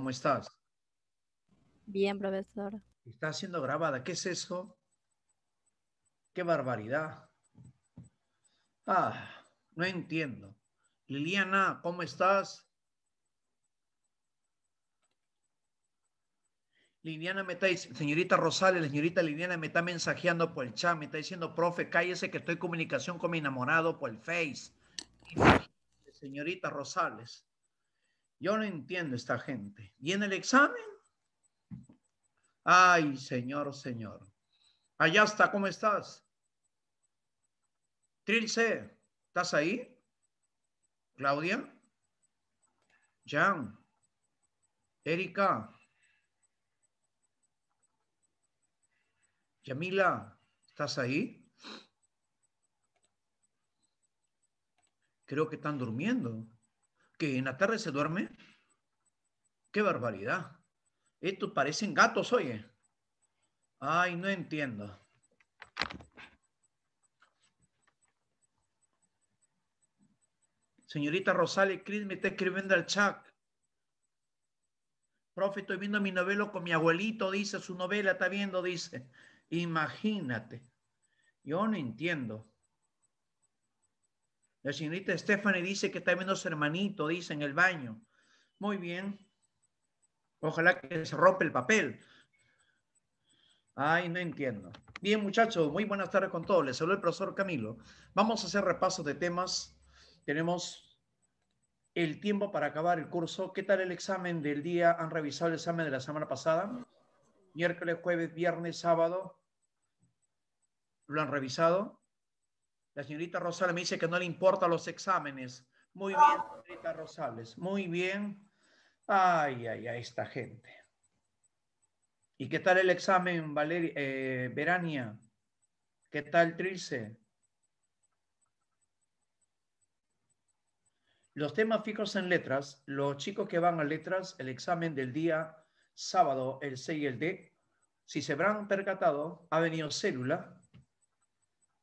¿Cómo estás? Bien, profesor. Está siendo grabada. ¿Qué es eso? ¡Qué barbaridad! Ah, no entiendo. Liliana, ¿cómo estás? Liliana me está señorita Rosales, señorita Liliana me está mensajeando por el chat, me está diciendo, profe, cállese que estoy en comunicación con mi enamorado por el Face. Señorita Rosales, yo no entiendo esta gente. ¿Y en el examen? Ay, señor, señor. Allá está, ¿cómo estás? Trilce, ¿estás ahí? Claudia. Jan. Erika. Yamila, ¿estás ahí? Creo que están durmiendo que en la tarde se duerme. ¡Qué barbaridad! Estos parecen gatos, oye. Ay, no entiendo. Señorita Rosales Cris me está escribiendo al chat. Profe, estoy viendo mi novela con mi abuelito, dice, su novela está viendo, dice. Imagínate. Yo no entiendo. La señorita Stephanie dice que está viendo su hermanito, dice, en el baño. Muy bien. Ojalá que se rompe el papel. Ay, no entiendo. Bien, muchachos, muy buenas tardes con todos. Les saluda el profesor Camilo. Vamos a hacer repasos de temas. Tenemos el tiempo para acabar el curso. ¿Qué tal el examen del día? ¿Han revisado el examen de la semana pasada? Miércoles, jueves, viernes, sábado. ¿Lo han revisado? La señorita Rosales me dice que no le importan los exámenes. Muy bien, señorita Rosales, muy bien. Ay, ay, ay, esta gente. ¿Y qué tal el examen, Valeria, eh, Verania? ¿Qué tal, Trilce? Los temas fijos en letras, los chicos que van a letras, el examen del día sábado, el C y el D, si se habrán percatado, ha venido célula,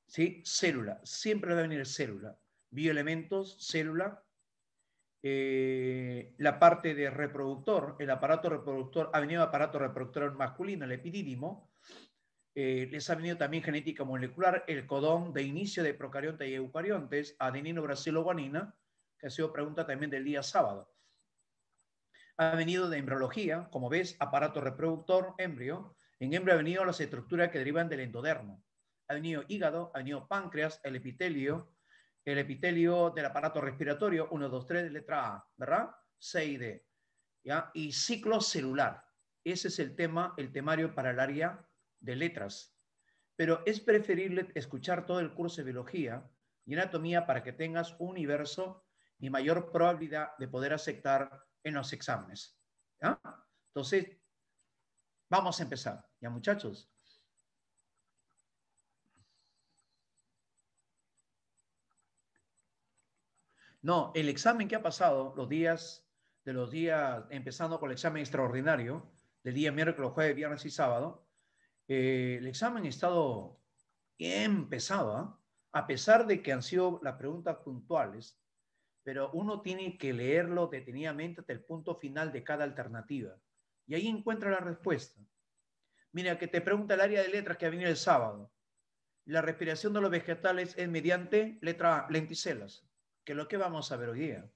¿sí? Célula, siempre va a venir célula. Bioelementos, célula. Eh, la parte de reproductor, el aparato reproductor, ha venido aparato reproductor masculino, el epidídimo. Eh, les ha venido también genética molecular, el codón de inicio de procariotas y eucariontes, adenino guanina, que ha sido pregunta también del día sábado. Ha venido de embriología, como ves, aparato reproductor, embrio. En embrio ha venido las estructuras que derivan del endodermo ha hígado, ha páncreas, el epitelio, el epitelio del aparato respiratorio, 1, 2, 3, letra A, ¿verdad? C y D. Y ciclo celular. Ese es el tema, el temario para el área de letras. Pero es preferible escuchar todo el curso de biología y anatomía para que tengas un universo y mayor probabilidad de poder aceptar en los exámenes. Entonces, vamos a empezar. Ya muchachos, No, el examen que ha pasado los días, de los días, empezando con el examen extraordinario, del día miércoles, jueves, viernes y sábado, eh, el examen ha estado bien ¿ah? a pesar de que han sido las preguntas puntuales, pero uno tiene que leerlo detenidamente hasta el punto final de cada alternativa. Y ahí encuentra la respuesta. Mira, que te pregunta el área de letras que ha venido el sábado. La respiración de los vegetales es mediante letra lenticelas que es lo que vamos a ver hoy día.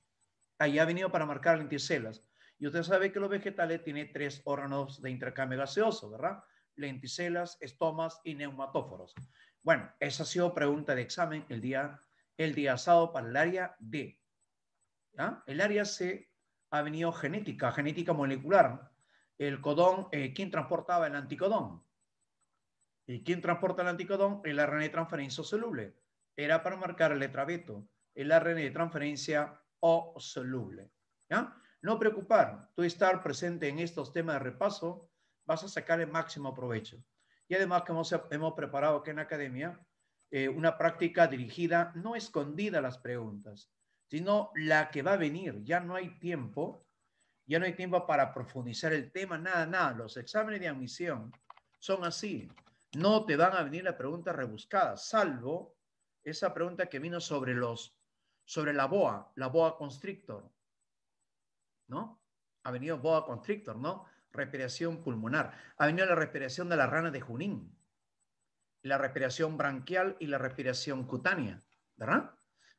Ahí ha venido para marcar lenticelas. Y usted sabe que los vegetales tienen tres órganos de intercambio gaseoso, ¿verdad? Lenticelas, estomas y neumatóforos. Bueno, esa ha sido pregunta de examen el día, el día sábado para el área D. El área C ha venido genética, genética molecular. El codón, eh, ¿quién transportaba el anticodón? ¿Y quién transporta el anticodón? El RNA transferencia soluble. Era para marcar el letra beto el ARN de transferencia o soluble. No preocupar, tú estar presente en estos temas de repaso, vas a sacar el máximo provecho. Y además que hemos, preparado aquí en la academia eh, una práctica dirigida, no escondida las preguntas, sino la que va a venir. Ya no hay tiempo, ya no hay tiempo para profundizar el tema, nada, nada. Los exámenes de admisión son así. No te van a venir las preguntas rebuscadas, salvo esa pregunta que vino sobre los sobre la boa, la boa constrictor, ¿no? Ha venido boa constrictor, ¿no? Respiración pulmonar. Ha venido la respiración de la rana de Junín, la respiración branquial y la respiración cutánea, ¿verdad?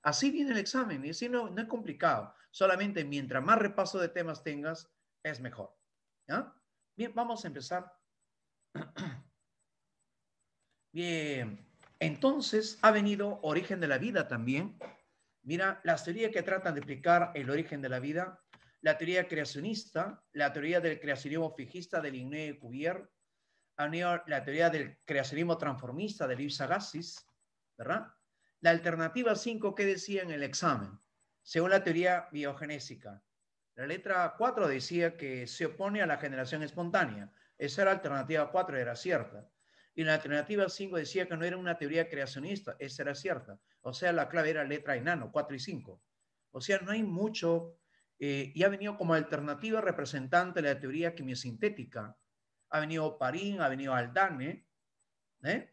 Así viene el examen y así no, no es complicado. Solamente mientras más repaso de temas tengas, es mejor. ¿ya? Bien, vamos a empezar. Bien, entonces ha venido origen de la vida también, Mira, las teorías que tratan de explicar el origen de la vida, la teoría creacionista, la teoría del creacionismo fijista de Ligné y Cuvier, la teoría del creacionismo transformista de Luis Agassiz, ¿verdad? La alternativa 5 que decía en el examen, según la teoría biogenésica. La letra 4 decía que se opone a la generación espontánea. Esa era la alternativa 4, era cierta y la alternativa 5 decía que no era una teoría creacionista, esa era cierta. O sea, la clave era letra enano, 4 y 5. O sea, no hay mucho, eh, y ha venido como alternativa representante la teoría quimiosintética, ha venido Parín, ha venido Aldane, ¿eh? ¿Eh?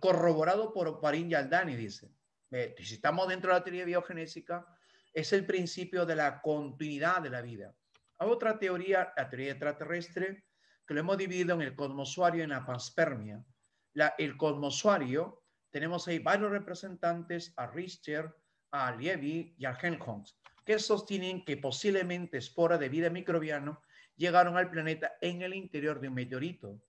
corroborado por Parín y Aldane, dice. si estamos dentro de la teoría biogenésica, es el principio de la continuidad de la vida. A otra teoría, la teoría extraterrestre, que lo hemos dividido en el cosmosuario y en la panspermia. el cosmosuario, tenemos ahí varios representantes, a Richter, a Lievi y a Helmholtz, que sostienen que posiblemente esporas de vida microbiana llegaron al planeta en el interior de un meteorito.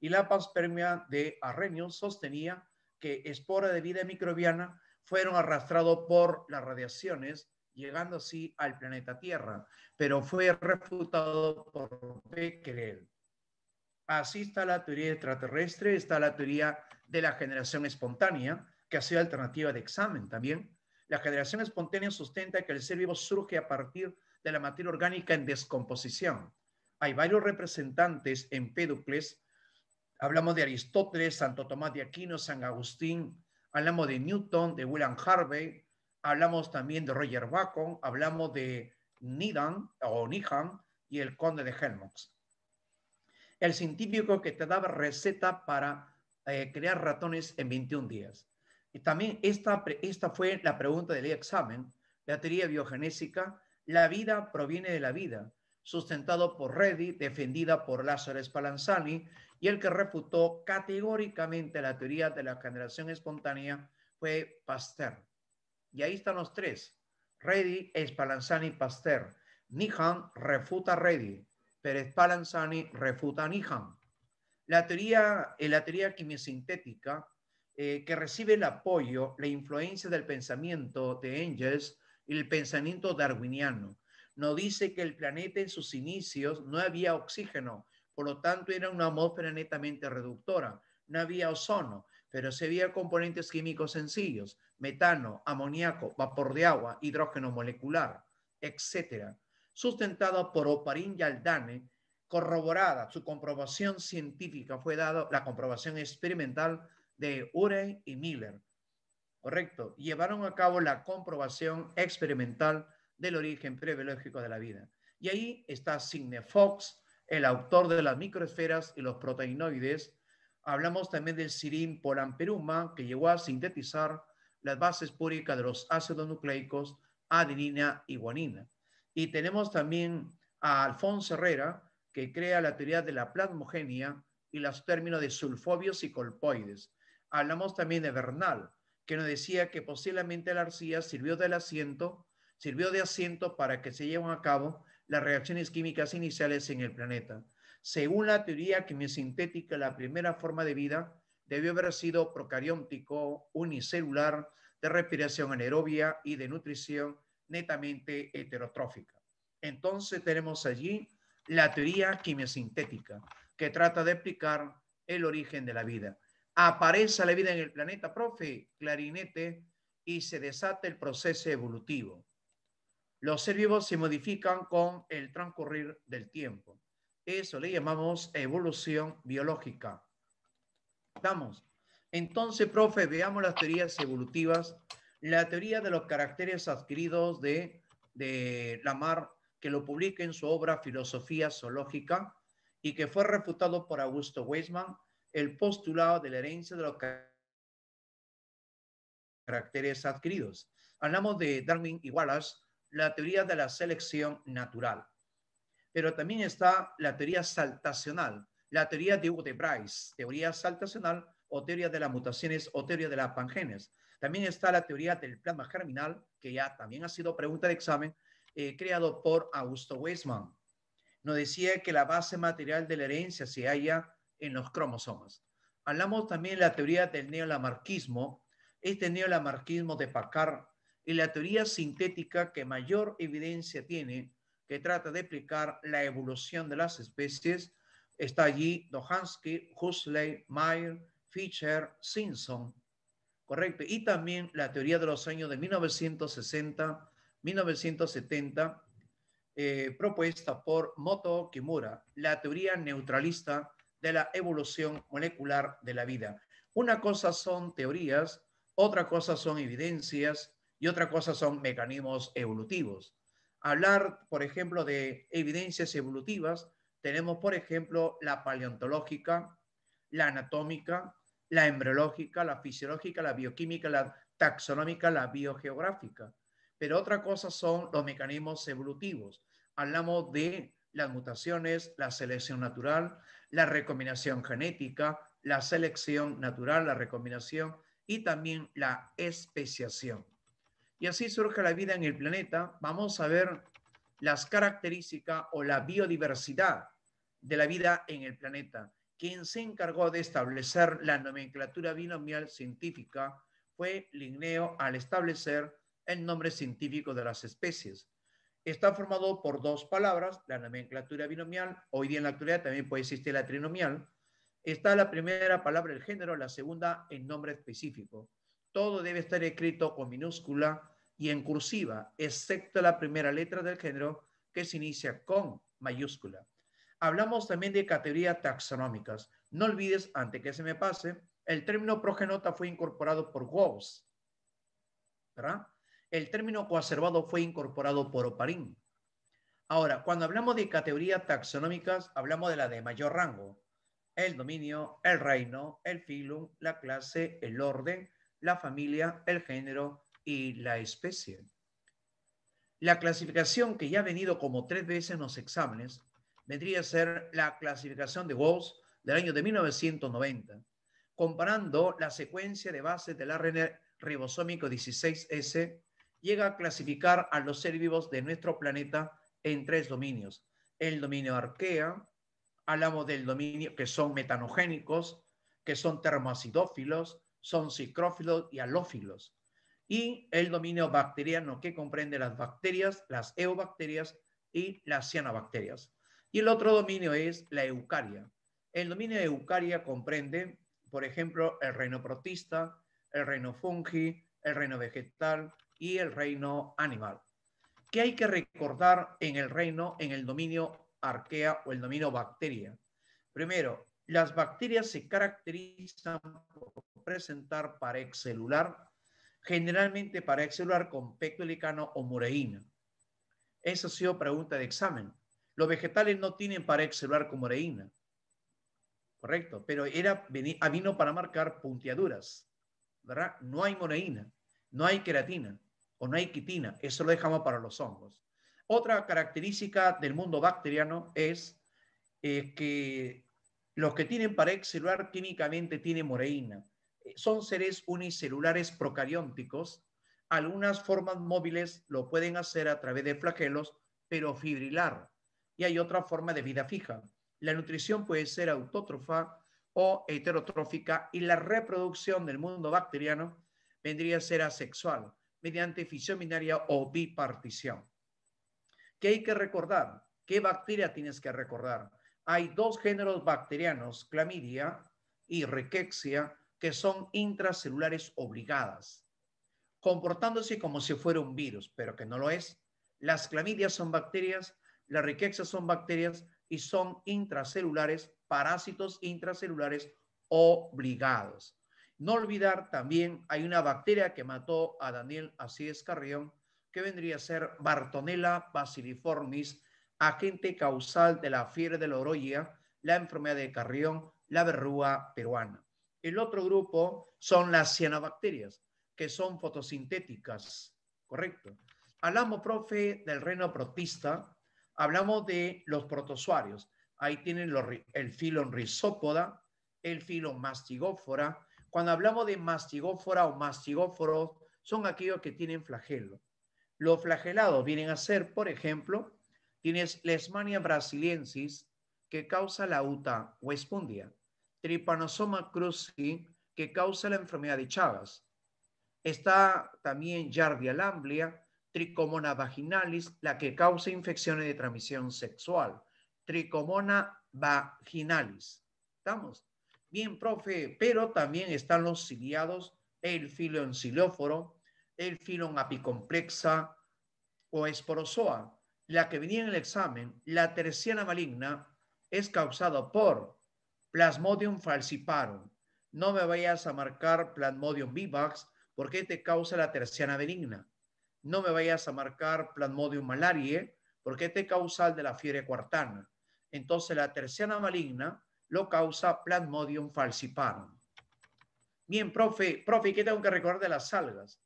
Y la panspermia de Arrhenius sostenía que esporas de vida microbiana fueron arrastrados por las radiaciones, llegando así al planeta Tierra, pero fue refutado por Becquerel. Así está la teoría extraterrestre, está la teoría de la generación espontánea, que ha sido alternativa de examen también. La generación espontánea sustenta que el ser vivo surge a partir de la materia orgánica en descomposición. Hay varios representantes en Pédocles. Hablamos de Aristóteles, Santo Tomás de Aquino, San Agustín, hablamos de Newton, de William Harvey, hablamos también de Roger Bacon, hablamos de Needham o Needham y el conde de Helmholtz el científico que te daba receta para eh, crear ratones en 21 días. Y también esta, esta fue la pregunta del examen, la teoría biogenésica, la vida proviene de la vida, sustentado por Reddy, defendida por Lázaro Spallanzani, y el que refutó categóricamente la teoría de la generación espontánea fue Pasteur. Y ahí están los tres, Reddy, Spallanzani y Pasteur. Nihan refuta a Reddy, Pérez Palanzani refuta a Nijan. La teoría, eh, la teoría quimiosintética, eh, que recibe el apoyo, la influencia del pensamiento de Engels y el pensamiento darwiniano, nos dice que el planeta en sus inicios no había oxígeno, por lo tanto era una atmósfera netamente reductora, no había ozono, pero se había componentes químicos sencillos, metano, amoníaco, vapor de agua, hidrógeno molecular, etcétera Sustentado por Oparin Yaldane, corroborada. Su comprobación científica fue dado la comprobación experimental de Urey y Miller. Correcto. Llevaron a cabo la comprobación experimental del origen prebiológico de la vida. Y ahí está Signe Fox, el autor de las microesferas y los proteinoides. Hablamos también del sirín polamperuma, que llegó a sintetizar las bases púricas de los ácidos nucleicos adenina y guanina. Y tenemos también a Alfonso Herrera, que crea la teoría de la plasmogenia y los términos de sulfobios y colpoides. Hablamos también de Bernal, que nos decía que posiblemente la arcilla sirvió asiento, sirvió de asiento para que se lleven a cabo las reacciones químicas iniciales en el planeta. Según la teoría quimiosintética, la primera forma de vida debió haber sido procariótico, unicelular, de respiración anaerobia y de nutrición netamente heterotrófica. Entonces tenemos allí la teoría quimiosintética, que trata de explicar el origen de la vida. Aparece la vida en el planeta, profe, clarinete, y se desata el proceso evolutivo. Los seres vivos se modifican con el transcurrir del tiempo. Eso le llamamos evolución biológica. Vamos. Entonces, profe, veamos las teorías evolutivas la teoría de los caracteres adquiridos de, de Lamarck, que lo publica en su obra Filosofía Zoológica y que fue refutado por Augusto Weismann, el postulado de la herencia de los caracteres adquiridos. Hablamos de Darwin y Wallace, la teoría de la selección natural. Pero también está la teoría saltacional, la teoría de Hugo de Bryce, teoría saltacional o teoría de las mutaciones o teoría de las pangenes. También está la teoría del plasma germinal, que ya también ha sido pregunta de examen, eh, creado por Augusto Weismann. Nos decía que la base material de la herencia se halla en los cromosomas. Hablamos también de la teoría del neolamarquismo, este neolamarquismo de pacar y la teoría sintética que mayor evidencia tiene, que trata de explicar la evolución de las especies, está allí Dohansky, Huxley, Mayer, Fisher, Simpson, Correcto. Y también la teoría de los años de 1960, 1970, eh, propuesta por Moto Kimura, la teoría neutralista de la evolución molecular de la vida. Una cosa son teorías, otra cosa son evidencias y otra cosa son mecanismos evolutivos. Hablar, por ejemplo, de evidencias evolutivas, tenemos, por ejemplo, la paleontológica, la anatómica, la embriológica, la fisiológica, la bioquímica, la taxonómica, la biogeográfica. Pero otra cosa son los mecanismos evolutivos. Hablamos de las mutaciones, la selección natural, la recombinación genética, la selección natural, la recombinación y también la especiación. Y así surge la vida en el planeta. Vamos a ver las características o la biodiversidad de la vida en el planeta. Quien se encargó de establecer la nomenclatura binomial científica fue Linneo al establecer el nombre científico de las especies. Está formado por dos palabras, la nomenclatura binomial, hoy día en la actualidad también puede existir la trinomial. Está la primera palabra el género, la segunda el nombre específico. Todo debe estar escrito con minúscula y en cursiva, excepto la primera letra del género que se inicia con mayúscula hablamos también de categorías taxonómicas. No olvides, antes que se me pase, el término progenota fue incorporado por Wos. El término coacervado fue incorporado por Oparín. Ahora, cuando hablamos de categorías taxonómicas, hablamos de la de mayor rango. El dominio, el reino, el filum, la clase, el orden, la familia, el género y la especie. La clasificación que ya ha venido como tres veces en los exámenes vendría a ser la clasificación de Wolfs del año de 1990, comparando la secuencia de bases del ARN ribosómico 16S, llega a clasificar a los seres vivos de nuestro planeta en tres dominios. El dominio arquea, hablamos del dominio que son metanogénicos, que son termoacidófilos, son cicrófilos y alófilos. Y el dominio bacteriano que comprende las bacterias, las eubacterias y las cianobacterias. Y el otro dominio es la eucaria. El dominio eucaria comprende, por ejemplo, el reino protista, el reino fungi, el reino vegetal y el reino animal. ¿Qué hay que recordar en el reino, en el dominio arquea o el dominio bacteria? Primero, las bacterias se caracterizan por presentar pared celular, generalmente pared celular con pectolicano o mureína. Esa ha sido pregunta de examen. Los vegetales no tienen pared celular como moreína. Correcto, pero era, ah, vino para marcar punteaduras, ¿verdad? No hay moreína, no hay queratina o no hay quitina, eso lo dejamos para los hongos. Otra característica del mundo bacteriano es que los que tienen pared celular químicamente tienen moreína. Son seres unicelulares procarióticos. Algunas formas móviles lo pueden hacer a través de flagelos, pero fibrilar y hay otra forma de vida fija. La nutrición puede ser autótrofa o heterotrófica y la reproducción del mundo bacteriano vendría a ser asexual mediante fisión binaria o bipartición. ¿Qué hay que recordar? ¿Qué bacteria tienes que recordar? Hay dos géneros bacterianos, clamidia y requexia que son intracelulares obligadas, comportándose como si fuera un virus, pero que no lo es. Las clamidias son bacterias la riqueza son bacterias y son intracelulares, parásitos intracelulares obligados. No olvidar también, hay una bacteria que mató a Daniel Asíes Carrión, que vendría a ser Bartonella basiliformis, agente causal de la fiebre de la orolla, la enfermedad de Carrión, la verruga peruana. El otro grupo son las cianobacterias, que son fotosintéticas, ¿correcto? Alamo profe, del reino protista, Hablamos de los protozoarios. Ahí tienen el filón rizópoda, el filo mastigófora. Cuando hablamos de mastigófora o mastigóforos, son aquellos que tienen flagelo. Los flagelados vienen a ser, por ejemplo, tienes Lesmania brasiliensis, que causa la UTA o espundia, Trypanosoma cruzi, que causa la enfermedad de Chagas. Está también Yardia lamblia, Tricomona vaginalis, la que causa infecciones de transmisión sexual. Tricomona vaginalis. ¿Estamos? Bien, profe, pero también están los ciliados, el filón xilóforo, el filón apicomplexa o esporozoa. La que venía en el examen, la terciana maligna, es causada por Plasmodium falciparum. No me vayas a marcar Plasmodium vivax porque te causa la terciana benigna no me vayas a marcar Plasmodium malariae, ¿eh? porque este es causal de la fiebre cuartana. Entonces la terciana maligna lo causa Plasmodium falciparum. Bien, profe, profe, ¿qué tengo que recordar de las algas?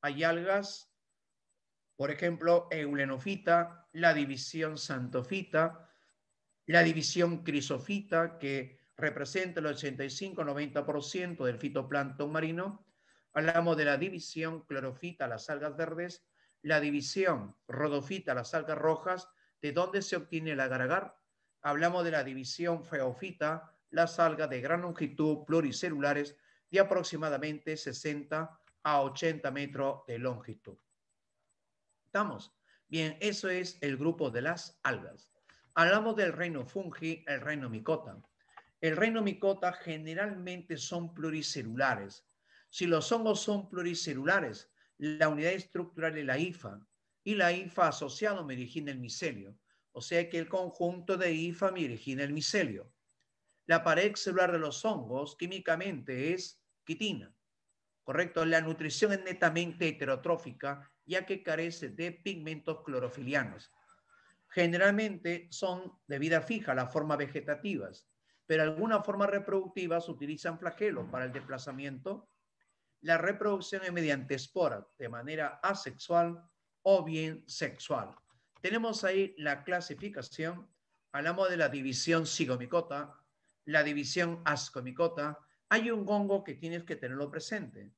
Hay algas, por ejemplo, eulenofita, la división santofita, la división crisofita, que representa el 85-90% del fitoplancton marino, Hablamos de la división clorofita, las algas verdes, la división rodofita, las algas rojas, de dónde se obtiene el agar-agar. Hablamos de la división feofita, las algas de gran longitud pluricelulares de aproximadamente 60 a 80 metros de longitud. ¿Estamos? Bien, eso es el grupo de las algas. Hablamos del reino fungi, el reino micota. El reino micota generalmente son pluricelulares si los hongos son pluricelulares, la unidad estructural es la IFA y la IFA asociada me origina el micelio. O sea que el conjunto de IFA me origina el micelio. La pared celular de los hongos químicamente es quitina. Correcto, la nutrición es netamente heterotrófica ya que carece de pigmentos clorofilianos. Generalmente son de vida fija, las formas vegetativas, pero algunas formas reproductivas utilizan flagelos para el desplazamiento la reproducción es mediante espora, de manera asexual o bien sexual. Tenemos ahí la clasificación. Hablamos de la división sigomicota, la división ascomicota. Hay un gongo que tienes que tenerlo presente.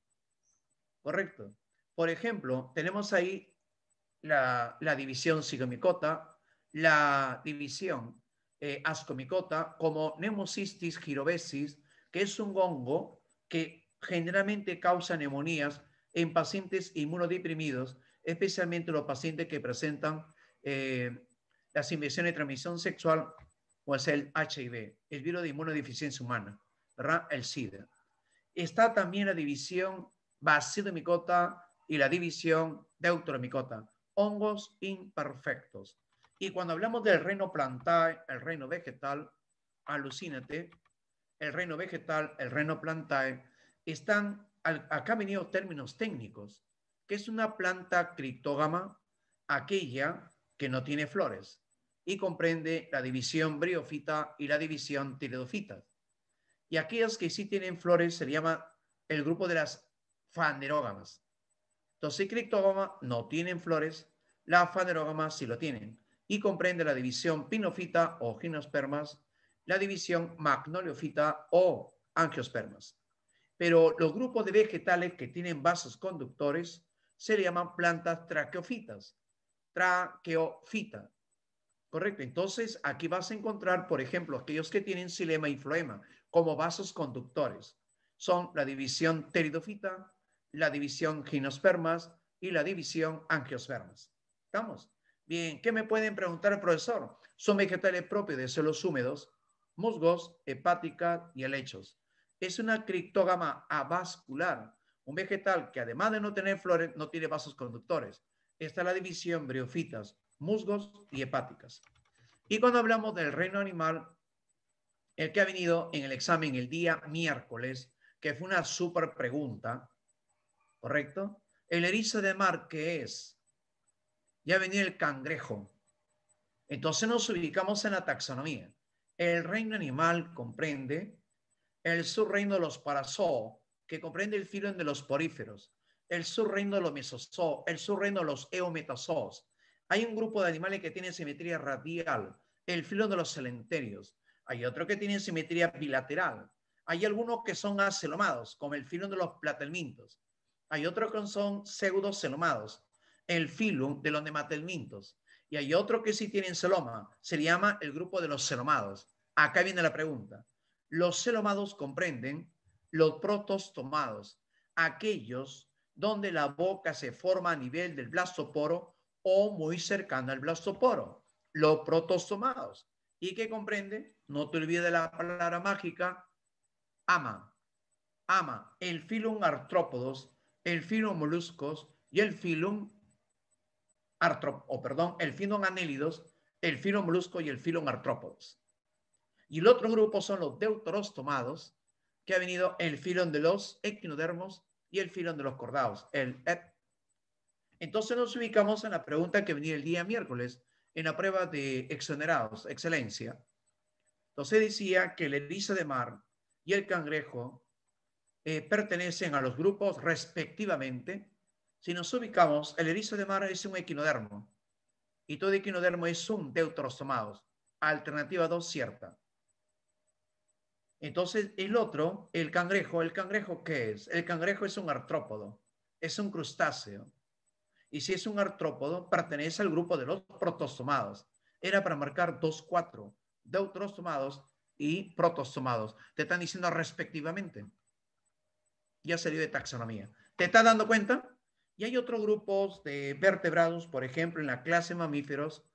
Correcto. Por ejemplo, tenemos ahí la, división zigomicota, la división eh, ascomicota como Nemocistis girovesis, que es un gongo que generalmente causa neumonías en pacientes inmunodeprimidos, especialmente los pacientes que presentan eh, las infecciones de transmisión sexual, o sea, el HIV, el virus de inmunodeficiencia humana, ¿verdad? El SIDA. Está también la división micota y la división deuteromicota, hongos imperfectos. Y cuando hablamos del reino plantae, el reino vegetal, alucínate, el reino vegetal, el reino plantae, están, acá han venido términos técnicos, que es una planta criptógama, aquella que no tiene flores y comprende la división briofita y la división tiledofita. Y aquellas que sí tienen flores se llama el grupo de las fanerógamas. Entonces, criptógama no tienen flores, la fanerógamas sí lo tienen y comprende la división pinofita o ginospermas, la división magnoliofita o angiospermas pero los grupos de vegetales que tienen vasos conductores se llaman plantas traqueofitas, traqueofita. Correcto, entonces aquí vas a encontrar, por ejemplo, aquellos que tienen xilema y floema como vasos conductores. Son la división teridofita, la división ginospermas y la división angiospermas. ¿Estamos? Bien, ¿qué me pueden preguntar, profesor? Son vegetales propios de suelos húmedos, musgos, hepáticas y helechos es una criptógama avascular, un vegetal que además de no tener flores, no tiene vasos conductores. Esta es la división briofitas, musgos y hepáticas. Y cuando hablamos del reino animal, el que ha venido en el examen el día miércoles, que fue una súper pregunta, ¿correcto? El erizo de mar, ¿qué es? Ya venía el cangrejo. Entonces nos ubicamos en la taxonomía. El reino animal comprende el subreino de los parazoa que comprende el filón de los poríferos, el subreino de los mesozoos. el subreino de los eometasóos. Hay un grupo de animales que tienen simetría radial, el filón de los celenterios. Hay otro que tiene simetría bilateral. Hay algunos que son acelomados, como el filón de los platelmintos. Hay otros que son pseudocelomados, el filón de los nematelmintos. Y hay otro que sí tienen celoma, se llama el grupo de los celomados. Acá viene la pregunta. Los celomados comprenden los protostomados, aquellos donde la boca se forma a nivel del blastoporo o muy cercana al blastoporo, los protostomados. ¿Y que comprende? No te olvides de la palabra mágica, ama. Ama el filum artrópodos, el filum moluscos y el filum artrópodos, o perdón, el filum anélidos, el filum molusco y el filum artrópodos. Y el otro grupo son los deuterostomados, que ha venido el filón de los equinodermos y el filón de los cordados, el Entonces nos ubicamos en la pregunta que venía el día miércoles en la prueba de exonerados, excelencia. Entonces decía que el erizo de mar y el cangrejo eh, pertenecen a los grupos respectivamente. Si nos ubicamos, el erizo de mar es un equinodermo y todo equinodermo es un deuterostomado. Alternativa 2 cierta. Entonces, el otro, el cangrejo, ¿el cangrejo qué es? El cangrejo es un artrópodo, es un crustáceo. Y si es un artrópodo, pertenece al grupo de los protostomados. Era para marcar dos, cuatro, deutrostomados y protostomados. Te están diciendo respectivamente. Ya se de taxonomía. ¿Te estás dando cuenta? Y hay otros grupos de vertebrados, por ejemplo, en la clase mamíferos,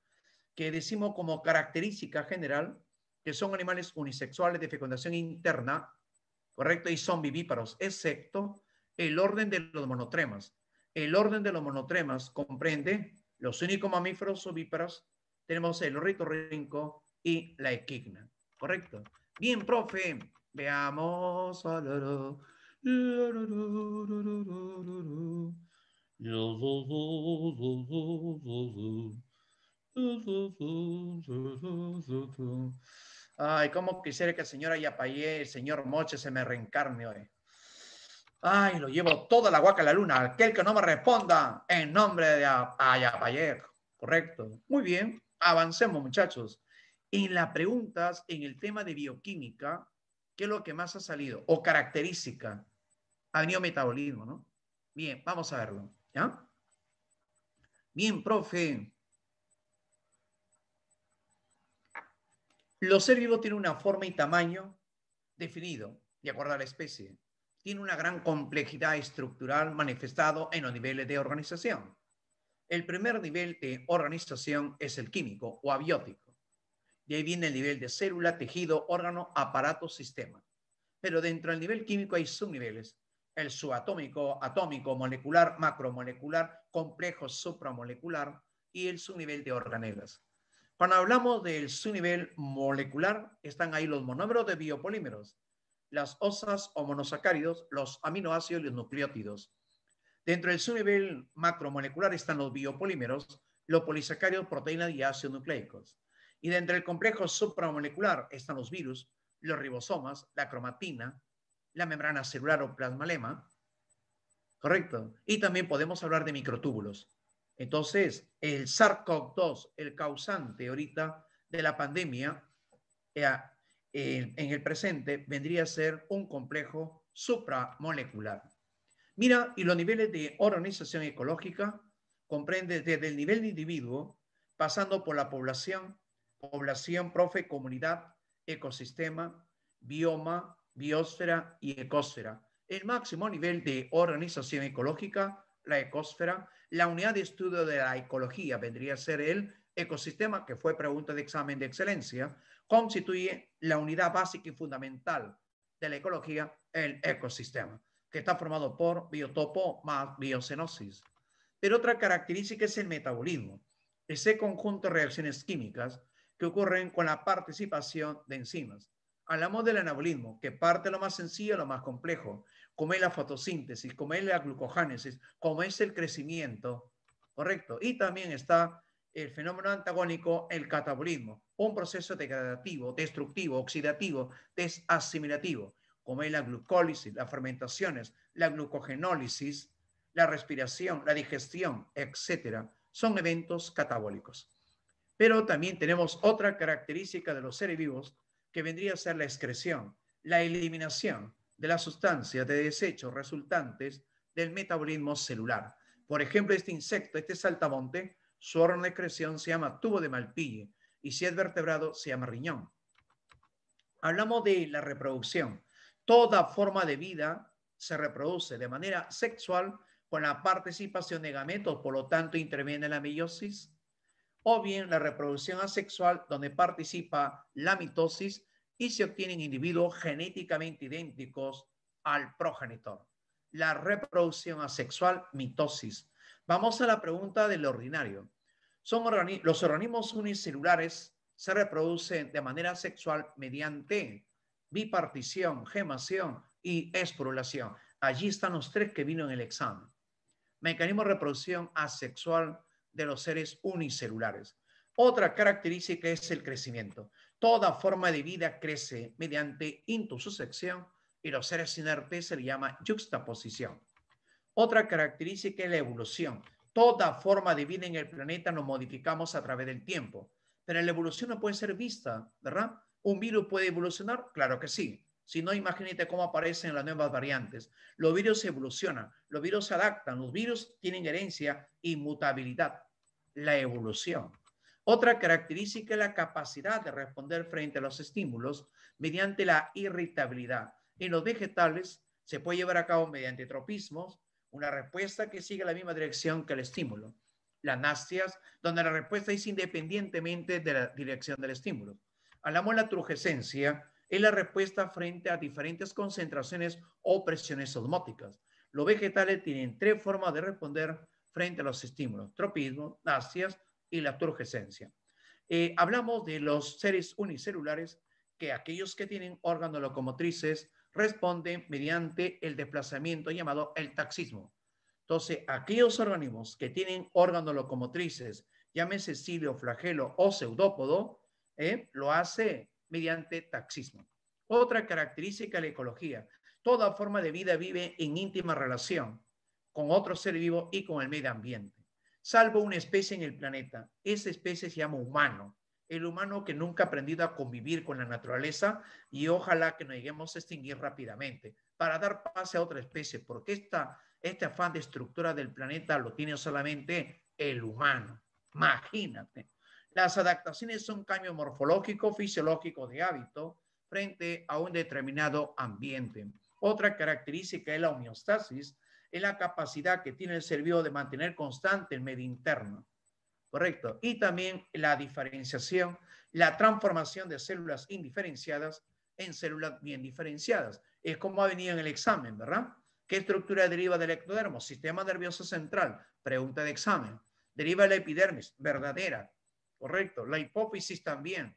que decimos como característica general que son animales unisexuales de fecundación interna, ¿correcto? Y son vivíparos, excepto el orden de los monotremas. El orden de los monotremas comprende los únicos mamíferos ovíparos, tenemos el rinco y la equigna, ¿correcto? Bien, profe, veamos. Ay, cómo quisiera que el señor Ayapayé, el señor Moche se me reencarne hoy. Ay, lo llevo toda la guaca a la luna. Aquel que no me responda en nombre de Ayapayé. Correcto. Muy bien. Avancemos, muchachos. En las preguntas, en el tema de bioquímica, ¿qué es lo que más ha salido? O característica. Ha venido metabolismo, ¿no? Bien, vamos a verlo. ¿Ya? Bien, profe. Los seres vivos tienen una forma y tamaño definido, de acuerdo a la especie. Tiene una gran complejidad estructural manifestado en los niveles de organización. El primer nivel de organización es el químico o abiótico. De ahí viene el nivel de célula, tejido, órgano, aparato, sistema. Pero dentro del nivel químico hay subniveles. El subatómico, atómico, molecular, macromolecular, complejo, supramolecular y el subnivel de organelas. Cuando hablamos del subnivel nivel molecular, están ahí los monómeros de biopolímeros, las osas o monosacáridos, los aminoácidos y los nucleótidos. Dentro del subnivel nivel macromolecular están los biopolímeros, los polisacáridos, proteínas y ácidos nucleicos. Y dentro del complejo supramolecular están los virus, los ribosomas, la cromatina, la membrana celular o plasmalema. Correcto. Y también podemos hablar de microtúbulos. Entonces, el SARS-CoV-2, el causante ahorita de la pandemia, eh, en el presente vendría a ser un complejo supramolecular. Mira, y los niveles de organización ecológica comprende desde el nivel de individuo, pasando por la población, población, profe, comunidad, ecosistema, bioma, biosfera y ecosfera. El máximo nivel de organización ecológica, la ecosfera, la unidad de estudio de la ecología vendría a ser el ecosistema, que fue pregunta de examen de excelencia, constituye la unidad básica y fundamental de la ecología, el ecosistema, que está formado por biotopo más biocenosis. Pero otra característica es el metabolismo, ese conjunto de reacciones químicas que ocurren con la participación de enzimas. Hablamos del anabolismo, que parte lo más sencillo lo más complejo, como es la fotosíntesis, como es la glucogénesis, como es el crecimiento, ¿correcto? Y también está el fenómeno antagónico, el catabolismo, un proceso degradativo, destructivo, oxidativo, desasimilativo, como es la glucólisis, las fermentaciones, la glucogenólisis, la respiración, la digestión, etcétera, son eventos catabólicos. Pero también tenemos otra característica de los seres vivos que vendría a ser la excreción, la eliminación, de las sustancias, de desechos resultantes del metabolismo celular. Por ejemplo, este insecto, este saltamonte, su órgano de excreción se llama tubo de malpille y si es vertebrado se llama riñón. Hablamos de la reproducción. Toda forma de vida se reproduce de manera sexual con la participación de gametos, por lo tanto interviene la meiosis, o bien la reproducción asexual donde participa la mitosis y se obtienen individuos genéticamente idénticos al progenitor. La reproducción asexual, mitosis. Vamos a la pregunta del ordinario. los organismos unicelulares se reproducen de manera sexual mediante bipartición, gemación y esporulación. Allí están los tres que vino en el examen. Mecanismo de reproducción asexual de los seres unicelulares. Otra característica es el crecimiento. Toda forma de vida crece mediante intussusección y los seres inertes se le llama juxtaposición. Otra característica es la evolución. Toda forma de vida en el planeta nos modificamos a través del tiempo, pero la evolución no puede ser vista, ¿verdad? ¿Un virus puede evolucionar? Claro que sí. Si no, imagínate cómo aparecen las nuevas variantes. Los virus evolucionan, los virus se adaptan, los virus tienen herencia y mutabilidad. La evolución. Otra característica es la capacidad de responder frente a los estímulos mediante la irritabilidad. En los vegetales se puede llevar a cabo mediante tropismos una respuesta que sigue la misma dirección que el estímulo. Las nastias, donde la respuesta es independientemente de la dirección del estímulo. Hablamos de la trujescencia, es la respuesta frente a diferentes concentraciones o presiones osmóticas. Los vegetales tienen tres formas de responder frente a los estímulos, tropismo, nastias, y la turgescencia. Eh, hablamos de los seres unicelulares que aquellos que tienen órganos locomotrices responden mediante el desplazamiento llamado el taxismo. Entonces, aquellos organismos que tienen órganos locomotrices, llámese cilio, flagelo o pseudópodo, eh, lo hace mediante taxismo. Otra característica de la ecología, toda forma de vida vive en íntima relación con otro ser vivo y con el medio ambiente salvo una especie en el planeta. Esa especie se llama humano. El humano que nunca ha aprendido a convivir con la naturaleza y ojalá que nos lleguemos a extinguir rápidamente para dar pase a otra especie, porque esta, este afán de estructura del planeta lo tiene solamente el humano. Imagínate. Las adaptaciones son cambio morfológico, fisiológico de hábito frente a un determinado ambiente. Otra característica es la homeostasis, es la capacidad que tiene el vivo de mantener constante el medio interno. Correcto. Y también la diferenciación, la transformación de células indiferenciadas en células bien diferenciadas. Es como ha venido en el examen, ¿verdad? ¿Qué estructura deriva del ectodermo? Sistema nervioso central. Pregunta de examen. Deriva la epidermis. Verdadera. Correcto. La hipófisis también.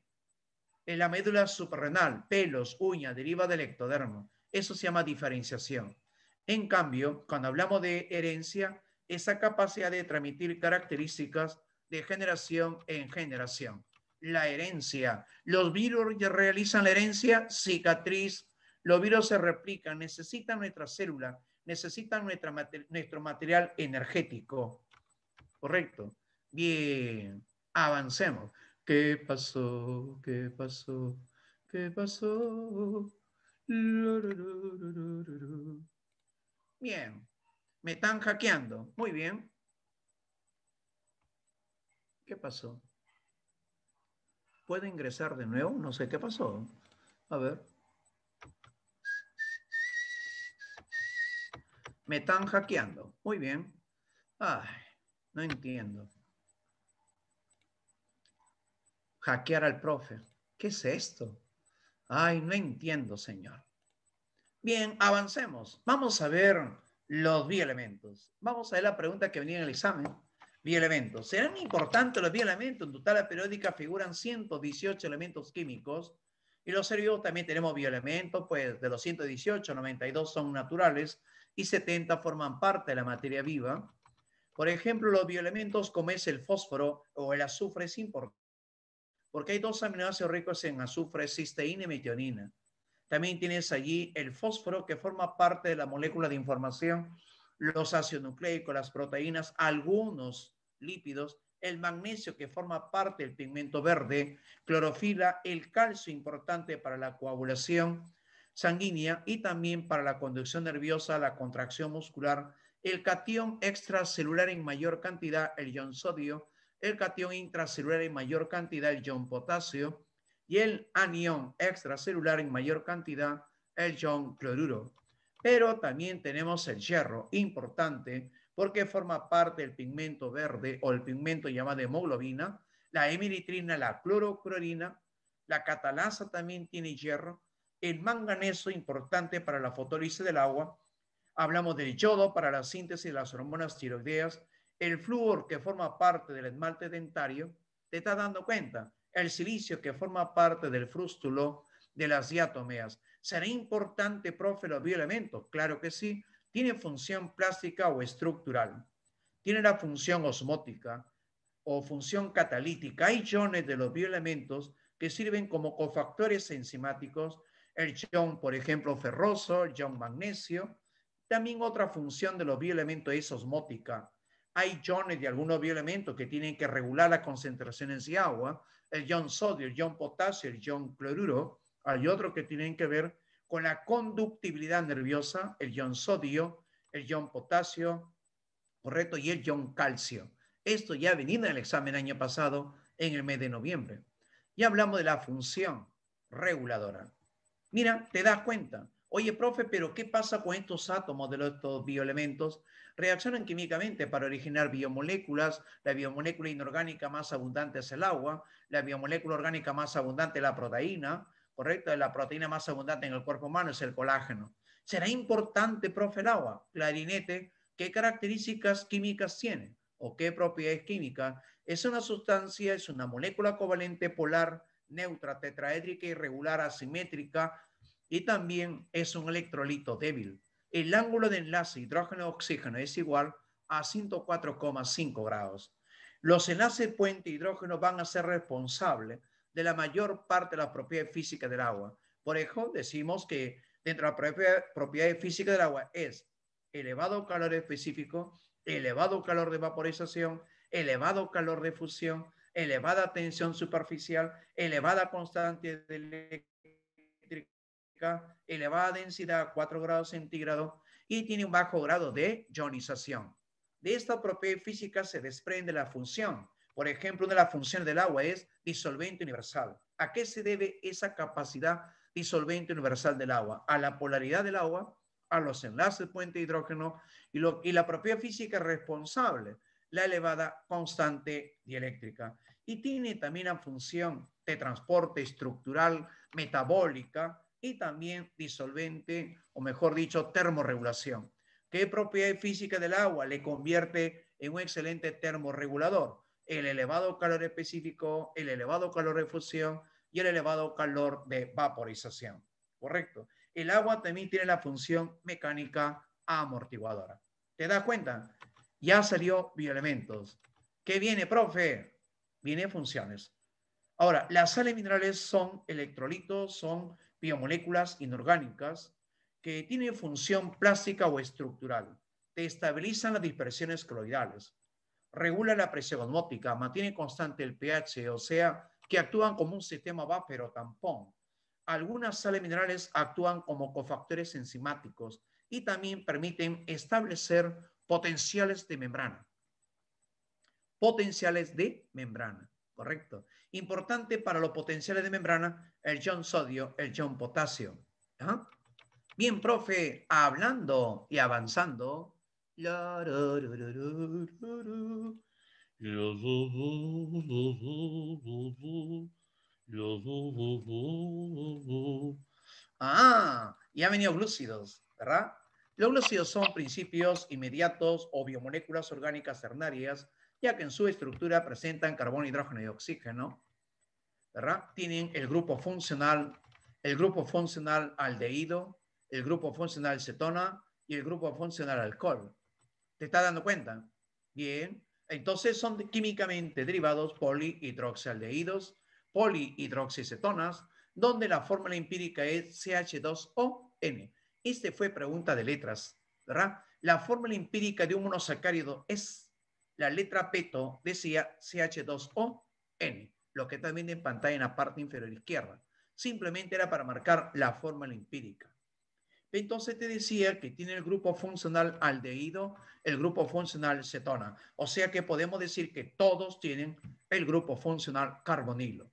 En la médula suprarrenal, pelos, uñas, deriva del ectodermo. Eso se llama diferenciación. En cambio, cuando hablamos de herencia, esa capacidad de transmitir características de generación en generación. La herencia. Los virus realizan la herencia cicatriz. Los virus se replican, necesitan nuestra célula, necesitan nuestro material energético. Correcto. Bien, avancemos. ¿Qué pasó? ¿Qué pasó? ¿Qué pasó? Bien. Me están hackeando. Muy bien. ¿Qué pasó? ¿Puedo ingresar de nuevo? No sé qué pasó. A ver. Me están hackeando. Muy bien. Ay, no entiendo. Hackear al profe. ¿Qué es esto? Ay, no entiendo, señor. Bien, avancemos. Vamos a ver los bielementos. Vamos a ver la pregunta que venía en el examen. Bielementos. ¿Serán importantes los bielementos? En total, la periódica figuran 118 elementos químicos y los serio también tenemos bioelementos, pues de los 118, 92 son naturales y 70 forman parte de la materia viva. Por ejemplo, los bioelementos como es el fósforo o el azufre es importante porque hay dos aminoácidos ricos en azufre, cisteína y metionina. También tienes allí el fósforo que forma parte de la molécula de información, los ácidos nucleicos, las proteínas, algunos lípidos, el magnesio que forma parte del pigmento verde, clorofila, el calcio importante para la coagulación sanguínea y también para la conducción nerviosa, la contracción muscular, el catión extracelular en mayor cantidad, el ion sodio, el catión intracelular en mayor cantidad, el ion potasio, y el anión extracelular en mayor cantidad, el ion cloruro. Pero también tenemos el hierro, importante, porque forma parte del pigmento verde o el pigmento llamado hemoglobina, la hemilitrina, la cloroclorina, la catalasa también tiene hierro, el manganeso importante para la fotólisis del agua, hablamos del yodo para la síntesis de las hormonas tiroideas, el flúor que forma parte del esmalte dentario, te estás dando cuenta, el silicio que forma parte del frústulo de las diatomeas. ¿Será importante, profe, los bioelementos? Claro que sí. Tiene función plástica o estructural. Tiene la función osmótica o función catalítica. Hay iones de los bioelementos que sirven como cofactores enzimáticos. El ion, por ejemplo, ferroso, el ion magnesio. También otra función de los bioelementos es osmótica. Hay iones de algunos bioelementos que tienen que regular las concentraciones de agua, el ion sodio, el ion potasio, el ion cloruro. Hay otros que tienen que ver con la conductibilidad nerviosa, el ion sodio, el ion potasio, correcto, y el ion calcio. Esto ya venido en el examen año pasado, en el mes de noviembre. Ya hablamos de la función reguladora. Mira, te das cuenta, Oye, profe, pero ¿qué pasa con estos átomos de estos bioelementos? Reaccionan químicamente para originar biomoléculas. La biomolécula inorgánica más abundante es el agua, la biomolécula orgánica más abundante es la proteína, ¿correcto? La proteína más abundante en el cuerpo humano es el colágeno. ¿Será importante, profe, el agua? Clarinete, ¿qué características químicas tiene? ¿O qué propiedades químicas? Es una sustancia, es una molécula covalente polar, neutra, tetraédrica, irregular, asimétrica, y también es un electrolito débil. El ángulo de enlace hidrógeno-oxígeno es igual a 104,5 grados. Los enlaces puente-hidrógeno e van a ser responsables de la mayor parte de las propiedades físicas del agua. Por eso decimos que dentro de las propiedades físicas del agua es elevado calor específico, elevado calor de vaporización, elevado calor de fusión, elevada tensión superficial, elevada constante de elevada densidad 4 grados centígrados y tiene un bajo grado de ionización. De esta propiedad física se desprende la función. Por ejemplo, una de las funciones del agua es disolvente universal. ¿A qué se debe esa capacidad disolvente universal del agua? A la polaridad del agua, a los enlaces puente hidrógeno y, la propiedad física responsable, la elevada constante dieléctrica. Y tiene también la función de transporte estructural metabólica y también disolvente, o mejor dicho, termorregulación. ¿Qué propiedad física del agua le convierte en un excelente termorregulador? El elevado calor específico, el elevado calor de fusión y el elevado calor de vaporización. ¿Correcto? El agua también tiene la función mecánica amortiguadora. ¿Te das cuenta? Ya salió bioelementos. ¿Qué viene, profe? Viene funciones. Ahora, las sales minerales son electrolitos, son biomoléculas inorgánicas, que tienen función plástica o estructural, estabilizan las dispersiones coloidales, regula la presión osmótica, mantiene constante el pH, o sea, que actúan como un sistema o tampón. Algunas sales minerales actúan como cofactores enzimáticos y también permiten establecer potenciales de membrana. Potenciales de membrana, correcto. Importante para los potenciales de membrana el ion sodio, el ion potasio. Bien, profe, hablando y avanzando. Ah, y ha venido glúcidos, ¿verdad? Los glúcidos son principios inmediatos o biomoléculas orgánicas ternarias, ya que en su estructura presentan carbono, hidrógeno y oxígeno. Tienen el grupo funcional, el grupo funcional aldehído, el grupo funcional cetona y el grupo funcional alcohol. ¿Te estás dando cuenta? Bien. Entonces son químicamente derivados polihidroxialdehídos, polihidroxicetonas, donde la fórmula empírica es CH2ON. Este fue pregunta de letras, ¿verdad? La fórmula empírica de un monosacárido es la letra peto, decía CH2ON lo que también en pantalla en la parte inferior izquierda. Simplemente era para marcar la fórmula empírica. Entonces te decía que tiene el grupo funcional aldehído, el grupo funcional cetona. O sea que podemos decir que todos tienen el grupo funcional carbonilo.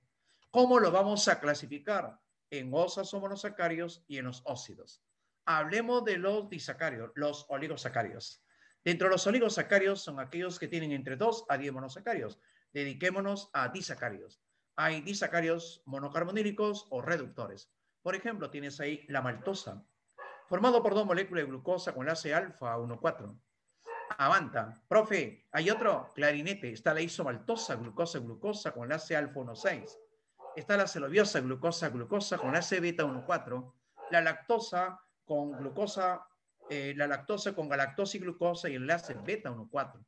¿Cómo lo vamos a clasificar? En osas o monosacarios y en los óxidos. Hablemos de los disacarios, los oligosacarios. Dentro de los oligosacarios son aquellos que tienen entre 2 a 10 monosacarios dediquémonos a disacarios. Hay disacarios monocarbonílicos o reductores. Por ejemplo, tienes ahí la maltosa, formado por dos moléculas de glucosa con enlace alfa 1,4. Avanta. Profe, hay otro clarinete. Está la isomaltosa, glucosa, glucosa con enlace alfa 1,6. Está la celobiosa, glucosa, glucosa con enlace beta 1,4. La lactosa con glucosa, eh, la lactosa con galactosa y glucosa y enlace beta 1,4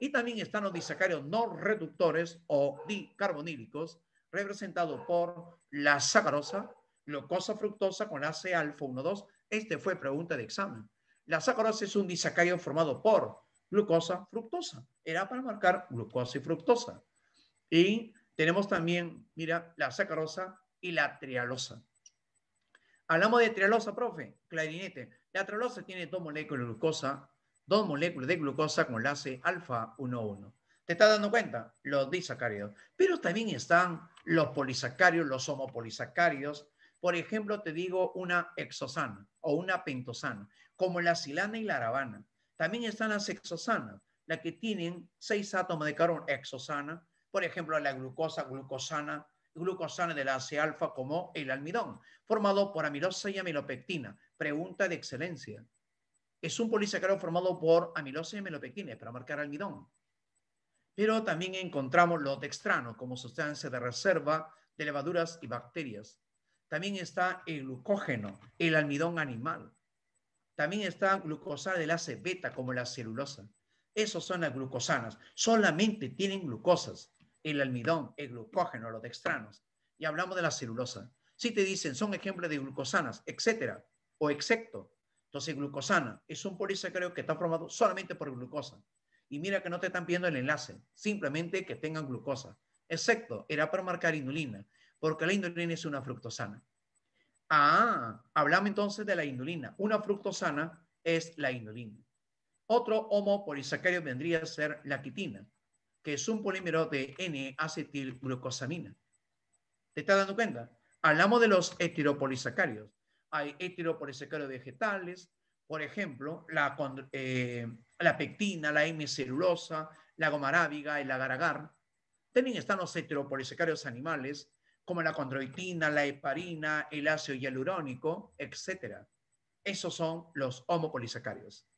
y también están los disacarios no reductores o dicarbonílicos, representados por la sacarosa, glucosa fructosa con AC alfa 1,2. Este fue pregunta de examen. La sacarosa es un disacario formado por glucosa, fructosa. Era para marcar glucosa y fructosa. Y tenemos también, mira, la sacarosa y la trialosa. Hablamos de trialosa, profe, clarinete. La trialosa tiene dos moléculas de glucosa dos moléculas de glucosa con enlace alfa 1 1 ¿Te estás dando cuenta? Los disacáridos. Pero también están los polisacáridos, los homopolisacáridos. Por ejemplo, te digo una exosana o una pentosana, como la silana y la arabana. También están las exosanas, las que tienen seis átomos de carbono exosana. Por ejemplo, la glucosa, glucosana, glucosana de la alfa como el almidón, formado por amilosa y amilopectina. Pregunta de excelencia. Es un polisacárido formado por amilosa y melopequines para marcar almidón. Pero también encontramos los dextranos como sustancia de reserva de levaduras y bacterias. También está el glucógeno, el almidón animal. También está glucosa de la e beta como la celulosa. Esos son las glucosanas. Solamente tienen glucosas, el almidón, el glucógeno, los dextranos. Y hablamos de la celulosa. Si te dicen son ejemplos de glucosanas, etcétera, o excepto, entonces, glucosana es un polisacario que está formado solamente por glucosa. Y mira que no te están pidiendo el enlace, simplemente que tengan glucosa, excepto era para marcar inulina, porque la indulina es una fructosana. Ah, hablamos entonces de la indulina. Una fructosana es la indulina. Otro homo polisacario vendría a ser la quitina, que es un polímero de N-acetilglucosamina. ¿Te estás dando cuenta? Hablamos de los etilopolisacarios hay heteropolisacáridos vegetales, por ejemplo, la, eh, la pectina, la hemicelulosa, la goma arábiga, el agar-agar. También están los heteropolisacáridos animales, como la condroitina, la heparina, el ácido hialurónico, etc. Esos son los homopolisacáridos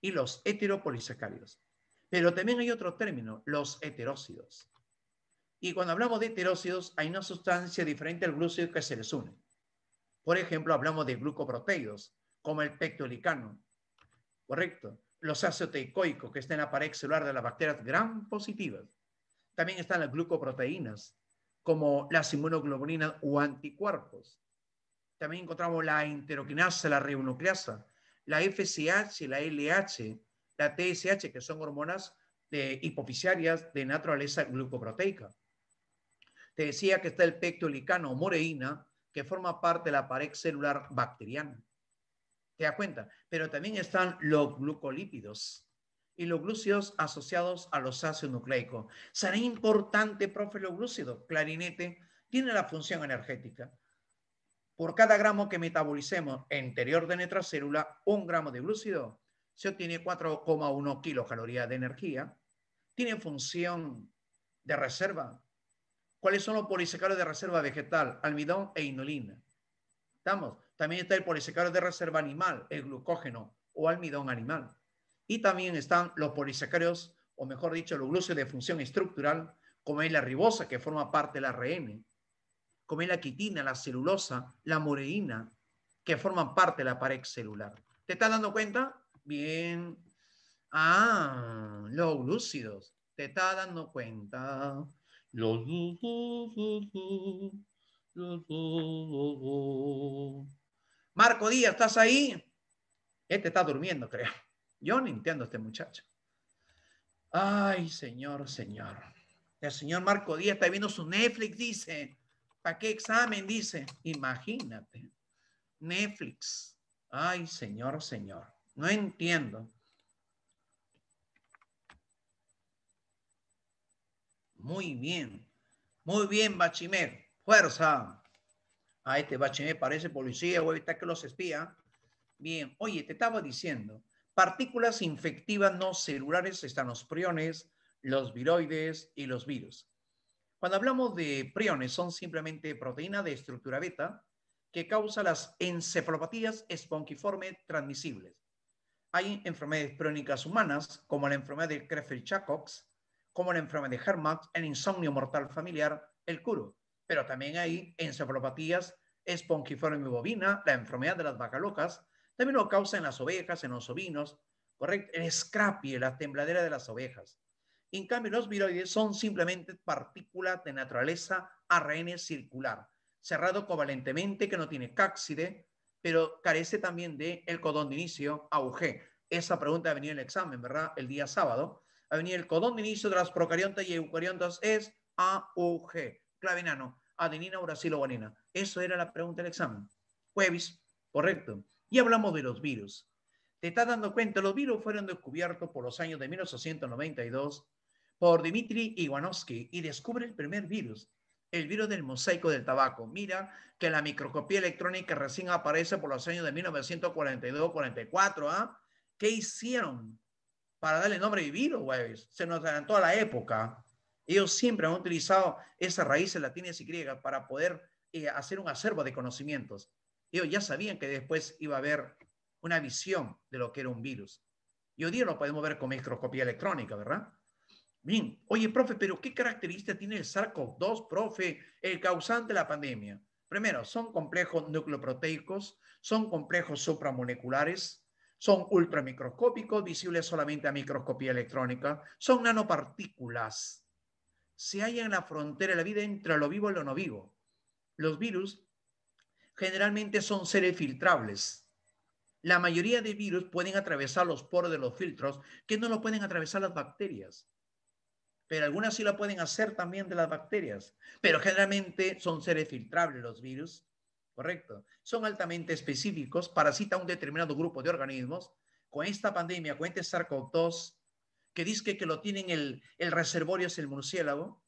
y los heteropolisacáridos. Pero también hay otro término, los heterócidos. Y cuando hablamos de heterócidos, hay una sustancia diferente al glúcido que se les une. Por ejemplo, hablamos de glucoproteidos, como el pectolicano, ¿correcto? Los teicoicos que están en la pared celular de las bacterias gram positivas. También están las glucoproteínas, como las inmunoglobulinas o anticuerpos. También encontramos la enteroquinasa, la ribonucleasa, la FSH, la LH, la TSH, que son hormonas de eh, hipofisiarias de naturaleza glucoproteica. Te decía que está el pectolicano o moreína, que forma parte de la pared celular bacteriana. ¿Te das cuenta? Pero también están los glucolípidos y los glúcidos asociados a los ácidos nucleicos. ¿Será importante, profe, los glúcidos? Clarinete tiene la función energética. Por cada gramo que metabolicemos en interior de nuestra célula, un gramo de glúcido se obtiene 4,1 kilocalorías de energía. Tiene función de reserva. ¿Cuáles son los polisacáridos de reserva vegetal? Almidón e inulina. ¿Estamos? También está el polisacárido de reserva animal, el glucógeno o almidón animal. Y también están los polisacáridos, o mejor dicho, los glúcidos de función estructural, como es la ribosa, que forma parte de la RN, como es la quitina, la celulosa, la mureína, que forman parte de la pared celular. ¿Te estás dando cuenta? Bien. Ah, los glúcidos. ¿Te estás dando cuenta? Marco Díaz, ¿estás ahí? Este está durmiendo, creo. Yo no entiendo a este muchacho. Ay, señor, señor. El señor Marco Díaz está viendo su Netflix, dice. ¿Para qué examen? Dice. Imagínate. Netflix. Ay, señor, señor. No entiendo. Muy bien. Muy bien, Bachimer. Fuerza. A este Bachimer parece policía, voy está que los espía. Bien. Oye, te estaba diciendo, partículas infectivas no celulares están los priones, los viroides y los virus. Cuando hablamos de priones, son simplemente proteínas de estructura beta que causan las encefalopatías esponquiformes transmisibles. Hay enfermedades priónicas humanas, como la enfermedad de creutzfeldt chacox como la enfermedad de Hermax, el insomnio mortal familiar, el curo. Pero también hay encefalopatías espongiforme bovina, la enfermedad de las vacas locas, también lo causa en las ovejas, en los ovinos, correcto, el scrapie, la tembladera de las ovejas. En cambio, los viroides son simplemente partículas de naturaleza ARN circular, cerrado covalentemente, que no tiene cáxide, pero carece también de el codón de inicio, AUG. Esa pregunta ha venido en el examen, ¿verdad? El día sábado a venir el codón de inicio de las procariontas y eucariontas es AUG, clave enano, adenina, guanina. Eso era la pregunta del examen. Jueves, correcto. Y hablamos de los virus. ¿Te estás dando cuenta? Los virus fueron descubiertos por los años de 1892 por Dimitri Iwanowski y descubre el primer virus, el virus del mosaico del tabaco. Mira que la microscopía electrónica recién aparece por los años de 1942-44. ¿ah? ¿Qué hicieron? para darle nombre de virus, Se nos adelantó a la época. Ellos siempre han utilizado esas raíces latinas y griegas para poder eh, hacer un acervo de conocimientos. Ellos ya sabían que después iba a haber una visión de lo que era un virus. Y hoy día lo podemos ver con microscopía electrónica, ¿verdad? Bien, oye, profe, pero ¿qué característica tiene el SARS-CoV-2, profe, el causante de la pandemia? Primero, son complejos nucleoproteicos, son complejos supramoleculares, son ultramicroscópicos, visibles solamente a microscopía electrónica. Son nanopartículas. Se halla en la frontera de la vida entre lo vivo y lo no vivo. Los virus generalmente son seres filtrables. La mayoría de virus pueden atravesar los poros de los filtros, que no lo pueden atravesar las bacterias. Pero algunas sí lo pueden hacer también de las bacterias. Pero generalmente son seres filtrables los virus ¿correcto? Son altamente específicos, parasita un determinado grupo de organismos. Con esta pandemia, con este que dice que lo tienen el, reservorio es el murciélago,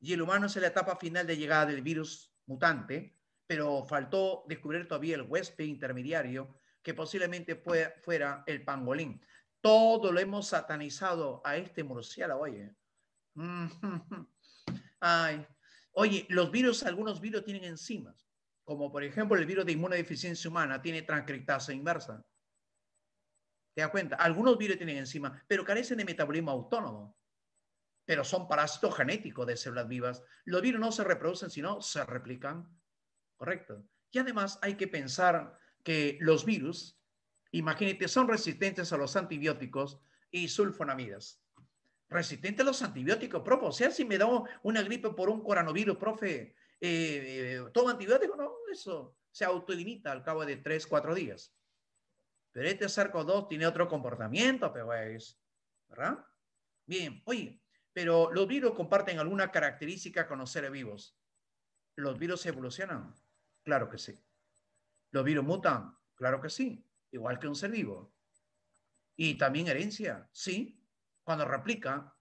y el humano es la etapa final de llegada del virus mutante, pero faltó descubrir todavía el huésped intermediario, que posiblemente fuera el pangolín. Todo lo hemos satanizado a este murciélago, oye. Ay. Oye, los virus, algunos virus tienen enzimas como por ejemplo el virus de inmunodeficiencia humana, tiene transcriptasa inversa. ¿Te das cuenta? Algunos virus tienen enzimas, pero carecen de metabolismo autónomo. Pero son parásitos genéticos de células vivas. Los virus no se reproducen, sino se replican. Correcto. Y además hay que pensar que los virus, imagínate, son resistentes a los antibióticos y sulfonamidas. Resistentes a los antibióticos, profe. O sea, si me da una gripe por un coronavirus, profe, eh, eh, toma antibiótico, no, eso se autolimita al cabo de tres, cuatro días. Pero este sars 2 tiene otro comportamiento, pero es, ¿verdad? Bien, oye, pero los virus comparten alguna característica con los seres vivos. ¿Los virus evolucionan? Claro que sí. ¿Los virus mutan? Claro que sí, igual que un ser vivo. Y también herencia, sí. Cuando replica,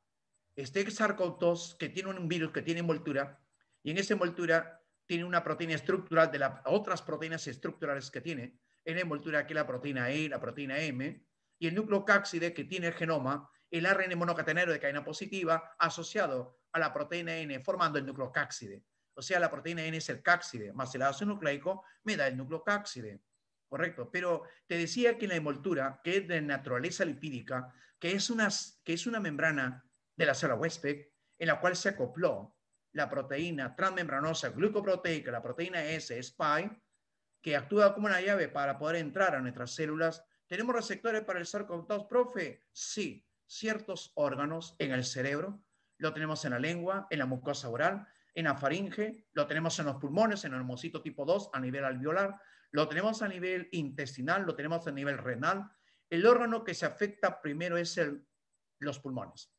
este sars 2 que tiene un virus que tiene envoltura, y en esa envoltura tiene una proteína estructural de las otras proteínas estructurales que tiene, en la envoltura que la proteína E, la proteína M, y el núcleo cáxide que tiene el genoma, el ARN monocatenero de cadena positiva asociado a la proteína N, formando el núcleo cáxide. O sea, la proteína N es el cáxide, más el ácido nucleico me da el núcleo cáxide. Correcto, pero te decía que la envoltura, que es de naturaleza lipídica, que es una, que es una membrana de la célula huésped, en la cual se acopló la proteína transmembranosa glucoproteica, la proteína S, spike que actúa como una llave para poder entrar a nuestras células. ¿Tenemos receptores para el sars cov profe? Sí, ciertos órganos en el cerebro, lo tenemos en la lengua, en la mucosa oral, en la faringe, lo tenemos en los pulmones, en el hemocito tipo 2 a nivel alveolar, lo tenemos a nivel intestinal, lo tenemos a nivel renal. El órgano que se afecta primero es los pulmones.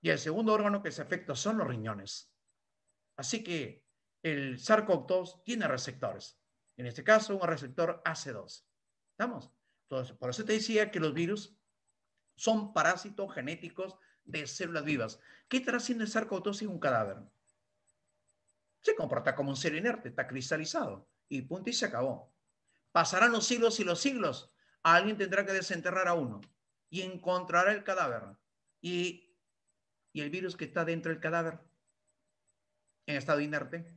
Y el segundo órgano que se afecta son los riñones. Así que el sars tiene receptores. En este caso, un receptor AC2. ¿Estamos? Entonces, por eso te decía que los virus son parásitos genéticos de células vivas. ¿Qué estará haciendo el sars en un cadáver? Se comporta como un ser inerte, está cristalizado. Y punto y se acabó. Pasarán los siglos y los siglos. Alguien tendrá que desenterrar a uno y encontrará el cadáver. Y, y el virus que está dentro del cadáver en estado inerte.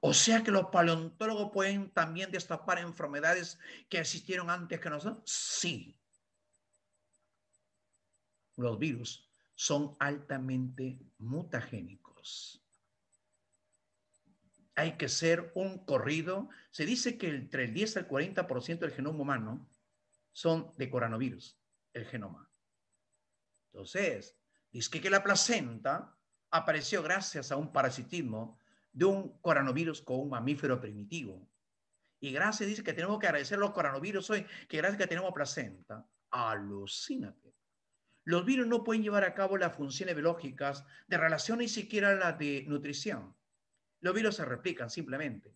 O sea que los paleontólogos pueden también destapar enfermedades que existieron antes que nosotros. Sí. Los virus son altamente mutagénicos. Hay que ser un corrido. Se dice que entre el 10 al 40% del genoma humano son de coronavirus, el genoma. Entonces, dice que la placenta apareció gracias a un parasitismo de un coronavirus con un mamífero primitivo. Y gracias, dice que tenemos que agradecer los coronavirus hoy, que gracias que tenemos placenta. Alucínate. Los virus no pueden llevar a cabo las funciones biológicas de relación ni siquiera las de nutrición. Los virus se replican simplemente.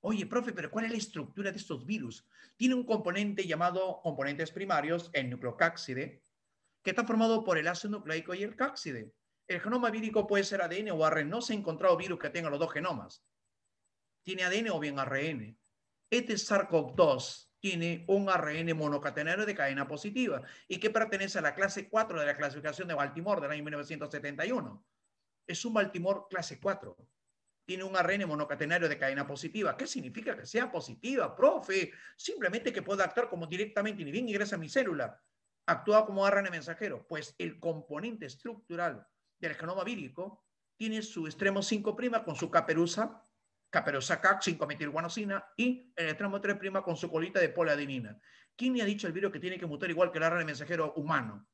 Oye, profe, pero ¿cuál es la estructura de estos virus? Tiene un componente llamado componentes primarios, el nucleocáxide, que está formado por el ácido nucleico y el cáxide. El genoma vírico puede ser ADN o ARN. No se ha encontrado virus que tenga los dos genomas. Tiene ADN o bien ARN. Este sars 2 tiene un ARN monocatenario de cadena positiva y que pertenece a la clase 4 de la clasificación de Baltimore del año 1971. Es un Baltimore clase 4. Tiene un ARN monocatenario de cadena positiva. ¿Qué significa que sea positiva, profe? Simplemente que pueda actuar como directamente ni bien ingresa a mi célula. Actúa como ARN mensajero. Pues el componente estructural del genoma vírico tiene su extremo 5' con su caperusa, caperusa CAC 5-metilguanosina, y el extremo 3' con su colita de poliadenina. ¿Quién me ha dicho el virus que tiene que mutar igual que el RNA mensajero humano?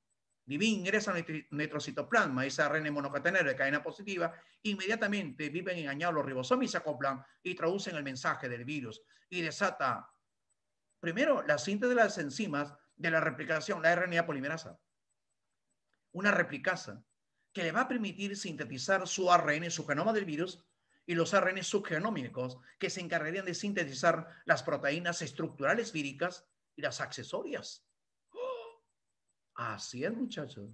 Divin ingresa a esa RNA monocatenero de cadena positiva, inmediatamente viven engañados los ribosomas y se acoplan y traducen el mensaje del virus y desata, primero, la síntesis de las enzimas de la replicación, la RNA polimerasa. Una replicasa que le va a permitir sintetizar su ARN, su genoma del virus, y los ARN subgenómicos, que se encargarían de sintetizar las proteínas estructurales víricas y las accesorias. Así es, muchachos.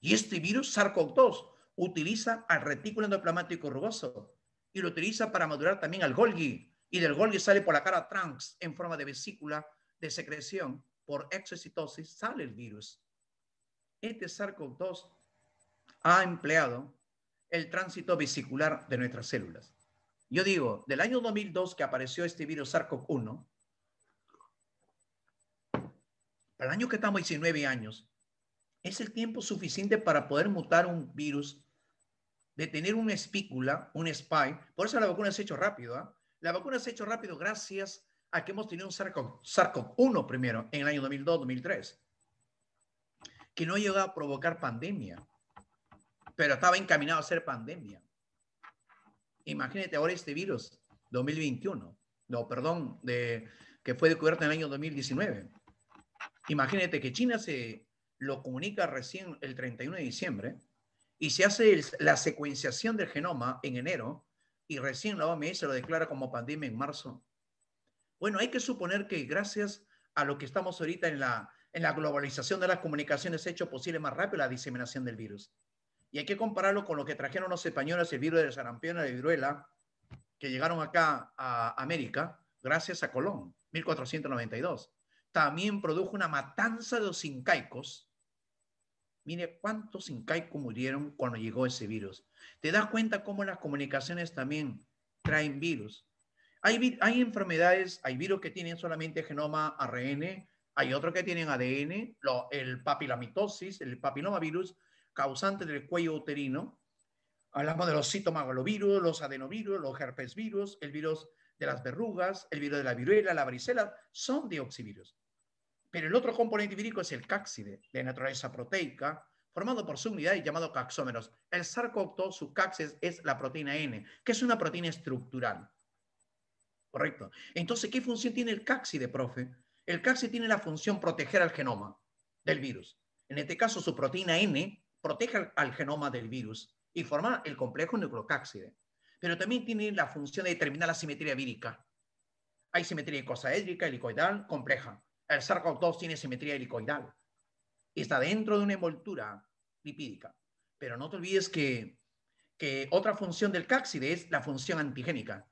Y este virus, sars 2 utiliza al retículo endoplamático rugoso y lo utiliza para madurar también al Golgi. Y del Golgi sale por la cara trans en forma de vesícula de secreción. Por exocitosis sale el virus. Este SARS-CoV-2 ha empleado el tránsito vesicular de nuestras células. Yo digo, del año 2002 que apareció este virus SARS-CoV-1, para el año que estamos 19 años, es el tiempo suficiente para poder mutar un virus, de tener una espícula, un spike. Por eso la vacuna se ha hecho rápido. ¿ah? La vacuna se ha hecho rápido gracias a que hemos tenido un SARS-CoV-1 primero en el año 2002-2003, que no llegó a provocar pandemia pero estaba encaminado a ser pandemia. Imagínate ahora este virus, 2021, no, perdón, de, que fue descubierto en el año 2019. Imagínate que China se lo comunica recién el 31 de diciembre y se hace la secuenciación del genoma en enero y recién la OMS lo declara como pandemia en marzo. Bueno, hay que suponer que gracias a lo que estamos ahorita en la, en la globalización de las comunicaciones, ha hecho posible más rápido la diseminación del virus y hay que compararlo con lo que trajeron los españoles, el virus de sarampión, la viruela, que llegaron acá a América gracias a Colón, 1492. También produjo una matanza de los incaicos. Mire cuántos incaicos murieron cuando llegó ese virus. Te das cuenta cómo las comunicaciones también traen virus. Hay, enfermedades, hay virus que tienen solamente genoma ARN, hay otros que tienen ADN, el papilamitosis, el papilomavirus, causante del cuello uterino. Hablamos de los citomagalovirus, los adenovirus, los herpesvirus, el virus de las verrugas, el virus de la viruela, la varicela, son oxivirus. Pero el otro componente vírico es el cáxide, de naturaleza proteica, formado por y llamado caxómeros. El sarcocto, su cáxis es la proteína N, que es una proteína estructural. Correcto. Entonces, ¿qué función tiene el cáxide, profe? El cáxide tiene la función proteger al genoma del virus. En este caso, su proteína N protege al genoma del virus y forma el complejo nucleocápside. Pero también tiene la función de determinar la simetría vírica. Hay simetría icosaédrica, helicoidal, compleja. El sars 2 tiene simetría helicoidal. Está dentro de una envoltura lipídica. Pero no te olvides que, que otra función del cápside es la función antigénica.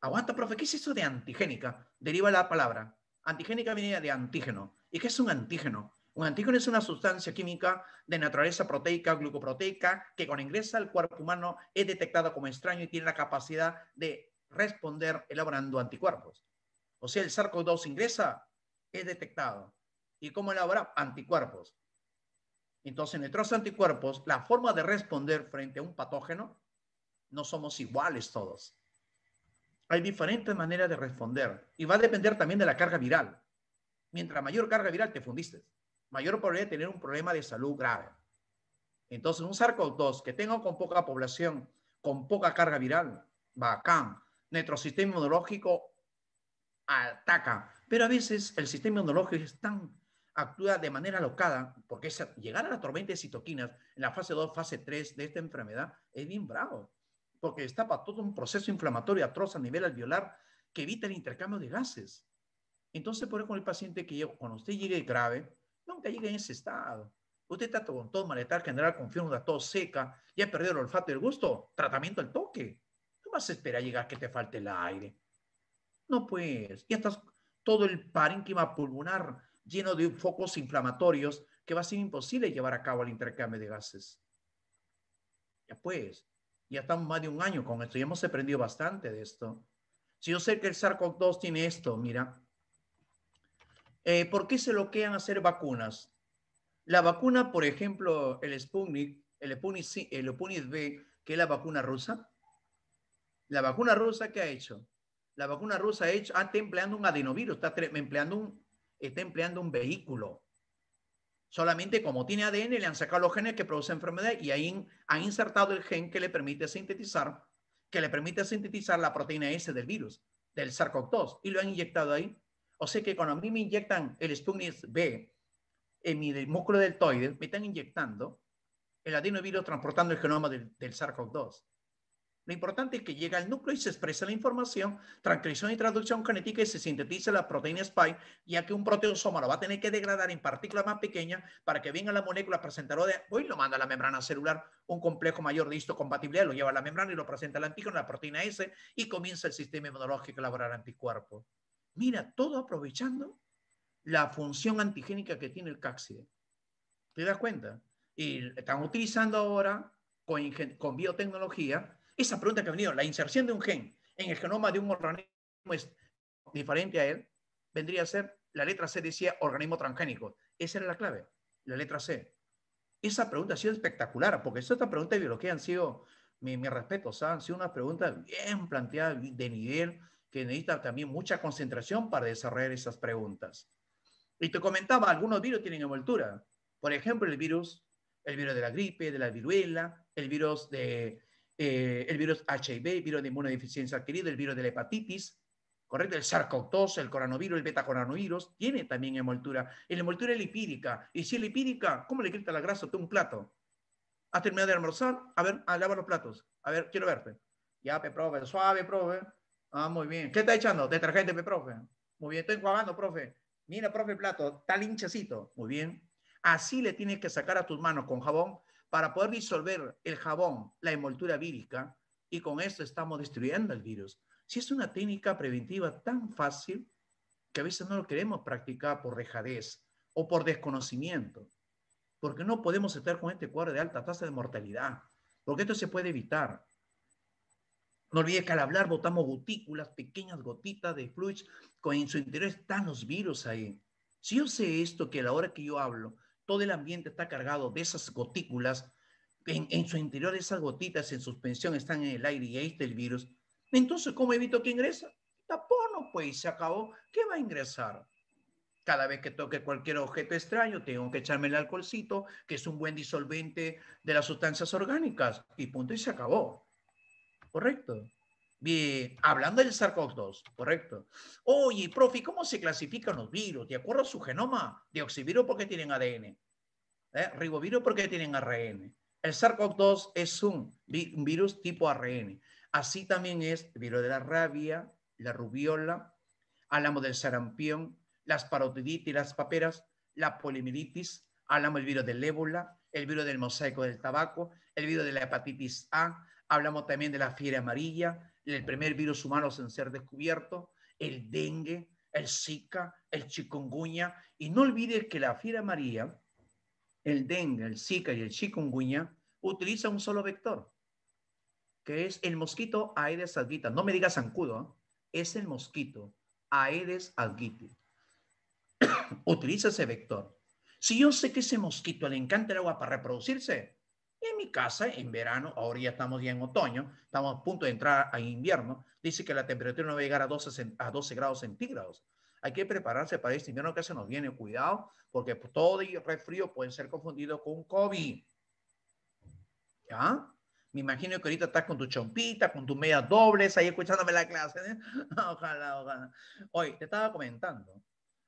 Aguanta, profe, ¿qué es eso de antigénica? Deriva la palabra. Antigénica viene de antígeno. ¿Y qué es un antígeno? Un antígeno es una sustancia química de naturaleza proteica glucoproteica que cuando ingresa al cuerpo humano es detectada como extraño y tiene la capacidad de responder elaborando anticuerpos. O sea, el SARS-CoV-2 ingresa, es detectado. ¿Y cómo elabora? Anticuerpos. Entonces, en nuestros anticuerpos, la forma de responder frente a un patógeno, no somos iguales todos. Hay diferentes maneras de responder y va a depender también de la carga viral. Mientras mayor carga viral, te fundiste mayor probabilidad de tener un problema de salud grave. Entonces, un SARS-CoV-2 que tenga con poca población, con poca carga viral, bacán, nuestro sistema inmunológico ataca. Pero a veces el sistema inmunológico actúa de manera alocada, porque llegar a la tormenta de citoquinas en la fase 2, fase 3 de esta enfermedad es bien bravo, porque para todo un proceso inflamatorio atroz a nivel alveolar que evita el intercambio de gases. Entonces, por ejemplo, el paciente que cuando usted llegue grave, Nunca llegue en ese estado. Usted está con todo malestar general, con fiebre, tos seca, ya ha perdido el olfato y el gusto, tratamiento al toque. No vas a esperar llegar que te falte el aire. No pues, ya estás todo el parénquima pulmonar lleno de focos inflamatorios que va a ser imposible llevar a cabo el intercambio de gases. Ya pues, ya estamos más de un año con esto, ya hemos aprendido bastante de esto. Si yo sé que el sars 2 tiene esto, mira, eh, ¿Por qué se bloquean hacer vacunas? La vacuna, por ejemplo, el Sputnik, el Sputnik, B, que es la vacuna rusa. ¿La vacuna rusa qué ha hecho? La vacuna rusa ha hecho, ah, está empleando un adenovirus, está empleando un, está empleando un vehículo. Solamente como tiene ADN, le han sacado los genes que producen enfermedad y ahí han insertado el gen que le permite sintetizar, que le permite sintetizar la proteína S del virus, del sars y lo han inyectado ahí. O sea que cuando a mí me inyectan el Sputnik B en mi músculo deltoide, me están inyectando el adenovirus transportando el genoma del, del 2 Lo importante es que llega al núcleo y se expresa la información, transcripción y traducción genética y se sintetiza la proteína spike, ya que un proteosoma lo va a tener que degradar en partículas más pequeñas para que venga la molécula presentarlo de hoy lo manda a la membrana celular, un complejo mayor de histocompatibilidad lo lleva a la membrana y lo presenta al antígeno, la proteína S y comienza el sistema inmunológico a elaborar anticuerpos. Mira, todo aprovechando la función antigénica que tiene el cáxide. ¿Te das cuenta? Y están utilizando ahora con, biotecnología esa pregunta que ha venido, la inserción de un gen en el genoma de un organismo es diferente a él, vendría a ser, la letra C decía organismo transgénico. Esa era la clave, la letra C. Esa pregunta ha sido espectacular, porque esta pregunta de biología han sido, mi, respeto, han sido unas preguntas bien planteadas de nivel, que necesita también mucha concentración para desarrollar esas preguntas. Y te comentaba, algunos virus tienen envoltura. Por ejemplo, el virus, el virus de la gripe, de la viruela, el virus de eh, el virus HIV, el virus de inmunodeficiencia adquirida, el virus de la hepatitis, ¿correcto? El sars el coronavirus, el betacoronavirus, tiene también envoltura. Y la envoltura es lipídica. Y si es lipídica, ¿cómo le grita la grasa a un plato? ¿Has terminado de almorzar? A ver, a ah, lavar los platos. A ver, quiero verte. Ya, pe, suave, prove. Ah, muy bien. ¿Qué está echando? Detergente, profe. Muy bien, estoy enjuagando, profe. Mira, profe, el plato, está linchecito. Muy bien. Así le tienes que sacar a tus manos con jabón para poder disolver el jabón, la envoltura vírica, y con esto estamos destruyendo el virus. Si es una técnica preventiva tan fácil que a veces no lo queremos practicar por dejadez o por desconocimiento, porque no podemos estar con este cuadro de alta tasa de mortalidad, porque esto se puede evitar. No olvide que al hablar botamos gotículas, pequeñas gotitas de fluidos, con en su interior están los virus ahí. Si yo sé esto, que a la hora que yo hablo, todo el ambiente está cargado de esas gotículas, en, su interior esas gotitas en suspensión están en el aire y ahí está el virus, entonces, ¿cómo evito que ingresa? Tapono, pues, se acabó. ¿Qué va a ingresar? Cada vez que toque cualquier objeto extraño, tengo que echarme el alcoholcito, que es un buen disolvente de las sustancias orgánicas, y punto, y se acabó correcto. Bien, hablando del SARS-CoV-2, correcto. Oye, profe, ¿cómo se clasifican los virus? ¿De acuerdo a su genoma? Deoxivirus porque tienen ADN. ¿Eh? Rigovirus, porque tienen ARN. El SARS-CoV-2 es un, virus tipo ARN. Así también es el virus de la rabia, la rubiola, hablamos del sarampión, las parotiditis, las paperas, la polimiditis, hablamos del virus del ébola, el virus del mosaico del tabaco, el virus de la hepatitis A, hablamos también de la fiebre amarilla, el primer virus humano en ser descubierto, el dengue, el zika, el chikungunya, y no olvides que la fiebre amarilla, el dengue, el zika y el chikungunya utiliza un solo vector, que es el mosquito Aedes aegypti. No me digas zancudo, ¿eh? es el mosquito Aedes aegypti. Utiliza ese vector. Si yo sé que ese mosquito le encanta el agua para reproducirse, en mi casa, en verano, ahora ya estamos ya en otoño, estamos a punto de entrar a invierno, dice que la temperatura no va a llegar a 12, a 12 grados centígrados. Hay que prepararse para este invierno que se nos viene. Cuidado, porque pues, todo el resfrío puede ser confundido con COVID. ¿Ya? Me imagino que ahorita estás con tu chompita, con tus medias dobles, ahí escuchándome la clase. ¿eh? Ojalá, ojalá. Hoy, te estaba comentando.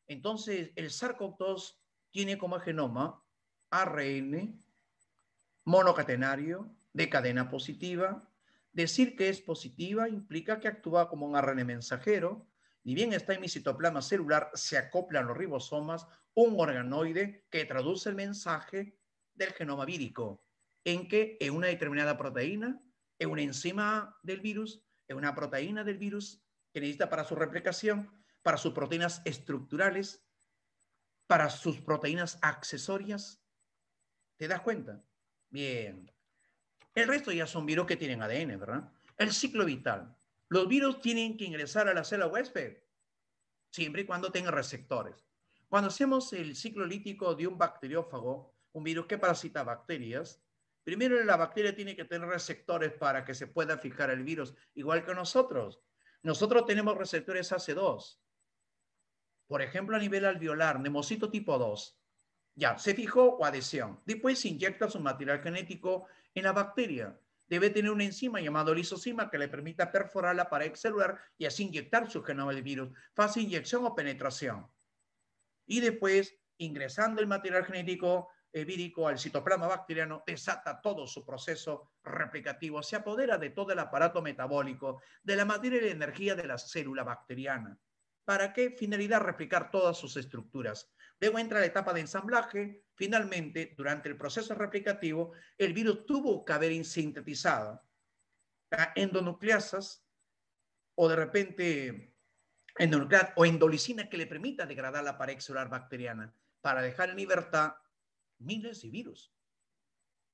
Entonces, el SARS-CoV-2 tiene como genoma ARN monocatenario, de cadena positiva. Decir que es positiva implica que actúa como un ARN mensajero. Ni bien está en mi citoplasma celular, se acoplan los ribosomas, un organoide que traduce el mensaje del genoma vírico, en que en una determinada proteína, en una enzima del virus, en una proteína del virus que necesita para su replicación, para sus proteínas estructurales, para sus proteínas accesorias. ¿Te das cuenta? Bien. El resto ya son virus que tienen ADN, ¿verdad? El ciclo vital. Los virus tienen que ingresar a la célula huésped siempre y cuando tengan receptores. Cuando hacemos el ciclo lítico de un bacteriófago, un virus que parasita bacterias, primero la bacteria tiene que tener receptores para que se pueda fijar el virus, igual que nosotros. Nosotros tenemos receptores AC2. Por ejemplo, a nivel alveolar, nemocito tipo 2. Ya, se fijó o adhesión. Después inyecta su material genético en la bacteria. Debe tener una enzima llamada lisocima que le permita perforarla para pared y así inyectar su genoma de virus. Fase inyección o penetración. Y después, ingresando el material genético eh, vírico al citoplasma bacteriano, desata todo su proceso replicativo, se apodera de todo el aparato metabólico, de la materia y la energía de la célula bacteriana. ¿Para qué finalidad replicar todas sus estructuras? Luego entra la etapa de ensamblaje. Finalmente, durante el proceso replicativo, el virus tuvo que haber sintetizado endonucleasas o de repente endonucleas o endolicina que le permita degradar la pared celular bacteriana para dejar en libertad miles de virus.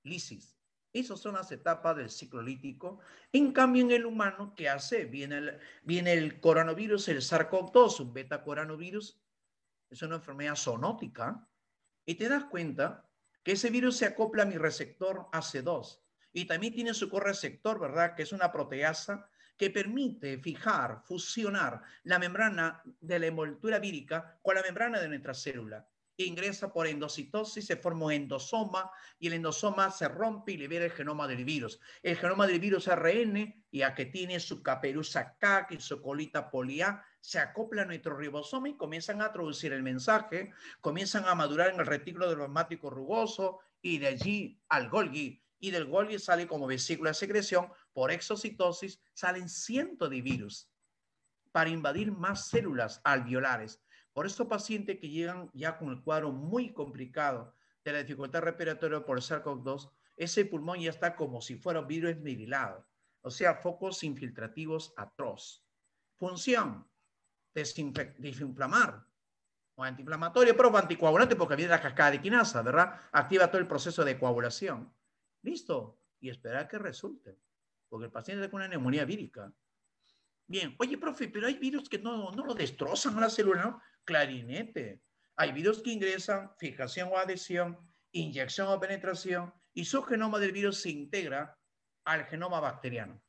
Lisis. Esas son las etapas del ciclo lítico. En cambio, en el humano, ¿qué hace? Viene el, viene el coronavirus, el sars un beta coronavirus, es una enfermedad zoonótica, y te das cuenta que ese virus se acopla a mi receptor AC2 y también tiene su correceptor, ¿verdad? Que es una proteasa que permite fijar, fusionar la membrana de la envoltura vírica con la membrana de nuestra célula. ingresa por endocitosis, se forma un endosoma y el endosoma se rompe y libera el genoma del virus. El genoma del virus ARN, ya que tiene su caperuza K y su colita poli se acopla a nuestro ribosoma y comienzan a traducir el mensaje, comienzan a madurar en el retículo del endoplasmático rugoso y de allí al Golgi. Y del Golgi sale como vesícula de secreción, por exocitosis salen cientos de virus para invadir más células alveolares. Por eso pacientes que llegan ya con el cuadro muy complicado de la dificultad respiratoria por SARS-CoV-2, ese pulmón ya está como si fuera un virus mirilado, o sea, focos infiltrativos atroz. Función, desinflamar o antiinflamatorio, pero anticoagulante porque viene la cascada de quinasa, ¿verdad? Activa todo el proceso de coagulación. Listo. Y esperar que resulte. Porque el paciente tiene una neumonía vírica. Bien, oye, profe, pero hay virus que no, no lo destrozan a la célula, ¿no? Clarinete. Hay virus que ingresan, fijación o adhesión, inyección o penetración, y su genoma del virus se integra al genoma bacteriano.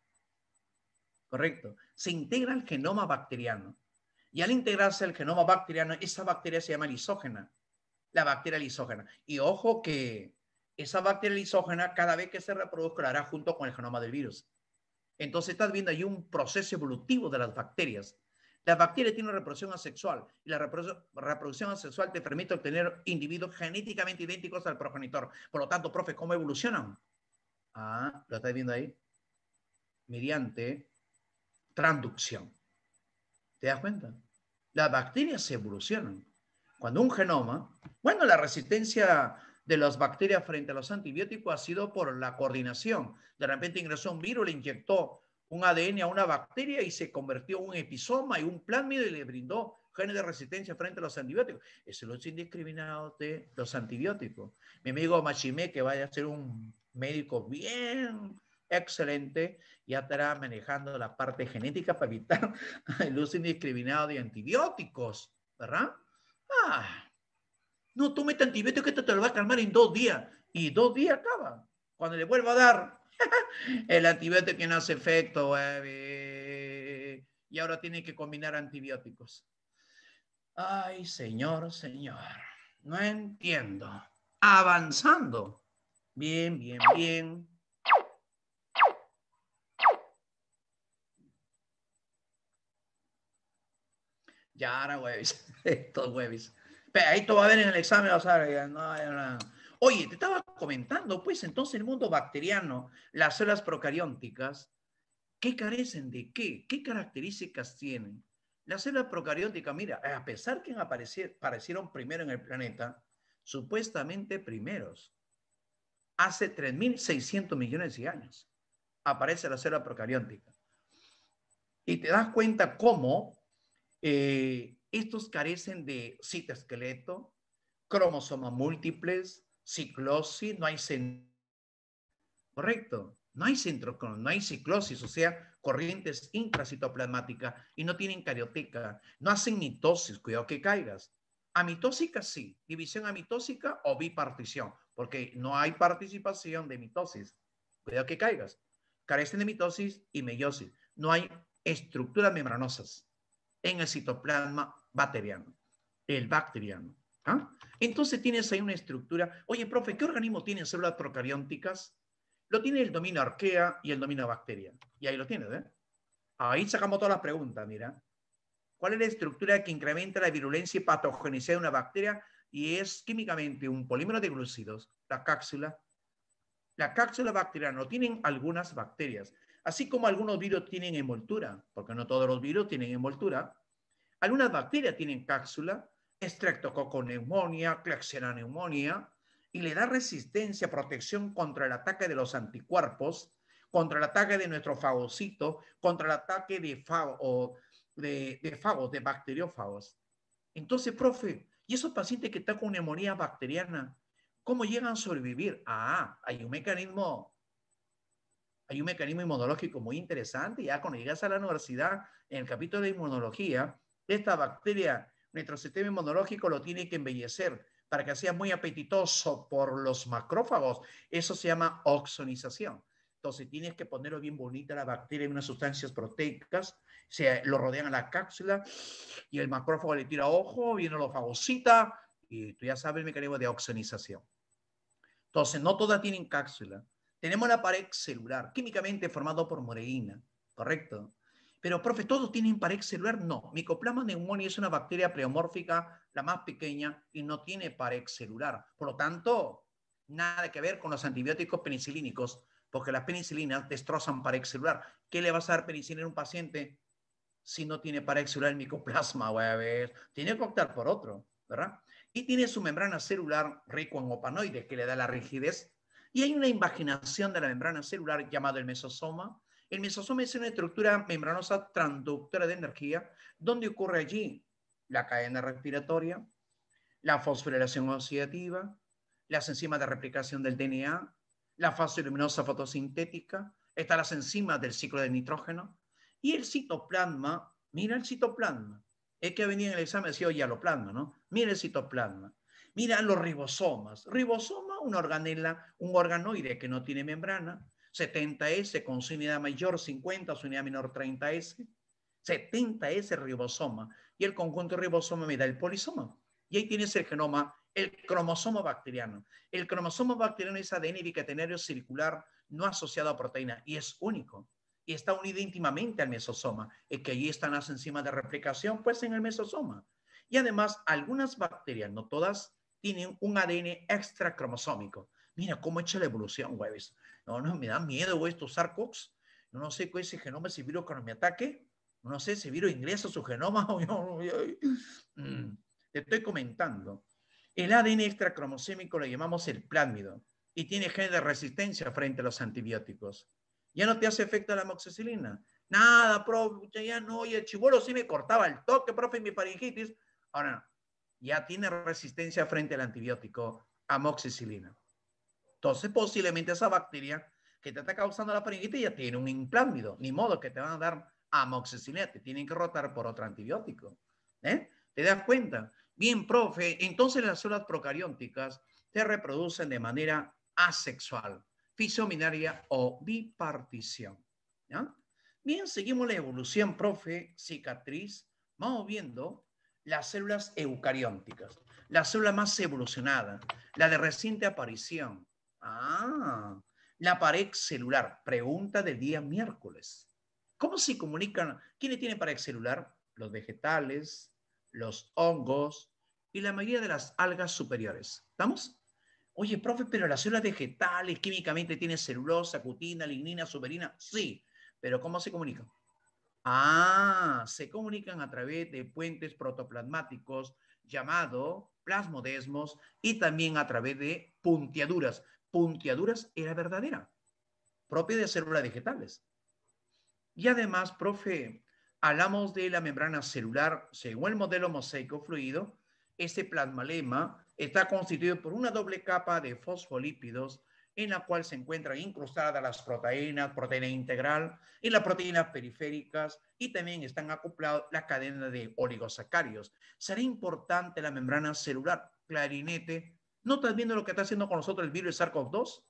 Correcto. Se integra al genoma bacteriano. Y al integrarse el genoma bacteriano, esa bacteria se llama lisógena, la bacteria lisógena. Y ojo que esa bacteria lisógena, cada vez que se reproduzca, lo hará junto con el genoma del virus. Entonces estás viendo ahí un proceso evolutivo de las bacterias. Las bacterias tienen reproducción asexual y la reproducción, reproducción asexual te permite obtener individuos genéticamente idénticos al progenitor. Por lo tanto, profe, ¿cómo evolucionan? Ah, lo estás viendo ahí. Mediante transducción. ¿Te das cuenta? Las bacterias se evolucionan. Cuando un genoma, bueno, la resistencia de las bacterias frente a los antibióticos ha sido por la coordinación. De repente ingresó un virus, le inyectó un ADN a una bacteria y se convirtió en un episoma y un plásmido y le brindó genes de resistencia frente a los antibióticos. Es el uso indiscriminado de los antibióticos. Mi amigo Machimé, que vaya a ser un médico bien excelente, ya estará manejando la parte genética para evitar el uso indiscriminado de antibióticos, ¿verdad? Ah, no tú este antibiótico que esto te lo va a calmar en dos días. Y dos días acaba. Cuando le vuelva a dar el antibiótico que no hace efecto, y ahora tiene que combinar antibióticos. Ay, señor, señor, no entiendo. Avanzando. Bien, bien, bien. Ya ahora huevis. Estos huevis. Pero ahí tú vas a ver en el examen, vas a ver. Oye, te estaba comentando, pues entonces el mundo bacteriano, las células procarióticas, ¿qué carecen de qué? ¿Qué características tienen? Las células procariótica mira, a pesar que aparecieron primero en el planeta, supuestamente primeros, hace 3.600 millones de años, aparece la célula procariótica. Y te das cuenta cómo eh, estos carecen de citoesqueleto, cromosomas múltiples, ciclosis, no hay correcto, no hay centro, no hay ciclosis, o sea, corrientes intracitoplasmáticas y no tienen carioteca, no hacen mitosis, cuidado que caigas. Amitósica sí, división amitósica o bipartición, porque no hay participación de mitosis, cuidado que caigas. Carecen de mitosis y meiosis, no hay estructuras membranosas en el citoplasma bacteriano, el bacteriano. ¿ah? Entonces tienes ahí una estructura. Oye, profe, ¿qué organismo tiene células procarióticas? Lo tiene el dominio arquea y el dominio bacteria. Y ahí lo tienes, ¿eh? Ahí sacamos todas las preguntas, mira. ¿Cuál es la estructura que incrementa la virulencia y patogenicidad de una bacteria? Y es químicamente un polímero de glucidos, la cápsula. La cápsula bacteriana no tienen algunas bacterias. Así como algunos virus tienen envoltura, porque no todos los virus tienen envoltura, algunas bacterias tienen cápsula, Klebsiella pneumoniae, y le da resistencia, protección contra el ataque de los anticuerpos, contra el ataque de nuestro fagocito, contra el ataque de, de, de fagos, de bacteriófagos. Entonces, profe, ¿y esos pacientes que están con neumonía bacteriana, cómo llegan a sobrevivir? Ah, hay un mecanismo hay un mecanismo inmunológico muy interesante. Ya cuando llegas a la universidad, en el capítulo de inmunología, esta bacteria, nuestro sistema inmunológico lo tiene que embellecer para que sea muy apetitoso por los macrófagos. Eso se llama oxonización. Entonces tienes que ponerlo bien bonita la bacteria en unas sustancias proteicas, se lo rodean a la cápsula y el macrófago le tira ojo, viene lo fagocita y tú ya sabes el mecanismo de oxonización. Entonces no todas tienen cápsula. Tenemos la pared celular, químicamente formado por moreína, ¿correcto? Pero, profe, ¿todos tienen pared celular? No. Micoplasma pneumoniae es una bacteria pleomórfica, la más pequeña, y no tiene pared celular. Por lo tanto, nada que ver con los antibióticos penicilínicos, porque las penicilinas destrozan pared celular. ¿Qué le vas a dar penicilina a un paciente si no tiene pared celular el micoplasma? ver, Tiene que optar por otro, ¿verdad? Y tiene su membrana celular rico en opanoides, que le da la rigidez y hay una invaginación de la membrana celular llamada el mesosoma. El mesosoma es una estructura membranosa transductora de energía, donde ocurre allí la cadena respiratoria, la fosforilación oxidativa, las enzimas de replicación del DNA, la fase luminosa fotosintética, están las enzimas del ciclo de nitrógeno y el citoplasma. Mira el citoplasma. Es que venía en el examen y decía, oye, lo plasma, ¿no? Mira el citoplasma. Mira los ribosomas. Ribosomas una organela, un organoide que no tiene membrana, 70S con su unidad mayor 50, su unidad menor 30S, 70S ribosoma, y el conjunto ribosoma me da el polisoma. Y ahí tienes el genoma, el cromosoma bacteriano. El cromosoma bacteriano es ADN bicatenario circular no asociado a proteína, y es único. Y está unido íntimamente al mesosoma, y que allí están las enzimas de replicación, pues en el mesosoma. Y además, algunas bacterias, no todas, tienen un ADN extracromosómico. Mira cómo echa la evolución, güey. No, no, me da miedo, güey, estos sarcox. No, sé cuál es el genoma si virus cuando me ataque. No sé, si virus ingreso su genoma. Mm. Te estoy comentando. El ADN extra lo llamamos el plásmido y tiene genes de resistencia frente a los antibióticos. Ya no te hace efecto la amoxicilina. Nada, profe, ya no, y el chibolo sí me cortaba el toque, profe, y mi faringitis. Ahora, no ya tiene resistencia frente al antibiótico amoxicilina. Entonces, posiblemente esa bacteria que te está causando la faringitis ya tiene un implámido. Ni modo que te van a dar amoxicilina, te tienen que rotar por otro antibiótico. ¿eh? ¿Te das cuenta? Bien, profe, entonces las células procarióticas se reproducen de manera asexual, fisiominaria o bipartición. Bien, seguimos la evolución, profe, cicatriz. Vamos viendo las células eucarióticas, la célula más evolucionada, la de reciente aparición. Ah, la pared celular, pregunta del día miércoles. ¿Cómo se comunican? ¿Quiénes tienen pared celular? Los vegetales, los hongos y la mayoría de las algas superiores. ¿Estamos? Oye, profe, pero las células vegetales químicamente tienen celulosa, cutina, lignina, suberina. Sí, pero ¿cómo se comunican? Ah, se comunican a través de puentes protoplasmáticos llamado plasmodesmos y también a través de punteaduras. Punteaduras era verdadera, propia de células vegetales. Y además, profe, hablamos de la membrana celular según el modelo mosaico fluido. Este plasmalema está constituido por una doble capa de fosfolípidos en la cual se encuentran incrustadas las proteínas, proteína integral y las proteínas periféricas, y también están acoplados la cadena de oligosacarios, Será importante la membrana celular, clarinete. ¿No estás viendo lo que está haciendo con nosotros el virus SARS-CoV-2?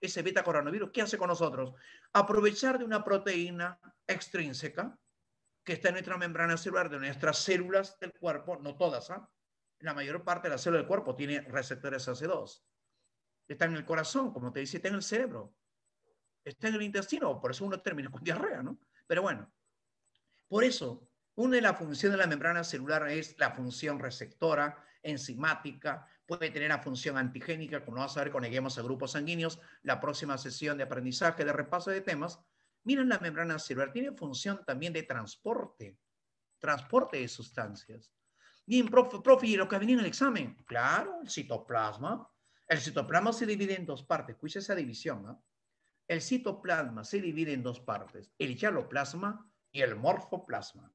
Ese beta coronavirus, ¿qué hace con nosotros? Aprovechar de una proteína extrínseca que está en nuestra membrana celular, de nuestras células del cuerpo, no todas, ¿ah? la mayor parte de las células del cuerpo tiene receptores AC2 está en el corazón, como te dice, está en el cerebro, está en el intestino, por eso uno termina con diarrea, ¿no? Pero bueno, por eso, una de las funciones de la membrana celular es la función receptora, enzimática, puede tener la función antigénica, como vamos a ver cuando a grupos sanguíneos, la próxima sesión de aprendizaje, de repaso de temas. Miren la membrana celular, tiene función también de transporte, transporte de sustancias. Bien, profe, ¿y lo que venía en el examen? Claro, el citoplasma, el citoplasma se divide en dos partes, escucha esa división, El citoplasma se divide en dos partes, el hialoplasma y el morfoplasma.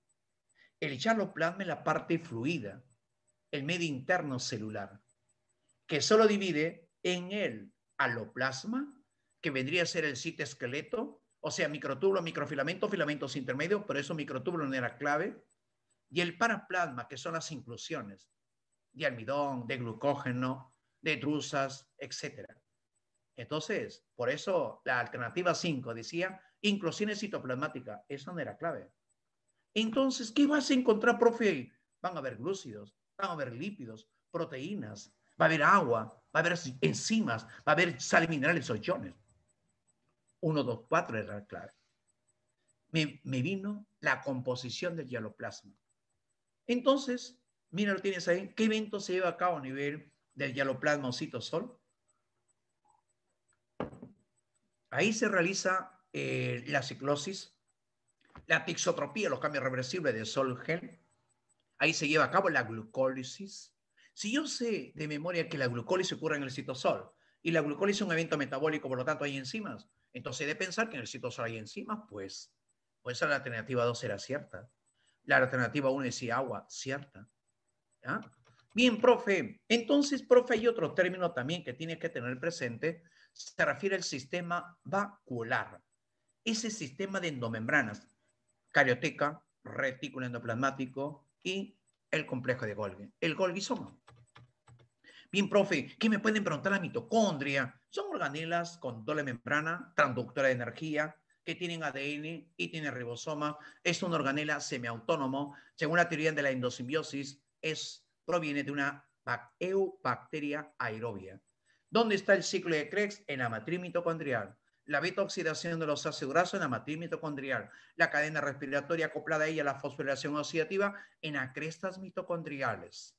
El hialoplasma es la parte fluida, el medio interno celular, que solo divide en el aloplasma, que vendría a ser el citoesqueleto, o sea, microtúbulo, microfilamento, filamentos intermedios, por eso microtúbulo no era clave, y el paraplasma, que son las inclusiones de almidón, de glucógeno, de etcétera etc. Entonces, por eso la alternativa 5 decía inclusión citoplasmática. Esa no era clave. Entonces, ¿qué vas a encontrar, profe? Van a haber glúcidos, van a haber lípidos, proteínas, va a haber agua, va a haber enzimas, va a haber sal minerales o iones. 1, 2, 4 era clave. Me, vino la composición del hialoplasma. Entonces, mira, lo tienes ahí, qué evento se lleva a cabo a nivel del hialoplasma citosol. Ahí se realiza eh, la ciclosis, la tixotropía, los cambios reversibles de sol-gel. Ahí se lleva a cabo la glucólisis. Si yo sé de memoria que la glucólisis ocurre en el citosol y la glucólisis es un evento metabólico, por lo tanto hay enzimas, entonces he de pensar que en el citosol hay enzimas, pues, pues la alternativa 2 era cierta. La alternativa 1 decía agua, cierta. ¿Ah? Bien, profe. Entonces, profe, hay otro término también que tiene que tener presente. Se refiere al sistema vacular. Ese sistema de endomembranas, carioteca, retículo endoplasmático y el complejo de Golgi, el Golgi Bien, profe, ¿qué me pueden preguntar la mitocondria? Son organelas con doble membrana, transductora de energía, que tienen ADN y tienen ribosoma. Es una organela semiautónomo. Según la teoría de la endosimbiosis, es proviene de una eubacteria aerobia. ¿Dónde está el ciclo de Krebs? En la matriz mitocondrial. La beta-oxidación de los ácidos grasos en la matriz mitocondrial. La cadena respiratoria acoplada a ella, la fosforilación oxidativa, en las crestas mitocondriales.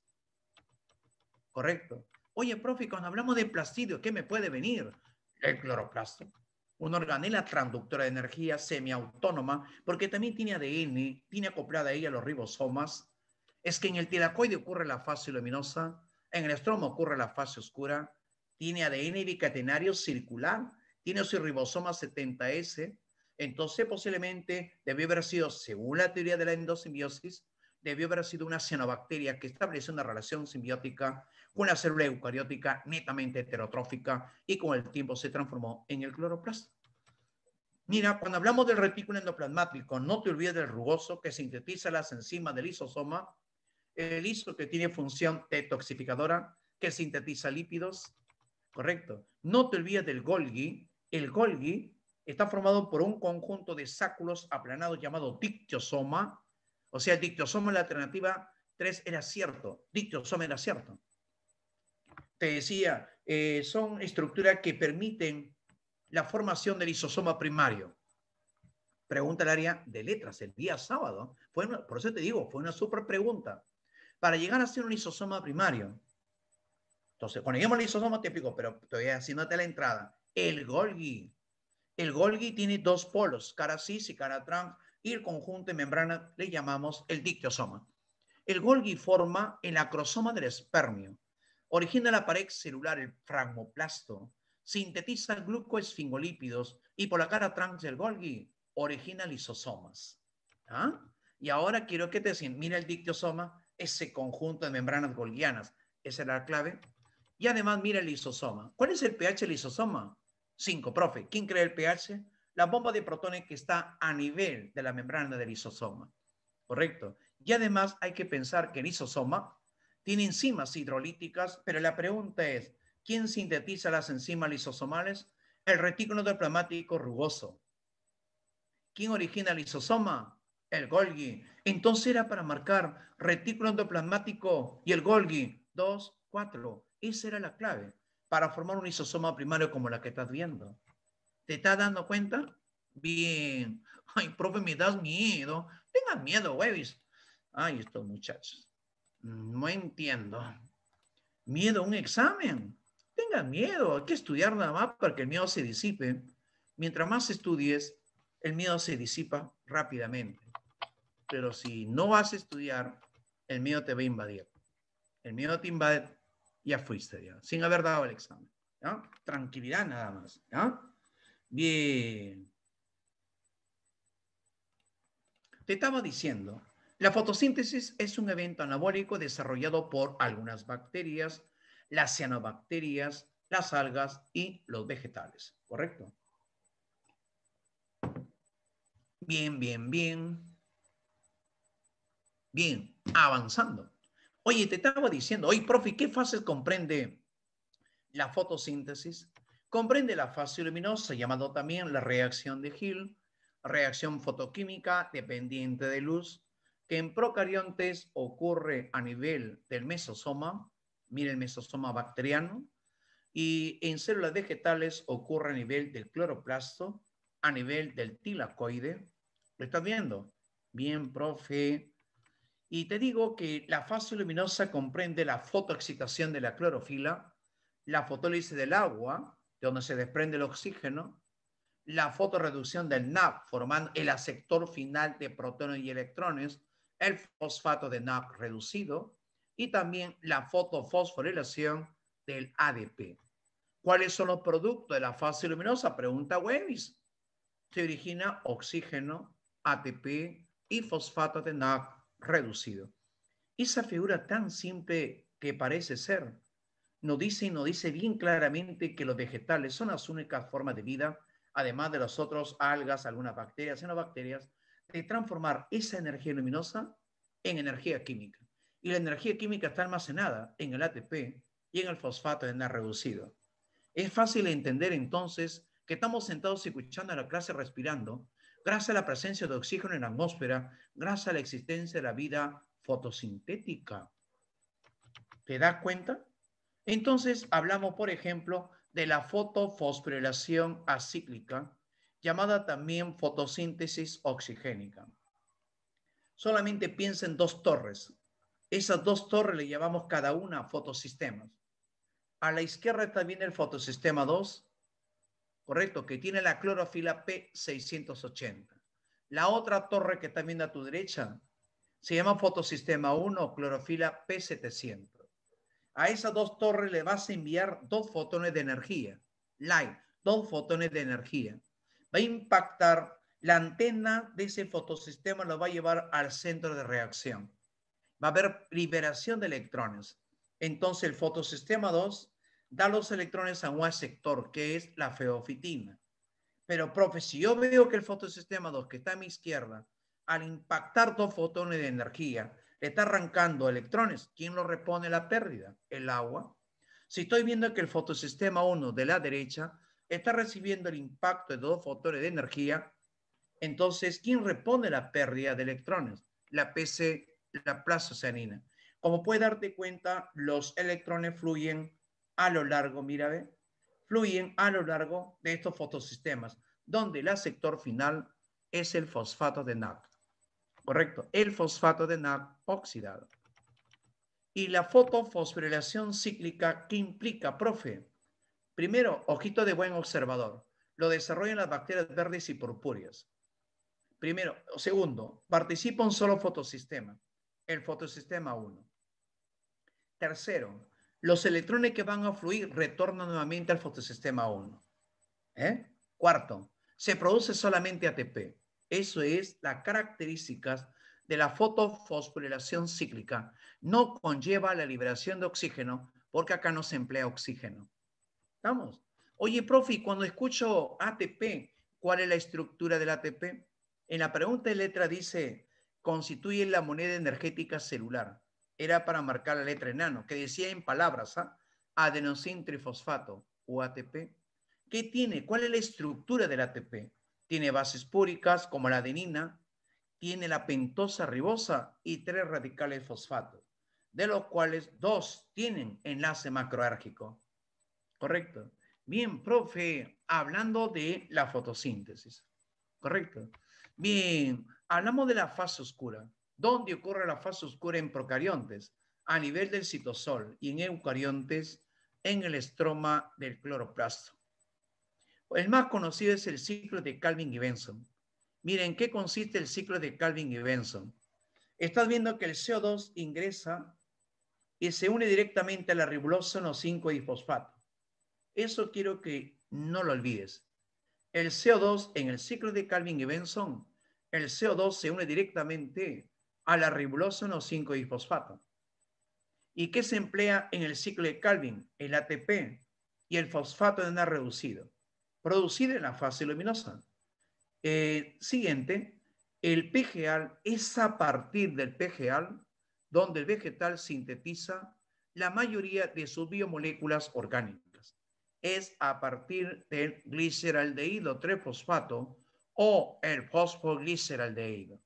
Correcto. Oye, profe, cuando hablamos de plastidio, ¿qué me puede venir? El cloroplasto. Un organela transductora de energía semiautónoma, porque también tiene ADN, tiene acoplada a ella los ribosomas, es que en el tiracoide ocurre la fase luminosa, en el estroma ocurre la fase oscura, tiene ADN bicatenario circular, tiene su ribosoma 70S, entonces posiblemente debió haber sido, según la teoría de la endosimbiosis, debió haber sido una cianobacteria que estableció una relación simbiótica con la célula eucariótica netamente heterotrófica y con el tiempo se transformó en el cloroplasto. Mira, cuando hablamos del retículo endoplasmático, no te olvides del rugoso que sintetiza las enzimas del isosoma, el ISO que tiene función detoxificadora, que sintetiza lípidos, correcto. No te olvides del Golgi. El Golgi está formado por un conjunto de sáculos aplanados llamado dictiosoma. O sea, el dictiosoma en la alternativa 3 era cierto. Dictiosoma era cierto. Te decía, eh, son estructuras que permiten la formación del isosoma primario. Pregunta al área de letras el día sábado. Fue por eso te digo, fue una super pregunta para llegar a ser un isosoma primario. Entonces, cuando lleguemos al isosoma típico, pero estoy haciéndote la entrada, el Golgi. El Golgi tiene dos polos, cara cis y cara trans, y el conjunto de membrana le llamamos el dictiosoma. El Golgi forma el acrosoma del espermio, origina la pared celular, el fragmoplasto, sintetiza glucosfingolípidos y por la cara trans del Golgi origina lisosomas. ¿Ah? Y ahora quiero que te diga, mira el dictiosoma, ese conjunto de membranas golgianas. Esa es la clave. Y además, mira el isosoma. ¿Cuál es el pH del isosoma? 5, profe. ¿Quién crea el pH? La bomba de protones que está a nivel de la membrana del isosoma. Correcto. Y además hay que pensar que el isosoma tiene enzimas hidrolíticas, pero la pregunta es, ¿quién sintetiza las enzimas lisosomales? El retículo plasmático rugoso. ¿Quién origina el isosoma? el Golgi. Entonces era para marcar retículo endoplasmático y el Golgi. Dos, cuatro. Esa era la clave para formar un isosoma primario como la que estás viendo. ¿Te estás dando cuenta? Bien. Ay, profe, me das miedo. Tengan miedo, huevis. Ay, estos muchachos. No entiendo. Miedo a un examen. Tengan miedo. Hay que estudiar nada más para que el miedo se disipe. Mientras más estudies, el miedo se disipa rápidamente. Pero si no vas a estudiar, el miedo te va a invadir. El miedo te invade, ya fuiste, sin haber dado el examen. Tranquilidad nada más. Bien. Te estaba diciendo, la fotosíntesis es un evento anabólico desarrollado por algunas bacterias, las cianobacterias, las algas y los vegetales, ¿correcto? Bien, bien, bien. Bien, avanzando. Oye, te estaba diciendo, oye, profe, ¿qué fases comprende la fotosíntesis? Comprende la fase luminosa, llamado también la reacción de Hill, reacción fotoquímica dependiente de luz, que en procariontes ocurre a nivel del mesosoma, mire el mesosoma bacteriano, y en células vegetales ocurre a nivel del cloroplasto, a nivel del tilacoide. ¿Lo estás viendo? Bien, profe. Y te digo que la fase luminosa comprende la fotoexcitación de la clorofila, la fotólisis del agua, de donde se desprende el oxígeno, la fotorreducción del NAP, formando el aceptor final de protones y electrones, el fosfato de NAP reducido y también la fotofosforilación del ADP. ¿Cuáles son los productos de la fase luminosa? Pregunta Webis. Se origina oxígeno, ATP y fosfato de NAP, reducido. Esa figura tan simple que parece ser, nos dice y nos dice bien claramente que los vegetales son las únicas formas de vida, además de los otros algas, algunas bacterias, bacterias, de transformar esa energía luminosa en energía química. Y la energía química está almacenada en el ATP y en el fosfato de NAD reducido. Es fácil entender entonces que estamos sentados y escuchando a la clase respirando gracias a la presencia de oxígeno en la atmósfera, gracias a la existencia de la vida fotosintética. ¿Te das cuenta? Entonces hablamos, por ejemplo, de la fotofosforilación acíclica, llamada también fotosíntesis oxigénica. Solamente piensa en dos torres. Esas dos torres le llamamos cada una fotosistemas. A la izquierda está bien el fotosistema 2 ¿correcto? Que tiene la clorofila P680. La otra torre que está viendo a tu derecha se llama fotosistema 1, clorofila P700. A esas dos torres le vas a enviar dos fotones de energía, light, dos fotones de energía. Va a impactar la antena de ese fotosistema, lo va a llevar al centro de reacción. Va a haber liberación de electrones. Entonces el fotosistema 2 da los electrones a un sector que es la feofitina. Pero, profe, si yo veo que el fotosistema 2, que está a mi izquierda, al impactar dos fotones de energía, está arrancando electrones, ¿quién lo repone la pérdida? El agua. Si estoy viendo que el fotosistema 1 de la derecha está recibiendo el impacto de dos fotones de energía, entonces, ¿quién repone la pérdida de electrones? La PC, la serena. Como puedes darte cuenta, los electrones fluyen a lo largo, mira, ve, fluyen a lo largo de estos fotosistemas, donde el sector final es el fosfato de NAC. Correcto, el fosfato de NAC oxidado. Y la fotofosforilación cíclica ¿qué implica, profe, primero, ojito de buen observador, lo desarrollan las bacterias verdes y purpúreas. Primero, o segundo, participa un solo fotosistema, el fotosistema 1. Tercero, los electrones que van a fluir retornan nuevamente al fotosistema 1. ¿eh? Cuarto, se produce solamente ATP. Eso es las características de la fotofosforilación cíclica. No conlleva la liberación de oxígeno porque acá no se emplea oxígeno. ¿Estamos? Oye, profe, cuando escucho ATP, ¿cuál es la estructura del ATP? En la pregunta de letra dice, constituye la moneda energética celular era para marcar la letra enano, que decía en palabras ¿ah? trifosfato o ATP. ¿Qué tiene? ¿Cuál es la estructura del ATP? Tiene bases púricas como la adenina, tiene la pentosa ribosa y tres radicales fosfato, de los cuales dos tienen enlace macroárgico. Correcto. Bien, profe, hablando de la fotosíntesis. Correcto. Bien, hablamos de la fase oscura. ¿Dónde ocurre la fase oscura en procariontes? A nivel del citosol y en eucariontes en el estroma del cloroplasto. El más conocido es el ciclo de Calvin y Benson. Miren, ¿qué consiste el ciclo de Calvin y Benson? Estás viendo que el CO2 ingresa y se une directamente a la ribulosa 5-difosfato. Eso quiero que no lo olvides. El CO2 en el ciclo de Calvin y Benson, el CO2 se une directamente a la ribulosa O5-diposfato. difosfato ¿Y qué se emplea en el ciclo de Calvin? El ATP y el fosfato de NA reducido, producido en la fase luminosa. Eh, siguiente, el PGAL es a partir del PGAL donde el vegetal sintetiza la mayoría de sus biomoléculas orgánicas. Es a partir del gliceraldehído 3-fosfato o el fosfogliceraldehído.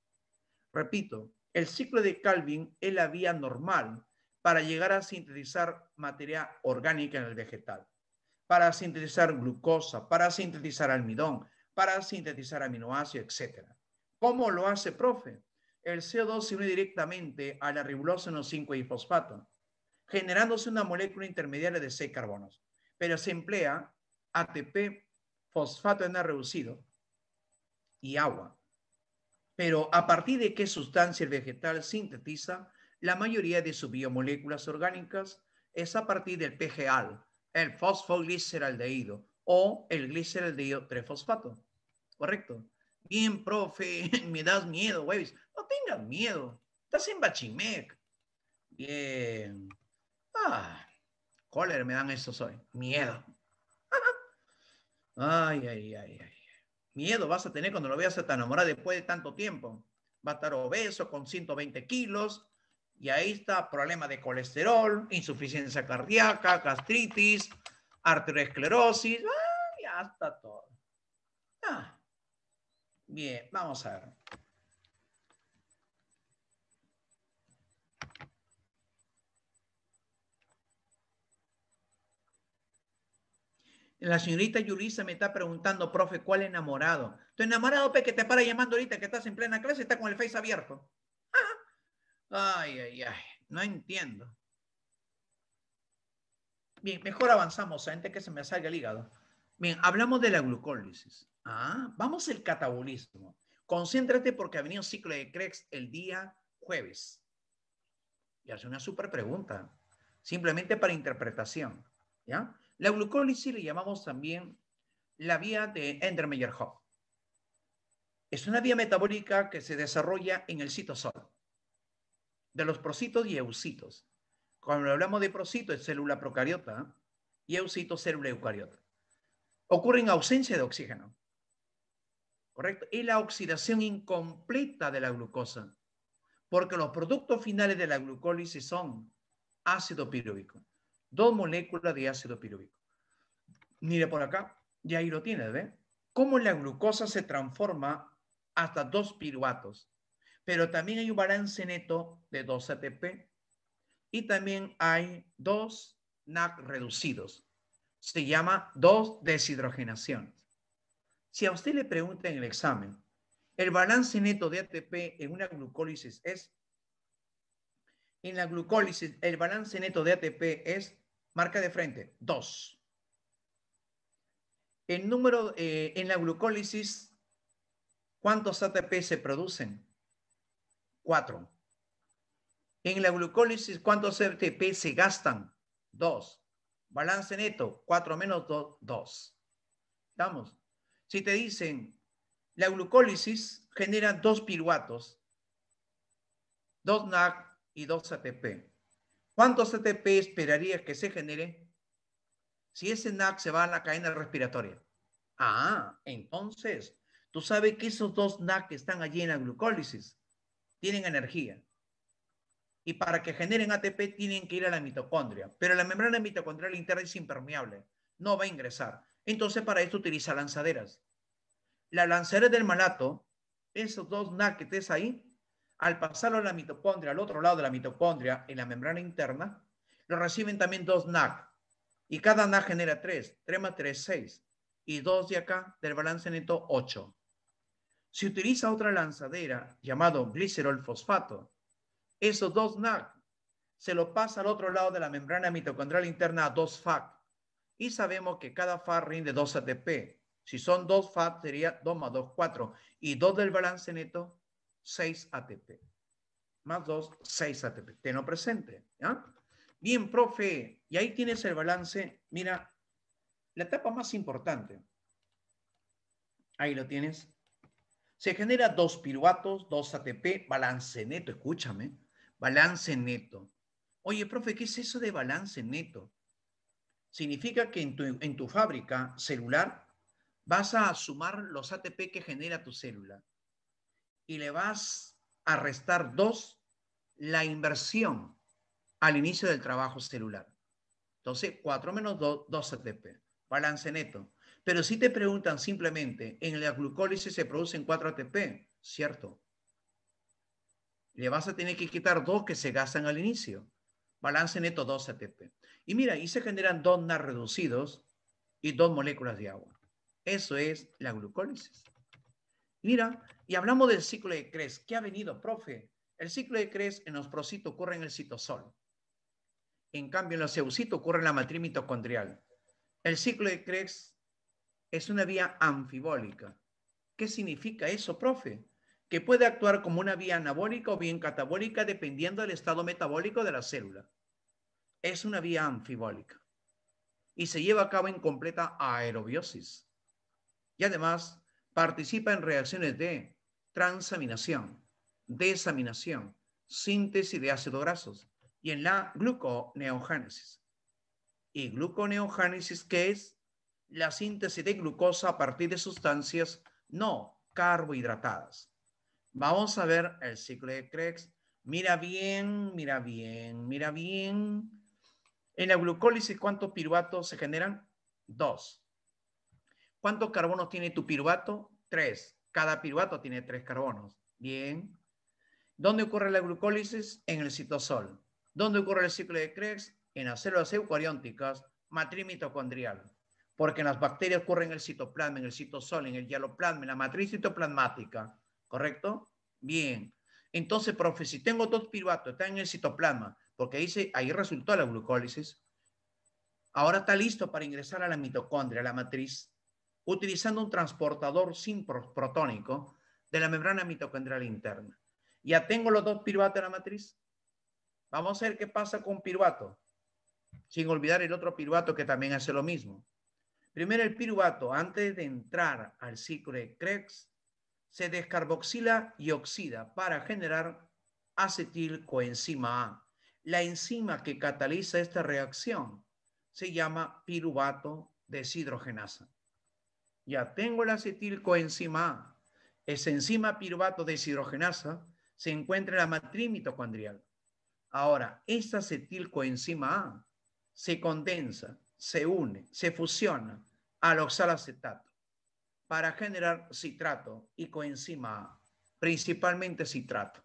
Repito, el ciclo de Calvin es la vía normal para llegar a sintetizar materia orgánica en el vegetal, para sintetizar glucosa, para sintetizar almidón, para sintetizar aminoácidos, etc. ¿Cómo lo hace, profe? El CO2 se une directamente a la ribulosa 5 fosfato generándose una molécula intermediaria de 6 carbonos, pero se emplea ATP, fosfato N reducido y agua pero a partir de qué sustancia el vegetal sintetiza la mayoría de sus biomoléculas orgánicas es a partir del PGAL, el fosfogliceraldehído o el gliceraldehído trefosfato. ¿Correcto? Bien, profe, me das miedo, güey. No tengas miedo. Estás en Bachimec. Bien. Ah, cólera me dan eso hoy. Miedo. Ay, ay, ay, ay miedo vas a tener cuando lo veas a tu después de tanto tiempo. Va a estar obeso, con 120 kilos, y ahí está problema de colesterol, insuficiencia cardíaca, gastritis, arteriosclerosis, y ya está todo. Ah, bien, vamos a ver. La señorita Yulisa me está preguntando, profe, ¿cuál enamorado? Tu enamorado, pe, que te para llamando ahorita que estás en plena clase, está con el face abierto. Ay, ay, ay, no entiendo. Bien, mejor avanzamos antes que se me salga el hígado. Bien, hablamos de la glucólisis. Ah, vamos al catabolismo. Concéntrate porque ha venido un ciclo de Crex el día jueves. Y hace una súper pregunta, simplemente para interpretación. ¿Ya? La glucólisis le llamamos también la vía de Endermeyer-Hoff. Es una vía metabólica que se desarrolla en el citosol, de los procitos y eucitos. Cuando hablamos de procitos, es célula procariota y eucito célula eucariota. Ocurre en ausencia de oxígeno. ¿Correcto? Y la oxidación incompleta de la glucosa, porque los productos finales de la glucólisis son ácido pirúvico. Dos moléculas de ácido pirúvico. Mire por acá, y ahí lo tienes, ¿ve? Cómo la glucosa se transforma hasta dos piruatos. Pero también hay un balance neto de 2 ATP y también hay dos NAC reducidos. Se llama dos deshidrogenaciones. Si a usted le pregunta en el examen, el balance neto de ATP en una glucólisis es, en la glucólisis, el balance neto de ATP es Marca de frente, 2. El número eh, en la glucólisis, ¿cuántos ATP se producen? 4. En la glucólisis, ¿cuántos ATP se gastan? 2. Balance neto, 4 menos 2, 2. Vamos. Si te dicen, la glucólisis genera 2 piruatos, 2 NAC y 2 ATP. ¿Cuántos ATP esperarías que se genere si ese NAC se va a la cadena respiratoria? Ah, entonces, tú sabes que esos dos NAC que están allí en la glucólisis tienen energía. Y para que generen ATP tienen que ir a la mitocondria. Pero la membrana mitocondrial interna es impermeable, no va a ingresar. Entonces, para esto utiliza lanzaderas. La lanzadera del malato, esos dos NAC que estés ahí, al pasarlo a la mitocondria, al otro lado de la mitocondria, en la membrana interna, lo reciben también dos NAC. Y cada NAC genera tres, trema más seis. Y dos de acá, del balance neto, ocho. Si utiliza otra lanzadera llamado glicerol fosfato. Esos dos NAC se lo pasa al otro lado de la membrana mitocondrial interna a dos FAC. Y sabemos que cada FAC rinde dos ATP. Si son dos FAC, sería 2 más 2, 4. Y dos del balance neto, 6 ATP. Más 2, 6 ATP. Te presente. Bien, profe. Y ahí tienes el balance. Mira, la etapa más importante. Ahí lo tienes. Se genera 2 piruatos, 2 ATP, balance neto. Escúchame. Balance neto. Oye, profe, ¿qué es eso de balance neto? Significa que en tu fábrica celular vas a sumar los ATP que genera tu célula y le vas a restar dos la inversión al inicio del trabajo celular. Entonces, 4 menos 2, 2 ATP, balance neto. Pero si te preguntan simplemente, en la glucólisis se producen 4 ATP, ¿cierto? Le vas a tener que quitar dos que se gastan al inicio. Balance neto 2 ATP. Y mira, y se generan dos NAR reducidos y dos moléculas de agua. Eso es la glucólisis. Mira, y hablamos del ciclo de Krebs. ¿Qué ha venido, profe? El ciclo de Krebs en los procitos ocurre en el citosol. En cambio, en los eucitos ocurre en la matriz mitocondrial. El ciclo de Krebs es una vía anfibólica. ¿Qué significa eso, profe? Que puede actuar como una vía anabólica o bien catabólica dependiendo del estado metabólico de la célula. Es una vía anfibólica y se lleva a cabo en completa aerobiosis. Y además participa en reacciones de transaminación, desaminación, síntesis de ácidos grasos y en la gluconeogénesis. ¿Y gluconeogénesis qué es? La síntesis de glucosa a partir de sustancias no carbohidratadas. Vamos a ver el ciclo de Krebs. Mira bien, mira bien, mira bien. En la glucólisis, ¿cuántos piruatos se generan? Dos. ¿Cuántos carbonos tiene tu piruvato? Tres. Cada piruvato tiene tres carbonos. Bien. ¿Dónde ocurre la glucólisis? En el citosol. ¿Dónde ocurre el ciclo de Krebs? En las células eucarióticas, matriz mitocondrial. Porque en las bacterias ocurre en el citoplasma, en el citosol, en el hialoplasma, en la matriz citoplasmática. ¿Correcto? Bien. Entonces, profe, si tengo dos piruvatos, están en el citoplasma, porque dice, ahí resultó la glucólisis, ahora está listo para ingresar a la mitocondria, a la matriz utilizando un transportador sin protónico de la membrana mitocondrial interna. Ya tengo los dos piruvatos en la matriz. Vamos a ver qué pasa con piruato sin olvidar el otro piruvato que también hace lo mismo. Primero el piruvato, antes de entrar al ciclo de Krebs, se descarboxila y oxida para generar acetilcoenzima A. La enzima que cataliza esta reacción se llama piruvato deshidrogenasa ya tengo la acetilcoenzima A, esa enzima piruvato deshidrogenasa se encuentra en la matriz mitocondrial. Ahora, esta acetilcoenzima A se condensa, se une, se fusiona al oxalacetato para generar citrato y coenzima A, principalmente citrato,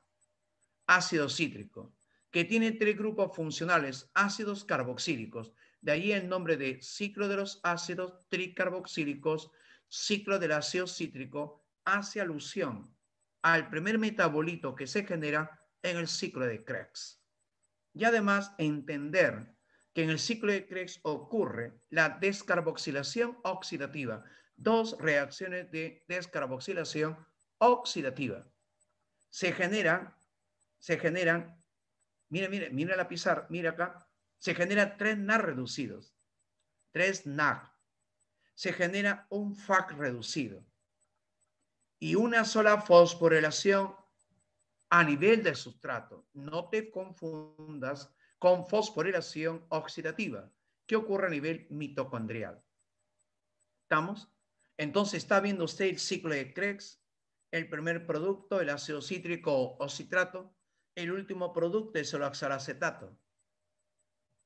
ácido cítrico, que tiene tres grupos funcionales ácidos carboxílicos, de ahí el nombre de ciclo de los ácidos tricarboxílicos ciclo del ácido cítrico hace alusión al primer metabolito que se genera en el ciclo de Krebs. Y además entender que en el ciclo de Krebs ocurre la descarboxilación oxidativa, dos reacciones de descarboxilación oxidativa. Se generan, se generan, mire mire mira la pizarra, mira acá, se generan tres NAR reducidos, tres NAR se genera un FAC reducido y una sola fosforilación a nivel del sustrato. No te confundas con fosforilación oxidativa que ocurre a nivel mitocondrial. ¿Estamos? Entonces está viendo usted el ciclo de Krebs, el primer producto, el ácido cítrico o citrato, el último producto es el oxalacetato.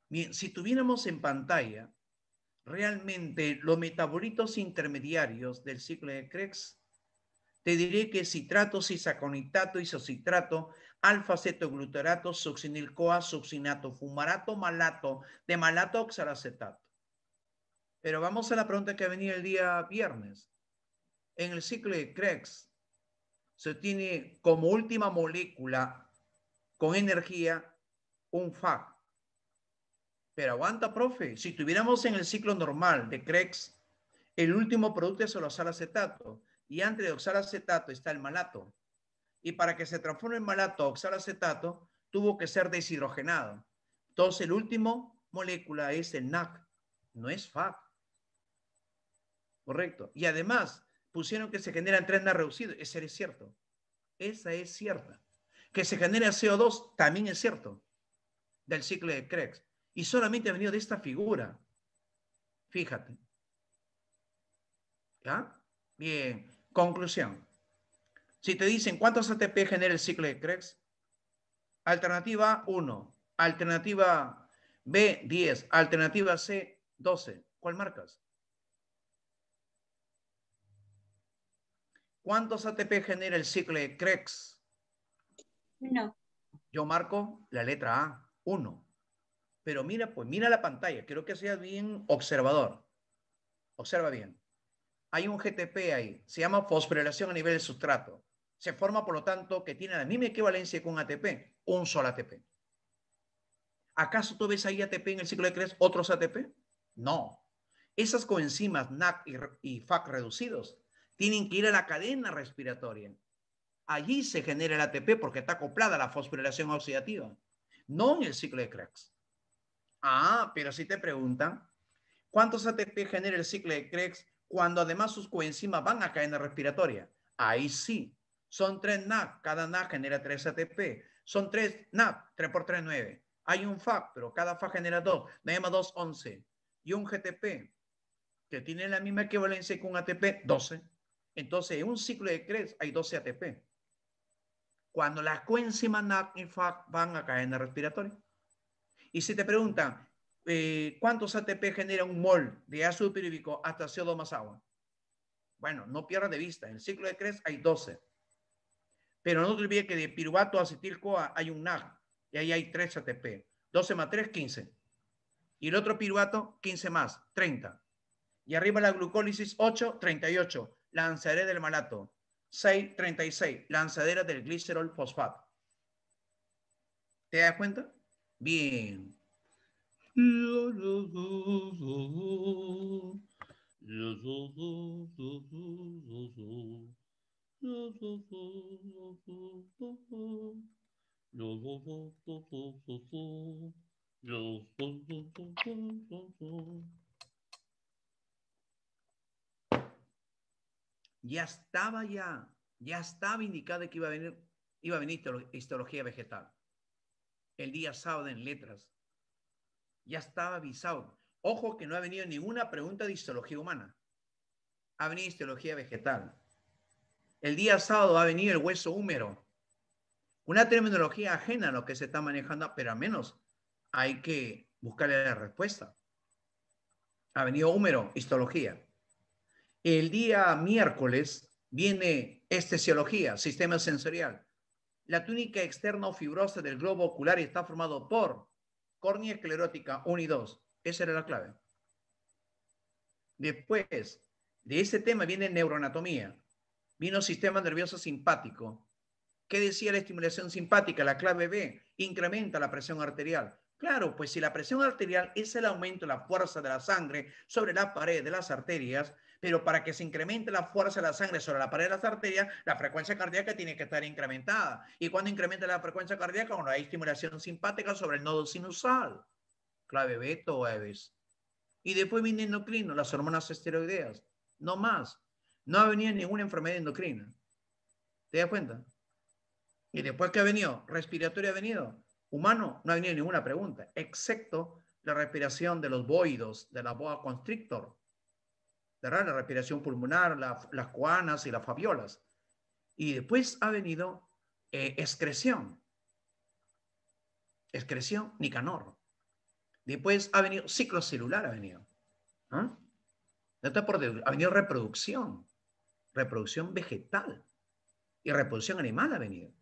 Bien, si tuviéramos en pantalla realmente los metabolitos intermediarios del ciclo de Krebs, te diré que citrato, cisaconitato, isocitrato, alfa-cetoglutarato, succinilcoa, succinato, fumarato, malato, de malato, oxalacetato. Pero vamos a la pregunta que venía el día viernes. En el ciclo de Krebs se tiene como última molécula con energía un FAC. Pero aguanta, profe. Si estuviéramos en el ciclo normal de CREX, el último producto es el oxalacetato. Y antes de oxalacetato está el malato. Y para que se transforme en malato oxalacetato, tuvo que ser deshidrogenado. Entonces, el último molécula es el NAC, no es fa Correcto. Y además, pusieron que se generan tres NAC reducidos. Ese es cierto. Esa es cierta. Que se genera CO2 también es cierto. Del ciclo de Krebs. Y solamente ha venido de esta figura. Fíjate. ¿Ya? Bien. Conclusión. Si te dicen cuántos ATP genera el ciclo de Krebs, alternativa 1, alternativa B, 10, alternativa C, 12. ¿Cuál marcas? ¿Cuántos ATP genera el ciclo de Krebs? No. Yo marco la letra A, 1 pero mira, pues mira la pantalla, quiero que seas bien observador. Observa bien. Hay un GTP ahí, se llama fosforilación a nivel de sustrato. Se forma, por lo tanto, que tiene la misma equivalencia con un ATP, un solo ATP. ¿Acaso tú ves ahí ATP en el ciclo de Krebs, otros ATP? No. Esas coenzimas NAC y FAC reducidos tienen que ir a la cadena respiratoria. Allí se genera el ATP porque está acoplada a la fosforilación oxidativa, no en el ciclo de Krebs. Ah, pero si te preguntan, ¿cuántos ATP genera el ciclo de Krebs cuando además sus coenzimas van a caer en la respiratoria? Ahí sí, son tres NAP, cada NAP genera 3 ATP. Son tres NAP, 3 por 3, 9. Hay un FAC, pero cada FAC genera 2, me llama 2, 11. Y un GTP, que tiene la misma equivalencia que un ATP, 12. Entonces, en un ciclo de Krebs hay 12 ATP. Cuando las coenzimas NAC y FAC van a caer en la respiratoria. Y si te preguntan, eh, ¿cuántos ATP genera un mol de ácido pirúvico hasta CO2 más agua? Bueno, no pierdas de vista, en el ciclo de Krebs hay 12. Pero no te olvides que de piruvato a acetilcoa hay un NAG, y ahí hay 3 ATP. 12 más 3, 15. Y el otro piruvato, 15 más, 30. Y arriba la glucólisis, 8, 38. Lanzadera del malato, 6, 36. Lanzadera del glicerol fosfato. ¿Te das cuenta? Bien. Ya estaba ya, ya estaba indicado que iba a venir, iba a venir histología vegetal el día sábado en letras. Ya estaba avisado. Ojo que no ha venido ninguna pregunta de histología humana. Ha venido histología vegetal. El día sábado ha venido el hueso húmero. Una terminología ajena a lo que se está manejando, pero al menos hay que buscarle la respuesta. Ha venido húmero, histología. El día miércoles viene estesiología, sistema sensorial. La túnica externa o fibrosa del globo ocular está formado por córnea esclerótica 1 y 2. Esa era la clave. Después de ese tema viene neuroanatomía. Vino sistema nervioso simpático. ¿Qué decía la estimulación simpática? La clave B incrementa la presión arterial. Claro, pues si la presión arterial es el aumento de la fuerza de la sangre sobre la pared de las arterias, pero para que se incremente la fuerza de la sangre sobre la pared de las arterias, la frecuencia cardíaca tiene que estar incrementada. ¿Y cuando incrementa la frecuencia cardíaca? bueno, hay estimulación simpática sobre el nodo sinusal. Clave beta o Y después viene endocrino, las hormonas esteroideas. No más. No ha venido ninguna enfermedad endocrina. ¿Te das cuenta? Y después que ha venido, respiratorio ha venido. Humano, no ha venido ninguna pregunta, excepto la respiración de los boidos, de la boa constrictor, la respiración pulmonar, las cuanas y las fabiolas. Y después ha venido eh, excreción. Excreción, Nicanor. Después ha venido ciclo celular, ha venido. ¿ah? por ha venido reproducción, reproducción vegetal y reproducción animal ha venido.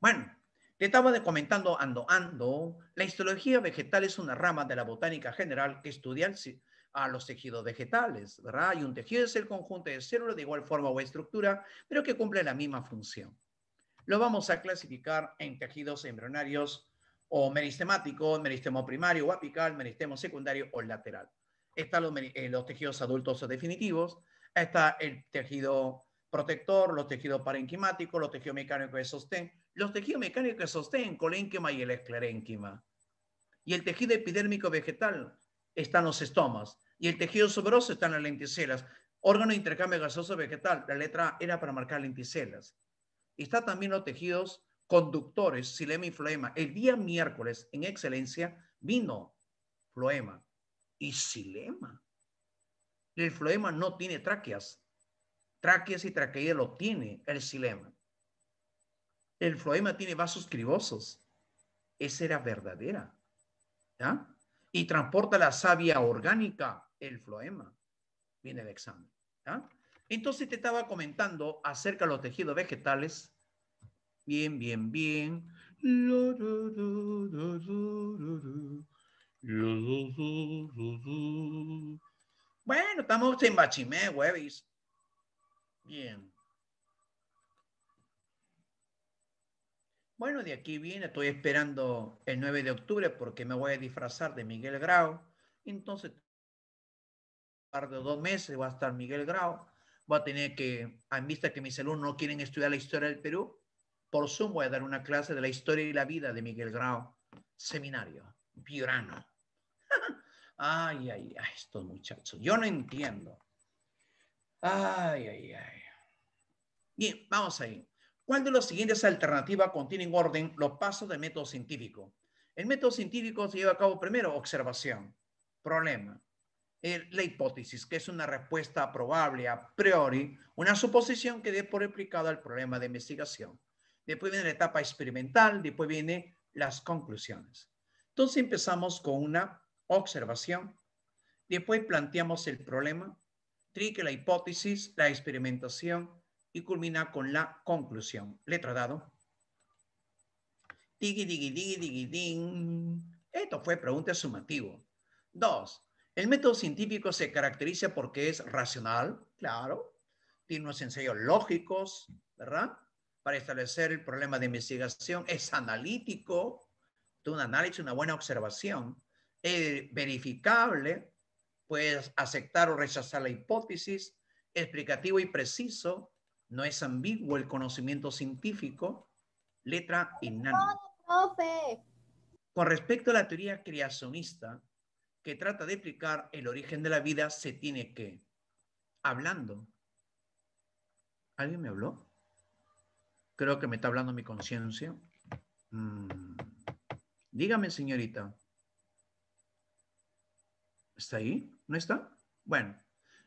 Bueno, te estaba comentando ando ando, la histología vegetal es una rama de la botánica general que estudia el, a los tejidos vegetales, ¿verdad? Y un tejido es el conjunto de células de igual forma o estructura, pero que cumple la misma función. Lo vamos a clasificar en tejidos embrionarios o meristemáticos, meristemo primario o apical, meristemo secundario o lateral. Están los, eh, los tejidos adultos o definitivos, está el tejido protector, los tejidos parenquimáticos, los tejidos mecánicos de sostén, los tejidos mecánicos de sostén, colénquima y el esclerénquima. Y el tejido epidérmico vegetal, están los estomas y el tejido está están las lenticelas. Órgano de intercambio gaseoso vegetal, la letra e era para marcar lenticelas. Está también los tejidos conductores, silema y floema. El día miércoles, en excelencia, vino floema y silema. El floema no tiene tráqueas. Tráqueas y traqueía lo tiene el silema. El floema tiene vasos cribosos. Esa era verdadera. ¿Ya? y transporta la savia orgánica, el floema, viene el examen. Entonces te estaba comentando acerca de los tejidos vegetales. Bien, bien, bien. Bueno, estamos en Bachimé, huevis. Bien. Bueno, de aquí viene, estoy esperando el 9 de octubre porque me voy a disfrazar de Miguel Grau. Entonces, de dos meses va a estar Miguel Grau. Voy a tener que, a vista que mis alumnos no quieren estudiar la historia del Perú, por Zoom voy a dar una clase de la historia y la vida de Miguel Grau. Seminario, Piorano. ay, ay, ay, estos muchachos. Yo no entiendo. Ay, ay, ay. Bien, vamos ahí. ¿Cuál de las siguientes alternativas contiene en orden los pasos del método científico? El método científico se lleva a cabo primero observación, problema, la hipótesis, que es una respuesta probable a priori, una suposición que dé por implicada al problema de investigación. Después viene la etapa experimental, después vienen las conclusiones. Entonces empezamos con una observación, después planteamos el problema, trique la hipótesis, la experimentación, y culmina con la conclusión. Letra dado. Digi, digi, digi, ding. Esto fue pregunta sumativo. Dos, el método científico se caracteriza porque es racional, claro, tiene unos ensayos lógicos, ¿verdad? Para establecer el problema de investigación, es analítico, tiene un análisis, una buena observación, es verificable, puedes aceptar o rechazar la hipótesis, explicativo y preciso, no es ambiguo el conocimiento científico. Letra inana. Con respecto a la teoría creacionista, que trata de explicar el origen de la vida, se tiene que, hablando. ¿Alguien me habló? Creo que me está hablando mi conciencia. Mm. Dígame, señorita. ¿Está ahí? ¿No está? Bueno,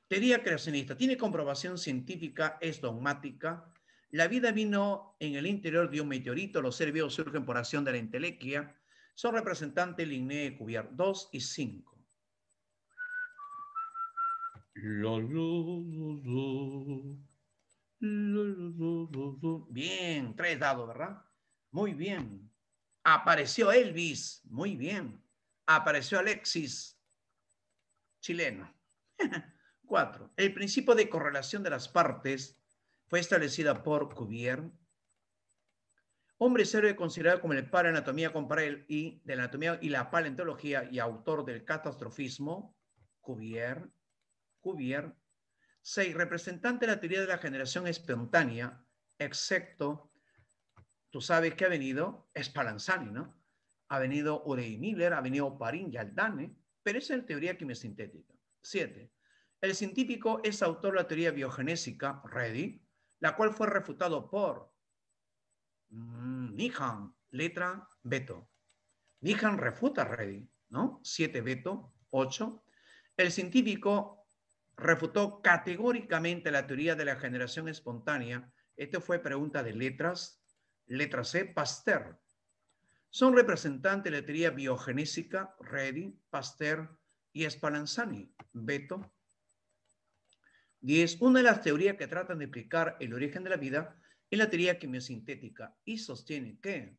Teoría creacionista. Tiene comprobación científica, es dogmática. La vida vino en el interior de un meteorito. Los seres surgen por acción de la intelequia Son representantes de Cuvier dos y 5. Bien, tres dados, ¿verdad? Muy bien. Apareció Elvis. Muy bien. Apareció Alexis, chileno. Cuatro, el principio de correlación de las partes fue establecido por Cuvier. Hombre serio considerado como el padre de anatomía comparada y de la anatomía y la paleontología y autor del catastrofismo, Cuvier. Cuvier. Seis, representante de la teoría de la generación espontánea, excepto, tú sabes que ha venido Spallanzani, ¿no? Ha venido Urey Miller, ha venido Parín y Aldane, pero es la teoría quimiosintética. Siete, el científico es autor de la teoría biogenésica, Reddy, la cual fue refutado por mm, Nihan, letra Beto. Nihan refuta Reddy, ¿no? 7 Beto, 8. El científico refutó categóricamente la teoría de la generación espontánea. Esto fue pregunta de letras, letra C, Pasteur. Son representantes de la teoría biogenésica, Reddy, Pasteur y Spallanzani, Beto, 10. Una de las teorías que tratan de explicar el origen de la vida es la teoría quimiosintética y sostiene que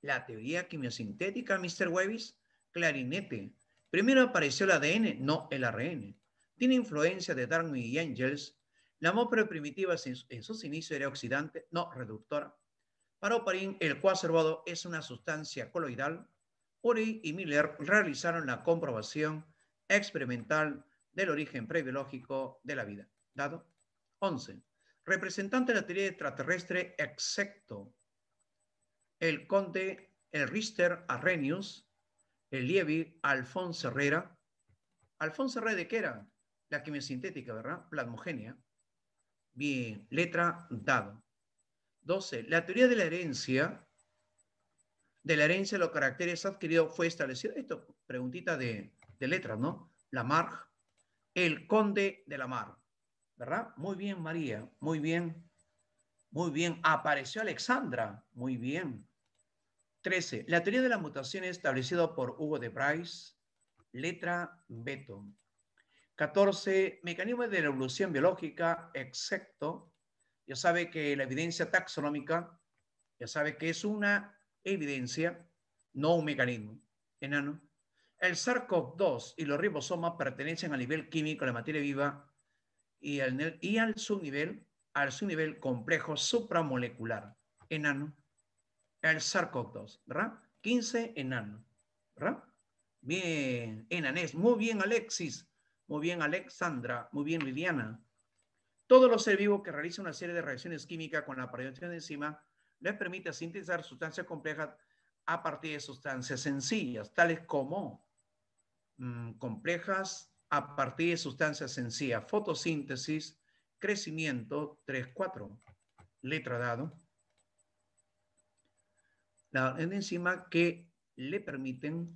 la teoría quimiosintética, Mr. Webis, clarinete. Primero apareció el ADN, no el ARN. Tiene influencia de Darwin y Angels. La atmósfera primitiva en sus inicios era oxidante, no reductora. Para Oparin, el coacervado es una sustancia coloidal. Uri y Miller realizaron la comprobación experimental del origen prebiológico de la vida. Dado. 11. Representante de la teoría extraterrestre, excepto el conde, el Richter Arrhenius, el Lievi, Alfonso Herrera. Alfonso Herrera de qué era? La quimiosintética, ¿verdad? Plasmogenia. Bien, letra dado. 12. La teoría de la herencia, de la herencia de los caracteres adquiridos fue establecida. Esto, preguntita de, de letras, ¿no? Lamarck, el conde de la Mar ¿verdad? Muy bien, María, muy bien. Muy bien, apareció Alexandra, muy bien. 13. La teoría de la mutación establecida por Hugo de Bryce, letra Beto. 14. Mecanismos de la evolución biológica, excepto, ya sabe que la evidencia taxonómica, ya sabe que es una evidencia, no un mecanismo. Enano. El sars 2 y los ribosomas pertenecen al nivel químico de la materia viva y al, al subnivel, al complejo supramolecular, enano, el sars ¿verdad? 15 enano, ¿verdad? Bien, enanés, muy bien Alexis, muy bien Alexandra, muy bien Liliana. Todos los seres vivos que realizan una serie de reacciones químicas con la producción de enzima les permite sintetizar sustancias complejas a partir de sustancias sencillas, tales como mm, complejas a partir de sustancias sencillas, fotosíntesis, crecimiento 3-4, letra dado. La enzima que le permiten,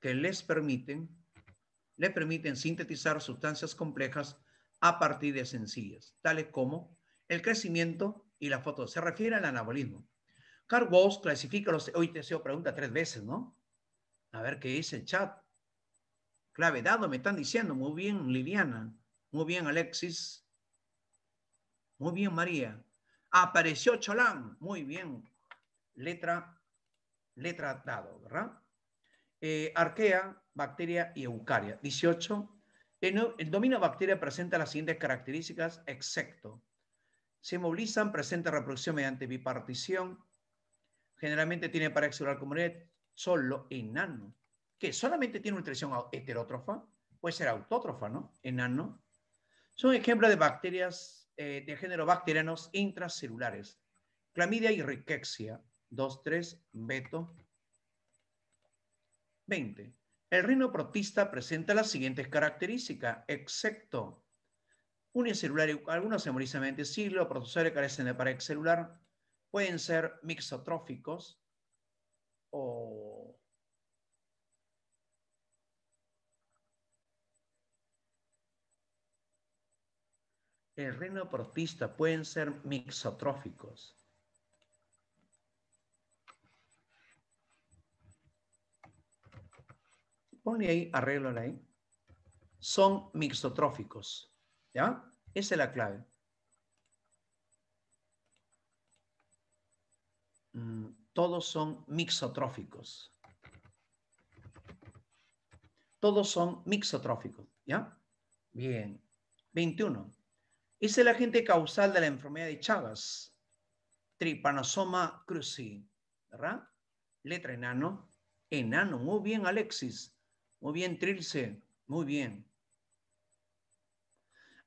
que les permiten, le permiten sintetizar sustancias complejas a partir de sencillas, tales como el crecimiento y la foto. Se refiere al anabolismo. Carl clasifica los... Hoy e te pregunta tres veces, ¿no? A ver qué dice el chat. Clave dado, me están diciendo. Muy bien, Liliana. Muy bien, Alexis. Muy bien, María. Apareció Cholán. Muy bien. Letra, letra dado, ¿verdad? Eh, arquea, bacteria y eucaria. 18. El, el dominio bacteria presenta las siguientes características, excepto. Se movilizan, presenta reproducción mediante bipartición. Generalmente tiene para celular comunidad solo enano que solamente tiene nutrición heterótrofa, puede ser autótrofa, ¿no? Enano. Son ejemplos de bacterias eh, de género bacterianos intracelulares. Clamidia y riquexia, 2, 3, beto. 20. El protista presenta las siguientes características, excepto unicelular, algunos el siglo, protozoarios carecen de pared celular, pueden ser mixotróficos o el reino protista pueden ser mixotróficos. Ponle ahí, arreglo ahí. Son mixotróficos. ¿Ya? Esa es la clave. Mm, todos son mixotróficos. Todos son mixotróficos. ¿Ya? Bien. 21. Es el agente causal de la enfermedad de Chagas, Trypanosoma cruzi, ¿verdad? Letra enano. Enano, muy bien Alexis, muy bien Trilce, muy bien.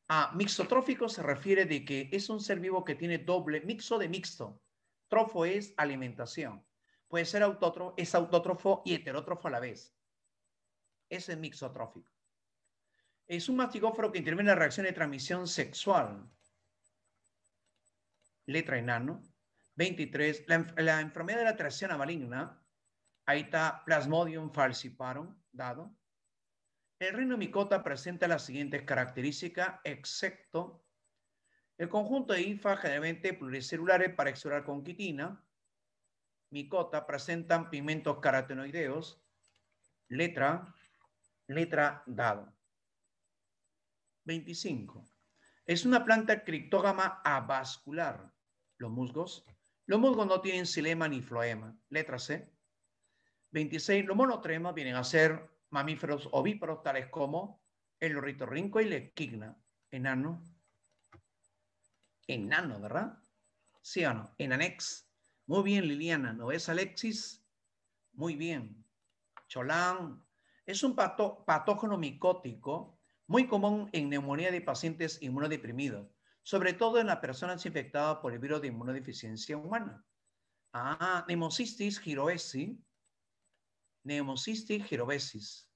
A mixotrófico se refiere de que es un ser vivo que tiene doble mixo de mixto. Trofo es alimentación. Puede ser autótrofo, es autótrofo y heterótrofo a la vez. Ese es mixotrófico es un mastigóforo que interviene en la reacción de transmisión sexual. Letra enano. 23. La, enfermedad de la tracción maligna. Ahí está Plasmodium falciparum, dado. El reino micota presenta las siguientes características, excepto el conjunto de infas generalmente pluricelulares para explorar con quitina. Micota presentan pigmentos carotenoideos. Letra, letra dado. 25. Es una planta criptógama avascular. Los musgos. Los musgos no tienen xilema ni floema. Letra C. 26. Los monotremas vienen a ser mamíferos ovíparos tales como el ritorrinco y la equigna. Enano. Enano, ¿verdad? ¿Sí o no? Enanex. Muy bien, Liliana. ¿No es Alexis? Muy bien. Cholán. Es un patógeno micótico muy común en neumonía de pacientes inmunodeprimidos, sobre todo en las personas infectadas por el virus de inmunodeficiencia humana. Ah, neumocistis giroesi, pneumocystis girovesis.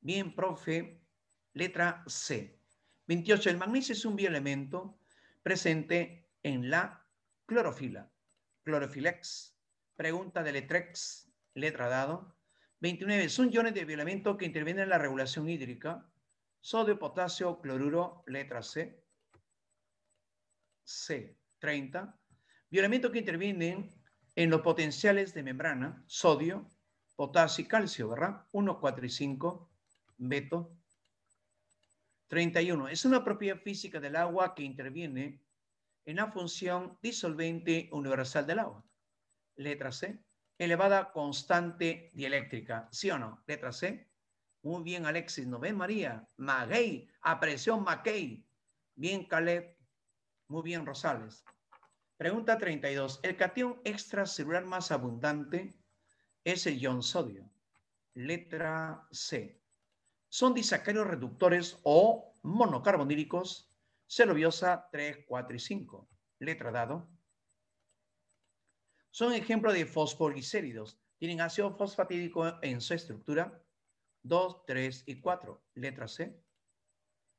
Bien, profe, letra C. 28. El magnesio es un bioelemento presente en la clorofila. Clorofilex. Pregunta de Letrex. Letra dado. 29. Son iones de violamiento que intervienen en la regulación hídrica. Sodio, potasio, cloruro, letra C. C. 30. Violamiento que intervienen en los potenciales de membrana, sodio, potasio y calcio, ¿verdad? 1, 4 y 5. Beto. 31. Es una propiedad física del agua que interviene en la función disolvente universal del agua. Letra C elevada constante dieléctrica. ¿Sí o no? Letra C. Muy bien, Alexis. ¿No ves, María? Maguey. A presión Bien, Caleb. Muy bien, Rosales. Pregunta 32. El cation extracelular más abundante es el ion sodio. Letra C. Son disacarios reductores o monocarbonílicos? celobiosa 3, 4 y 5. Letra dado. Son ejemplos de fosfolicéridos. Tienen ácido fosfatídico en su estructura. 2, 3 y 4. Letra C.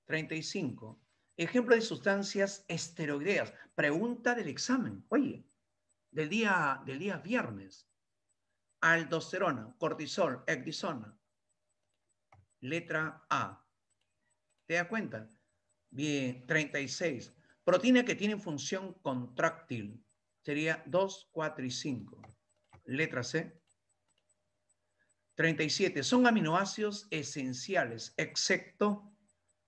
35. Ejemplo de sustancias esteroideas. Pregunta del examen. Oye, del día, del día viernes. Aldosterona, cortisol, ecdisona. Letra A. ¿Te das cuenta? Bien, 36. Proteína que tiene función contractil sería 2, 4 y 5. Letra C. 37. Son aminoácidos esenciales, excepto.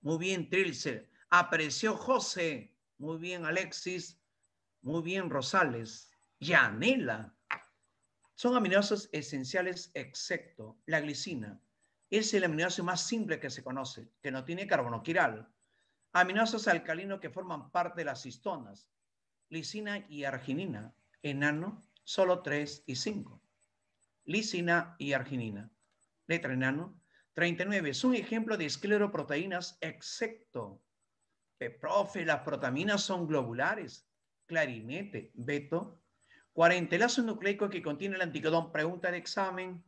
Muy bien, Trilce. Apreció José. Muy bien, Alexis. Muy bien, Rosales. Yanela. Son aminoácidos esenciales, excepto la glicina. Es el aminoácido más simple que se conoce, que no tiene carbonoquiral. Aminoácidos alcalinos que forman parte de las histonas lisina y arginina. Enano, solo 3 y 5. Lisina y arginina. Letra enano. 39. Es un ejemplo de escleroproteínas excepto. Eh, profe, las protaminas son globulares. Clarinete, beto. 40. El ácido nucleico que contiene el anticodón. Pregunta de examen.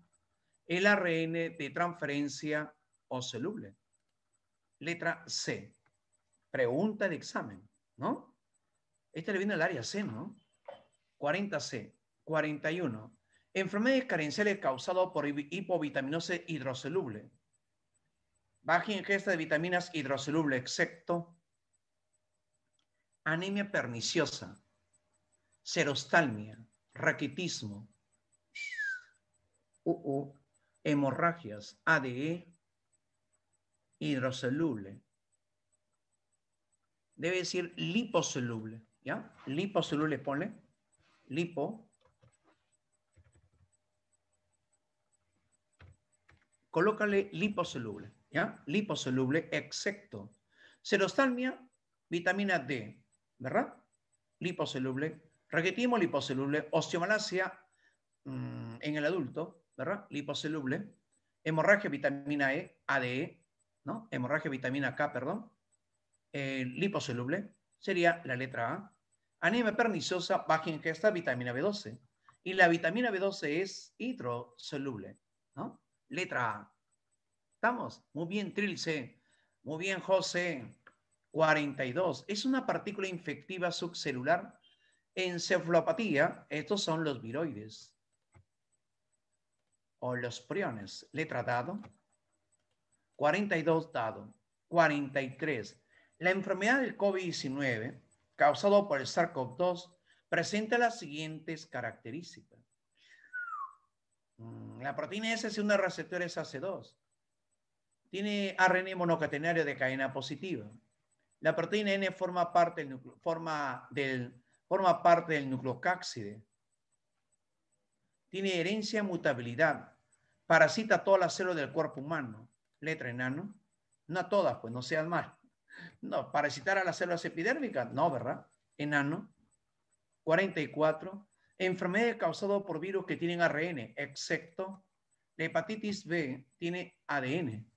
El ARN de transferencia o soluble. Letra C. Pregunta de examen, ¿no? Este le viene al área C, ¿no? 40C, 41. Enfermedades carenciales causadas por hipovitaminose hidrosoluble. Baja ingesta de vitaminas hidrosoluble, excepto anemia perniciosa, serostalmia, raquitismo, hemorragias, ADE, hidrosoluble. Debe decir liposoluble. ¿Ya? Liposolubles, ponle. Lipo. Colócale liposoluble, ¿ya? Liposoluble, excepto serostalmia, vitamina D, ¿verdad? Liposoluble. Raquetismo liposoluble. Osteomalacia mm, en el adulto, ¿verdad? Liposoluble. Hemorragia, vitamina E, ADE, ¿no? Hemorragia, vitamina K, perdón. Eh, liposoluble sería la letra A. Anemia perniciosa baja ingesta vitamina B12. Y la vitamina B12 es hidrosoluble, ¿no? Letra A. ¿Estamos? Muy bien, Trilce. Muy bien, José. 42. Es una partícula infectiva subcelular Encefalopatía. Estos son los viroides o los priones. Letra dado. 42 dado. 43. La enfermedad del COVID-19 causado por el sars 2 presenta las siguientes características. Mm, la proteína S es una receptor SAC2. Tiene ARN monocatenario de cadena positiva. La proteína N forma parte del, forma parte del Tiene herencia mutabilidad. Parasita todas las células del cuerpo humano. Letra enano. No todas, pues no sean más. No, citar a las células epidérmicas, no, ¿verdad? Enano. 44. Enfermedades causadas por virus que tienen ARN, excepto la hepatitis B tiene ADN.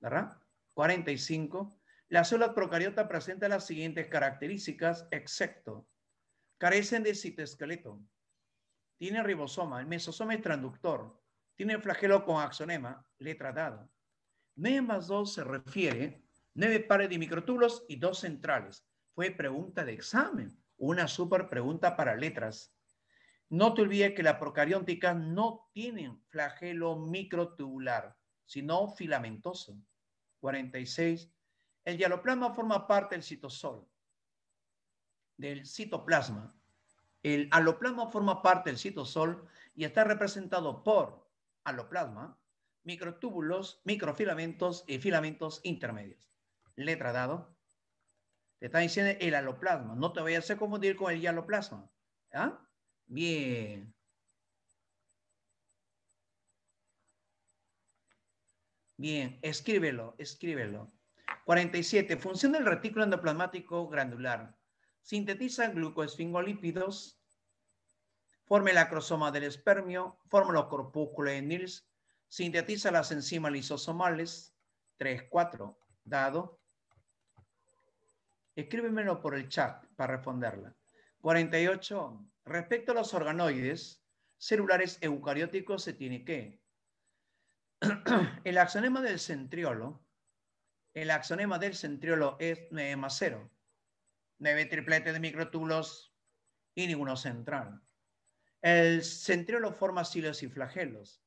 ¿Verdad? 45. La célula procariota presenta las siguientes características, excepto carecen de citoesqueleto, tiene ribosoma, el mesosoma es transductor, tiene flagelo con axonema, letra dada. m más 2 se refiere nueve pares de microtúbulos y dos centrales. Fue pregunta de examen, una super pregunta para letras. No te olvides que las procariónticas no tienen flagelo microtubular, sino filamentoso. 46. El hialoplasma forma parte del citosol, del citoplasma. El aloplasma forma parte del citosol y está representado por aloplasma, microtúbulos, microfilamentos y filamentos intermedios letra dado, te está diciendo el aloplasma. No te vayas a confundir con el yaloplasma. ¿Ah? Bien. Bien, escríbelo, escríbelo. 47. Función del retículo endoplasmático granular. Sintetiza glucosfingolípidos. forma el acrosoma del espermio, forma los corpúsculos de Nils, sintetiza las enzimas lisosomales. 3, 4. Dado. Escríbemelo por el chat para responderla. 48. Respecto a los organoides celulares eucarióticos, se tiene que el axonema del centriolo, el del centriolo es 9 más 0. 9 tripletes de microtubulos y ninguno central. El centriolo forma cilios y flagelos.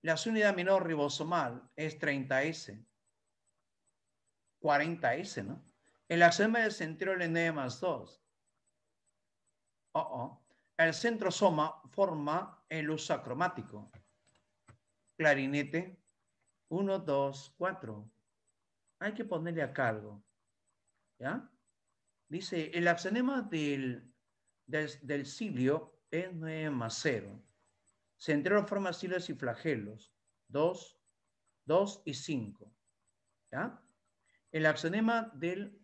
La unidad menor ribosomal es 30S. 40S, ¿no? El axioma del sentido es 9 más 2. -oh. El centrosoma forma el uso acromático. Clarinete. 1, 2, 4. Hay que ponerle a cargo. ¿Ya? Dice, el axonema del, del, del cilio es 9 más 0. Centrero forma cilios y flagelos. 2, 2 y 5. ¿Ya? el axonema del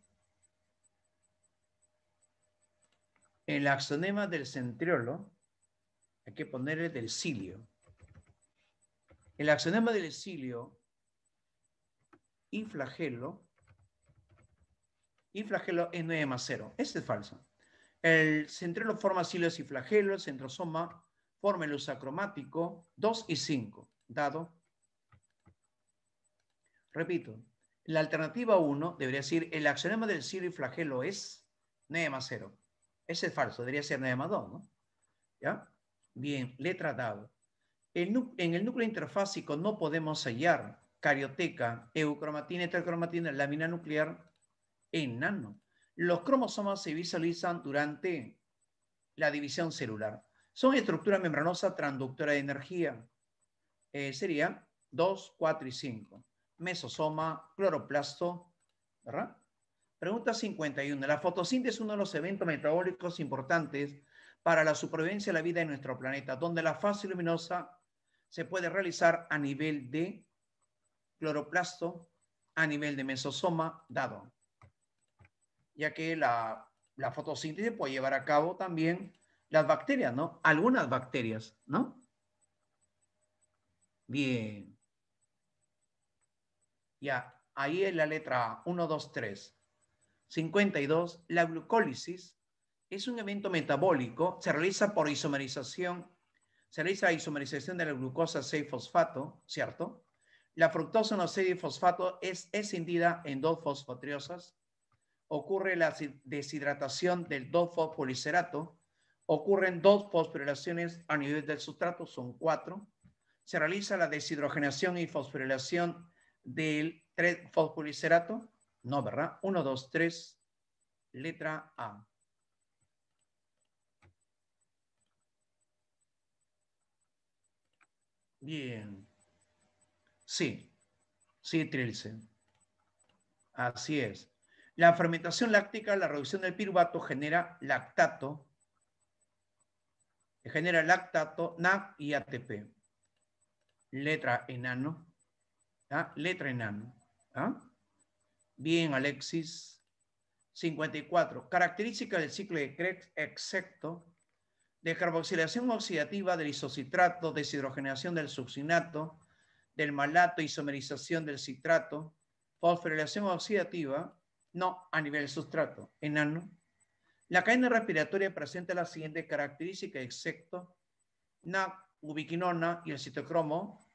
el axonema del centriolo hay que ponerle del cilio. El axonema del cilio y flagelo y flagelo es 9 más 0. Este es falso. El centriolo forma cilios y flagelo, el centrosoma forma el acromático 2 y 5, dado. Repito, la alternativa 1 debería decir, el axonema del cirio y flagelo es 9 más 0. Ese es falso, debería ser 9 más 2, ¿no? ¿Ya? Bien, letra he tratado. en el núcleo interfásico no podemos hallar carioteca, eucromatina, heterocromatina, lámina nuclear en nano. Los cromosomas se visualizan durante la división celular. Son estructura membranosa, transductora de energía. Eh, serían 2, 4 y 5 mesosoma, cloroplasto, ¿verdad? Pregunta 51. La fotosíntesis es uno de los eventos metabólicos importantes para la supervivencia de la vida en nuestro planeta, donde la fase luminosa se puede realizar a nivel de cloroplasto, a nivel de mesosoma dado, ya que la, la fotosíntesis puede llevar a cabo también las bacterias, ¿no? Algunas bacterias, ¿no? Bien. Ya, ahí en la letra A, 1, 2, 3. 52. La glucólisis es un evento metabólico, se realiza por isomerización, se realiza la isomerización de la glucosa 6-fosfato, ¿cierto? La fructosa no 6-fosfato es escindida en dos fosfotriosas ocurre la deshidratación del 2-fosfolicerato, ocurren dos fosforilaciones a nivel del sustrato, son cuatro, se realiza la deshidrogenación y fosforilación del fosfolicerato? No, ¿verdad? 1, 2, 3, letra A. Bien. Sí, sí, Trilce. Así es. La fermentación láctica, la reducción del piruvato genera lactato, genera lactato, NAC y ATP. Letra enano. ¿Ah? Letra enano. ¿ah? Bien, Alexis. 54. característica del ciclo de Krebs excepto de carboxilación oxidativa del isocitrato, deshidrogenación del succinato, del malato, isomerización del citrato, fosforilación oxidativa, no a nivel sustrato, enano. La cadena respiratoria presenta la siguiente característica, excepto NAC, ubiquinona y el citocromo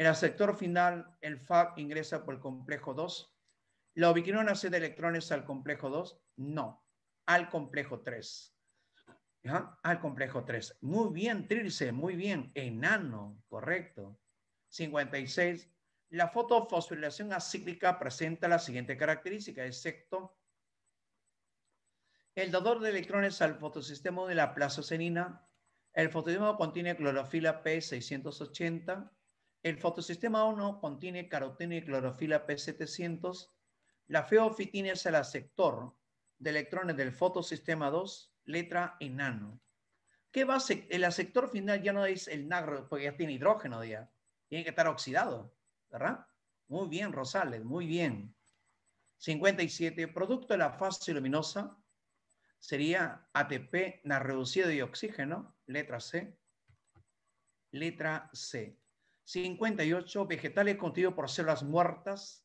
en el sector final, el FAB ingresa por el complejo 2. ¿La ubiquinona de electrones al complejo 2? No, al complejo 3. Al complejo 3. Muy bien, Trilce, muy bien. Enano, correcto. 56. La fotofosforilación acíclica presenta la siguiente característica, excepto el dador de electrones al fotosistema de la plazocenina. El fotosistema contiene clorofila P680, el fotosistema 1 contiene caroteno y clorofila P700. La feofitina es el aceptor de electrones del fotosistema 2, letra enano. ¿Qué va el aceptor final ya no es el nagro, porque ya tiene hidrógeno ya. Tiene que estar oxidado, ¿verdad? Muy bien, Rosales, muy bien. 57, producto de la fase luminosa sería ATP na reducido y oxígeno, letra C. Letra C. 58 vegetales contenidos por células muertas,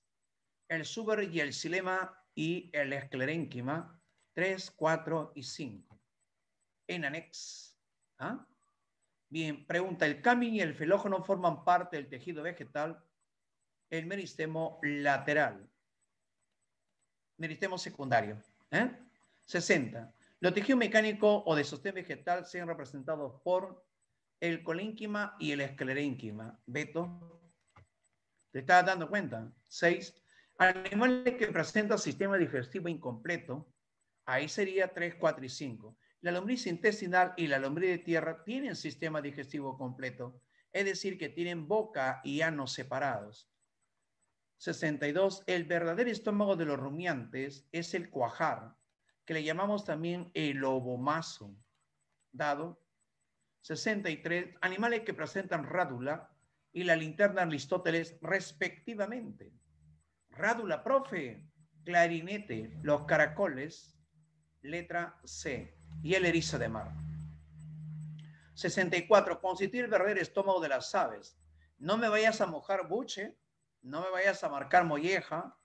el super y el silema y el esclerénquima, 3, 4 y 5. En anexo. ¿ah? Bien, pregunta, ¿el camin y el felógeno forman parte del tejido vegetal? El meristemo lateral. Meristemo secundario. 60. ¿eh? Los tejidos mecánicos o de sostén vegetal sean representados por el colínquima y el esclerénquima. Beto, ¿te estás dando cuenta? Seis, animales que presenta sistema digestivo incompleto, ahí sería 3, 4 y 5. La lombriz intestinal y la lombriz de tierra tienen sistema digestivo completo, es decir, que tienen boca y ano separados. 62. El verdadero estómago de los rumiantes es el cuajar, que le llamamos también el lobomazo, dado 63, animales que presentan rádula y la linterna Aristóteles respectivamente. Rádula, profe, clarinete, los caracoles, letra C y el erizo de mar. 64. Constituir el verdadero estómago de las aves. No me vayas a mojar buche, no me vayas a marcar molleja,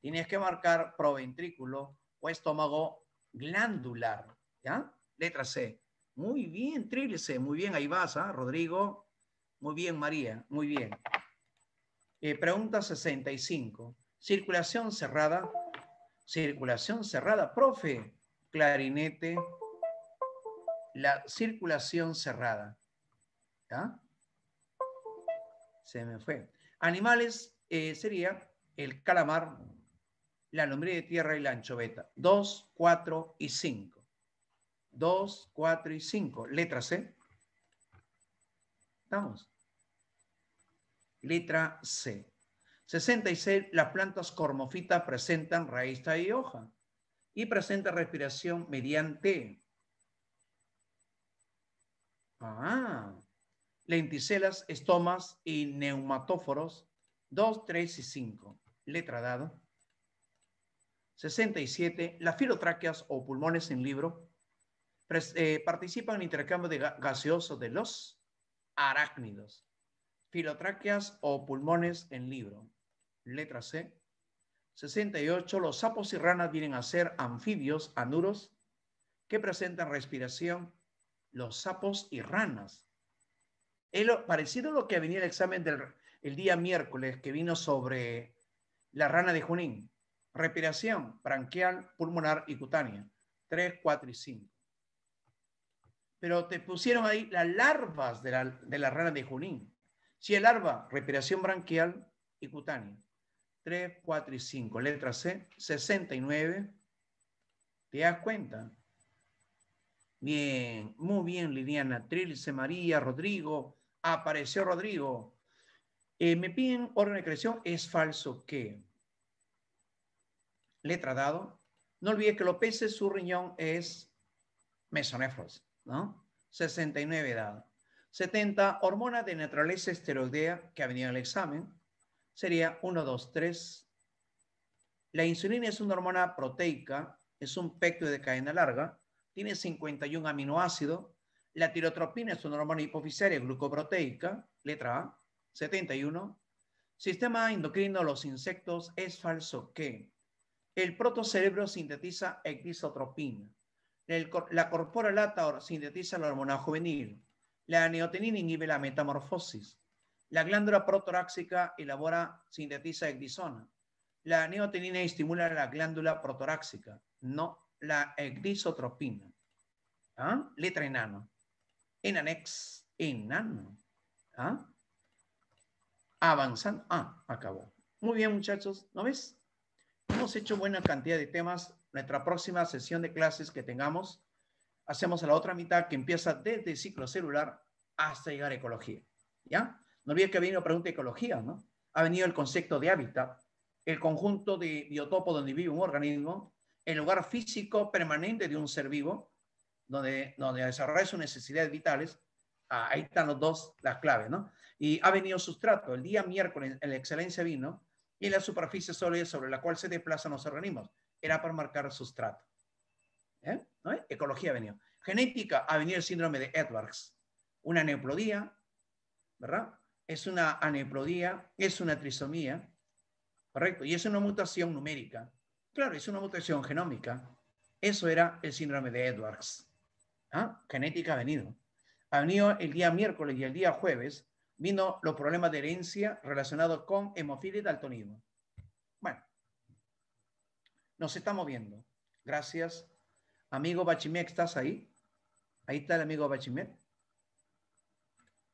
tienes que marcar proventrículo o estómago glandular. ¿Ya? Letra C. Muy bien, Trílice. Muy bien, ahí vas, ¿ah? Rodrigo. Muy bien, María. Muy bien. Eh, pregunta 65. Circulación cerrada. Circulación cerrada, profe. Clarinete. La circulación cerrada. ¿Ya? Se me fue. Animales eh, sería el calamar, la lombriz de tierra y la anchoveta. Dos, cuatro y cinco. 2, 4 y 5. Letra C. Estamos. Letra C. 66. Las plantas cormofitas presentan raíz, y hoja. Y presenta respiración mediante. Ah. Lenticelas, estomas y neumatóforos. 2, 3 y 5. Letra dado. 67. Las filotráqueas o pulmones en libro eh, participan en intercambio de de los arácnidos, filotráqueas o pulmones en libro. Letra C. 68. Los sapos y ranas vienen a ser anfibios, anuros, que presentan respiración. Los sapos y ranas. El, parecido a lo que venía el examen del el día miércoles que vino sobre la rana de Junín. Respiración branquial, pulmonar y cutánea. 3, 4 y 5 pero te pusieron ahí las larvas de la, rana de Junín. Si larva, respiración branquial y cutánea. 3, 4 y 5. Letra C, 69. ¿Te das cuenta? Bien, muy bien, Liliana. Trilce, María, Rodrigo. Apareció Rodrigo. Eh, me piden orden de creación. Es falso que. Letra dado. No olvides que los peces, su riñón es mesonéfros. ¿no? 69 edad. 70, hormona de naturaleza esteroidea que ha venido al examen, sería 1, 2, 3. La insulina es una hormona proteica, es un pecto de cadena larga, tiene 51 aminoácidos. La tirotropina es una hormona hipofisaria glucoproteica, letra A, 71. Sistema endocrino, de los insectos, es falso que el protocerebro sintetiza eclisotropina. La la lata sintetiza la hormona juvenil. La neotenina inhibe la metamorfosis. La glándula protoráxica elabora, sintetiza ecdisona. La neotenina estimula la glándula protoráxica, no la ecdisotropina. ¿Ah? Letra enano. Enanex, enano. ¿Ah? Avanzando. Ah, acabó. Muy bien, muchachos. ¿No ves? Hemos hecho buena cantidad de temas nuestra próxima sesión de clases que tengamos, hacemos la otra mitad que empieza desde el ciclo celular hasta llegar a ecología. ¿Ya? No olvides que ha venido la pregunta de ecología, ¿no? Ha venido el concepto de hábitat, el conjunto de biotopo donde vive un organismo, el lugar físico permanente de un ser vivo, donde, donde desarrolla sus necesidades vitales. Ah, ahí están los dos, las claves, ¿no? Y ha venido sustrato. El día miércoles, en la excelencia vino, y la superficie sólida sobre la cual se desplazan los organismos era para marcar sustrato. ¿Eh? ¿No Ecología ha venido. Genética ha venido el síndrome de Edwards. Una neoplodía, ¿verdad? Es una aneplodía, es una trisomía, ¿correcto? Y es una mutación numérica. Claro, es una mutación genómica. Eso era el síndrome de Edwards. ¿Ah? Genética ha venido. Ha venido el día miércoles y el día jueves, vino los problemas de herencia relacionados con hemofilia y daltonismo. Nos estamos viendo. Gracias. Amigo Bachimek, ¿estás ahí? Ahí está el amigo Bachimek.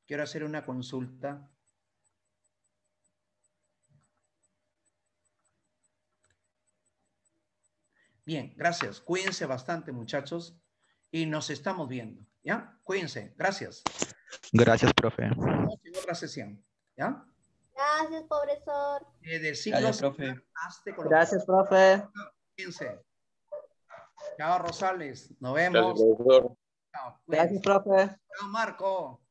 Quiero hacer una consulta. Bien, gracias. Cuídense bastante, muchachos. Y nos estamos viendo. ¿Ya? Cuídense. Gracias. Gracias, profe. sesión. ¿Ya? Gracias, profesor. Eh, del Gracias, profe. Gracias, profe. 15. Chao, Rosales. Nos vemos. Gracias, profesor. Gracias, profe. Chao, Marco.